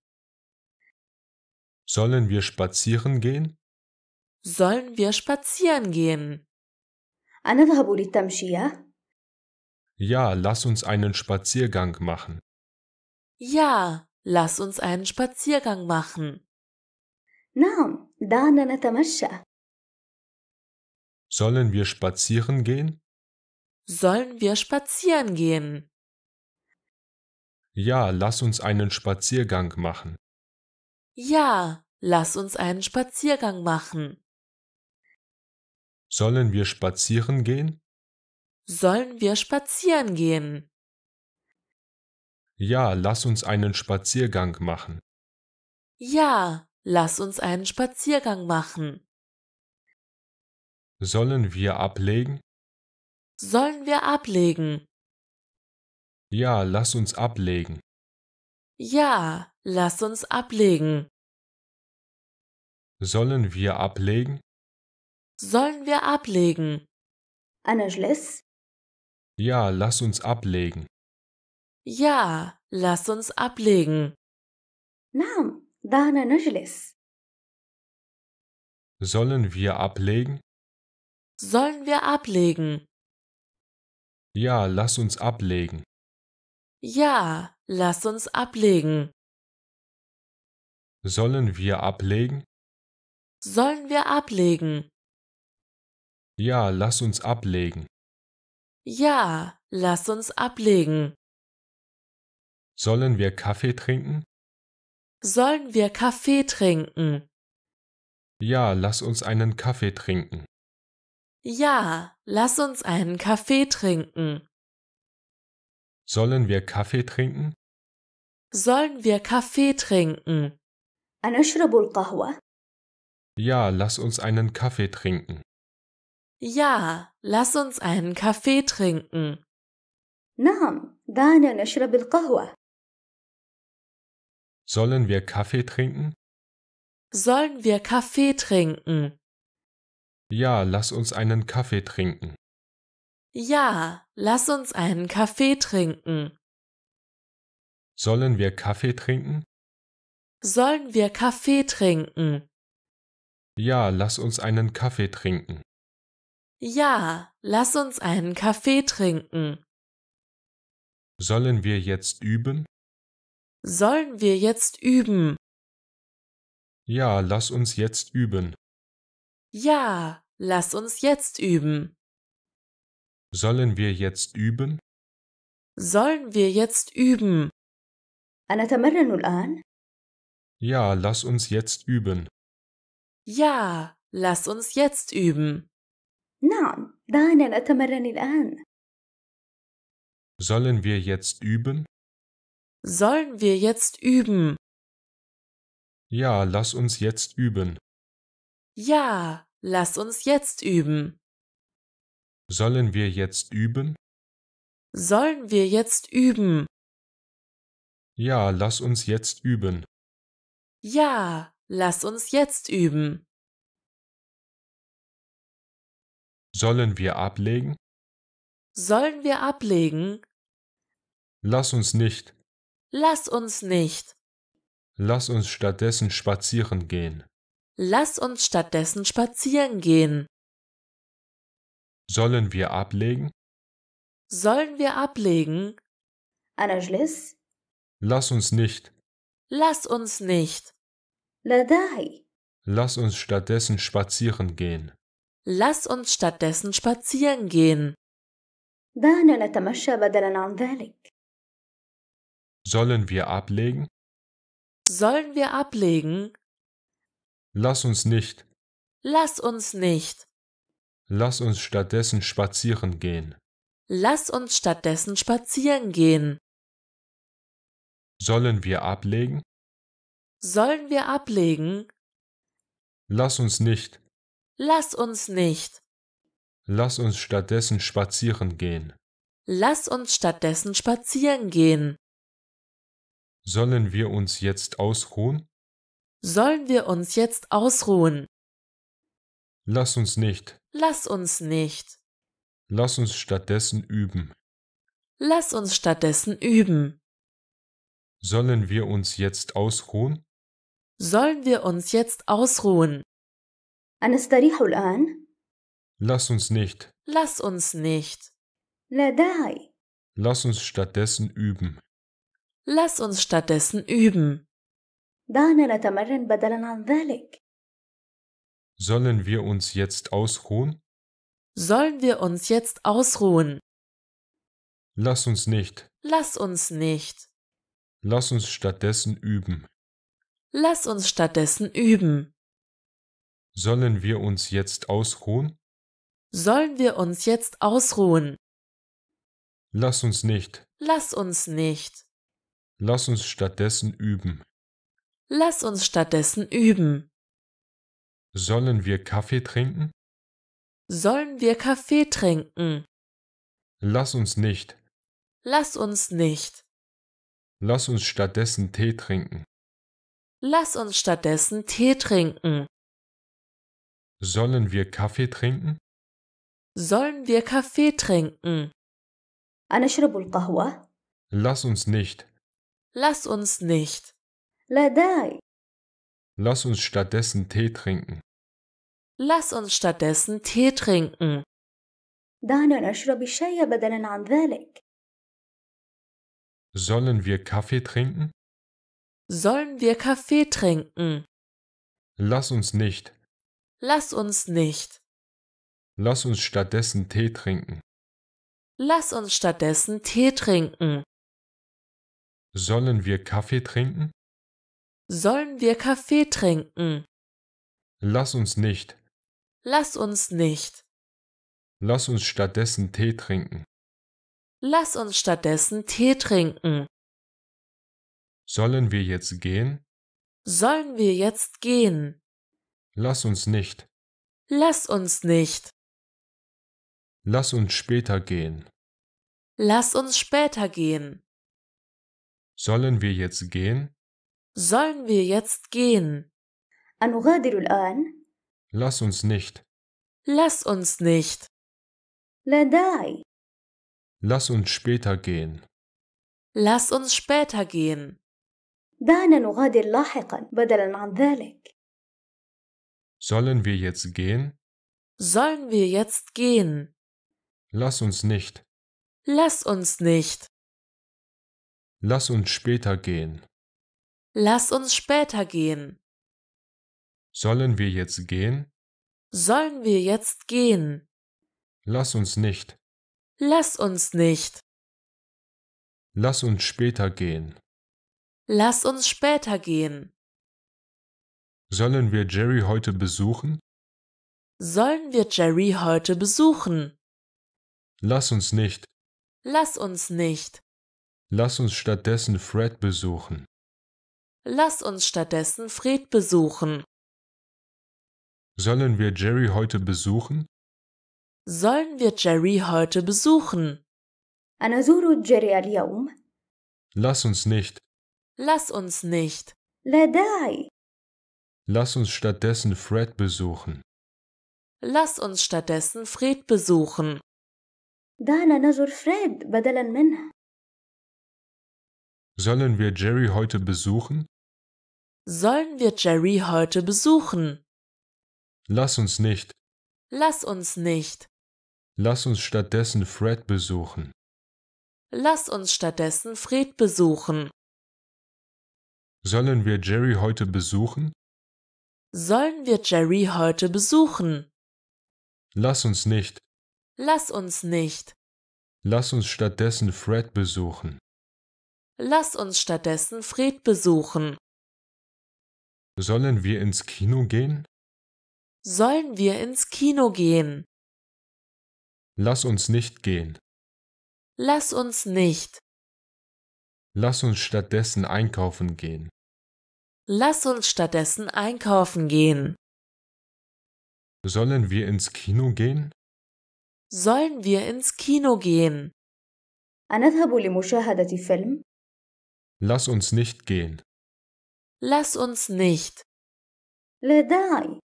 Sollen wir spazieren gehen? Sollen wir spazieren gehen? Ja, lass uns einen Spaziergang machen. Ja, lass uns einen Spaziergang machen. نعم، دعنا Sollen wir spazieren gehen? Sollen wir spazieren gehen? Ja, lass uns einen Spaziergang machen. Ja, lass uns einen Spaziergang machen. Sollen wir spazieren gehen? Sollen wir spazieren gehen? Ja, lass uns einen Spaziergang machen. Ja, lass uns einen Spaziergang machen. Sollen wir ablegen? Sollen wir ablegen? Ja, lass uns ablegen. Ja, lass uns ablegen. Sollen wir ablegen? Sollen wir ablegen? Anajles? Ja, lass uns ablegen. Ja, lass uns ablegen. Naam, دعنا نجلس. Sollen wir ablegen? Sollen wir ablegen? Ja, lass uns ablegen. Ja, lass uns ablegen. Sollen wir ablegen? Sollen wir ablegen? Ja, lass uns ablegen. Ja, lass uns ablegen. Sollen wir Kaffee trinken? Sollen wir Kaffee trinken? Ja, lass uns einen Kaffee trinken. Ja, lass uns einen Kaffee trinken. Sollen wir Kaffee trinken? Sollen wir Kaffee trinken? أنا أشرب القهوة. Ja, lass uns einen Kaffee trinken. Ja, lass uns einen Kaffee trinken. نعم، دعنا نشرب القهوة. Sollen wir Kaffee trinken? Sollen wir Kaffee trinken? Ja, lass uns einen Kaffee trinken. Ja, lass uns einen Kaffee trinken. Sollen wir Kaffee trinken? Sollen wir Kaffee trinken? Ja, lass uns einen Kaffee trinken. Ja, lass uns einen Kaffee trinken. Sollen wir jetzt üben? Sollen wir jetzt üben? Ja, lass uns jetzt üben. Ja, lass uns jetzt üben. Sollen wir jetzt üben? Sollen wir jetzt üben? أنتمرن الآن؟ Ja, lass uns jetzt üben. Ja, lass uns jetzt üben. نعم، دعنا نتمرن الآن. Sollen wir jetzt üben? Sollen wir jetzt üben? Ja, lass uns jetzt üben. Ja, Lass uns jetzt üben. Sollen wir jetzt üben? Sollen wir jetzt üben? Ja, lass uns jetzt üben. Ja, lass uns jetzt üben. Sollen wir ablegen? Sollen wir ablegen? Lass uns nicht. Lass uns nicht. Lass uns stattdessen spazieren gehen. Lass uns stattdessen spazieren gehen. Sollen wir ablegen? Sollen wir ablegen? أرجلس Lass uns nicht. Lass uns nicht. لا Lass uns stattdessen spazieren gehen. Lass uns stattdessen spazieren gehen. Sollen wir ablegen? Sollen wir ablegen? Lass uns nicht. Lass uns nicht. Lass uns stattdessen spazieren gehen. Lass uns stattdessen spazieren gehen. Sollen wir ablegen? Sollen wir ablegen? Lass uns nicht. Lass uns nicht. Lass uns stattdessen spazieren gehen. Lass uns stattdessen spazieren gehen. Sollen wir uns jetzt ausruhen? Sollen wir uns jetzt ausruhen? Lass uns nicht. Lass uns nicht. Lass uns stattdessen üben. Lass uns stattdessen üben. Sollen wir uns jetzt ausruhen? Sollen wir uns jetzt ausruhen? أنستريح الآن؟ Lass uns nicht. Lass uns nicht. Lass uns stattdessen üben. Lass uns stattdessen üben. دعنا نتمرن بدلا عن ذلك. Sollen wir uns jetzt ausruhen? Sollen wir uns jetzt ausruhen? Lass uns nicht. Lass uns nicht. Lass uns stattdessen üben. Lass uns stattdessen üben. Sollen wir uns jetzt ausruhen? Sollen wir uns jetzt ausruhen? Lass uns nicht. Lass uns nicht. Lass uns stattdessen üben. Lass uns stattdessen üben. Sollen wir Kaffee trinken? Sollen wir Kaffee trinken? Lass uns nicht. Lass uns nicht. Lass uns stattdessen Tee trinken. Lass uns stattdessen Tee trinken. Sollen wir Kaffee trinken? Sollen wir Kaffee trinken? Lass uns nicht. Lass uns nicht. لدي. Lass uns stattdessen Tee trinken. Lass uns stattdessen Tee trinken. دعنا نشرب الشاي بدلا عن ذلك. Sollen wir Kaffee trinken? Sollen wir Kaffee trinken? Lass uns nicht. Lass uns nicht. Lass uns stattdessen Tee trinken. Lass uns stattdessen Tee trinken. Sollen wir Kaffee trinken? Sollen wir Kaffee trinken? Lass uns nicht. Lass uns nicht. Lass uns stattdessen Tee trinken. Lass uns stattdessen Tee trinken. Sollen wir jetzt gehen? Sollen wir jetzt gehen? Lass uns nicht. Lass uns nicht. Lass uns später gehen. Lass uns später gehen. Sollen wir jetzt gehen? Sollen wir jetzt gehen? أنغادر الآن؟ Lass uns nicht. Lass uns nicht. لا داعي. Lass uns später gehen. Lass uns später gehen. دعنا نغادر لاحقا بدلا عن ذلك. Sollen wir jetzt gehen? Sollen wir jetzt gehen? Lass uns nicht. Lass uns nicht. Lass uns später gehen. Lass uns später gehen. Sollen wir jetzt gehen? Sollen wir jetzt gehen? Lass uns nicht. Lass uns nicht. Lass uns später gehen. Lass uns später gehen. Sollen wir Jerry heute besuchen? Sollen wir Jerry heute besuchen? Lass uns nicht. Lass uns nicht. Lass uns stattdessen Fred besuchen. Lass uns stattdessen Fred besuchen. Sollen wir Jerry heute besuchen? Sollen wir Jerry heute besuchen? أنا أزور جيري Lass uns nicht. Lass uns nicht. لا Lass uns stattdessen Fred besuchen. Lass uns stattdessen Fred besuchen. دعنا نزور فريد بدلا Sollen wir Jerry heute besuchen? Sollen wir Jerry heute besuchen? Lass uns nicht. Lass uns nicht. Lass uns stattdessen Fred besuchen. Lass uns stattdessen Fred besuchen. Sollen wir Jerry heute besuchen? Sollen wir Jerry heute besuchen? Lass uns nicht. Lass uns nicht. Lass uns stattdessen Fred besuchen. Lass uns stattdessen Fred besuchen. Sollen wir ins Kino gehen? Sollen wir ins Kino gehen? Lass uns nicht gehen. Lass uns nicht. Lass uns stattdessen einkaufen gehen. Lass uns stattdessen einkaufen gehen. Sollen wir ins Kino gehen? Sollen wir ins Kino gehen؟ أنذهب لمشاهدة فيلم. Lass uns nicht gehen. Lass uns nicht. لداي.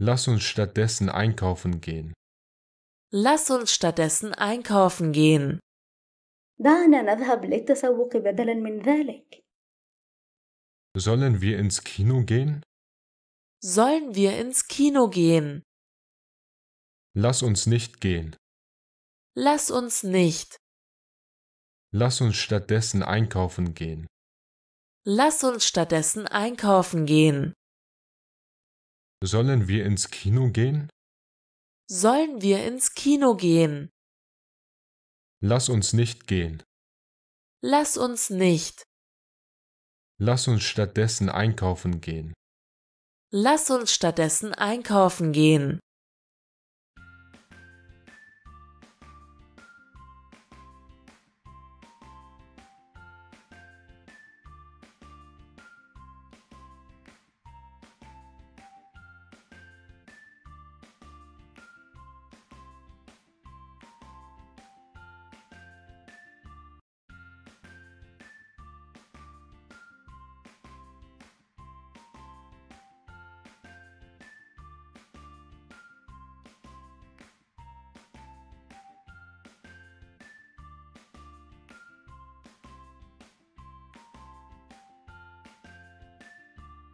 Lass uns stattdessen einkaufen gehen. Lass uns stattdessen einkaufen gehen. Sollen wir ins Kino gehen? Sollen wir ins Kino gehen? Lass uns nicht gehen. Lass uns nicht. Lass uns stattdessen einkaufen gehen. Lass uns stattdessen einkaufen gehen. Sollen wir ins Kino gehen? Sollen wir ins Kino gehen? Lass uns nicht gehen. Lass uns nicht. Lass uns stattdessen einkaufen gehen. Lass uns stattdessen einkaufen gehen.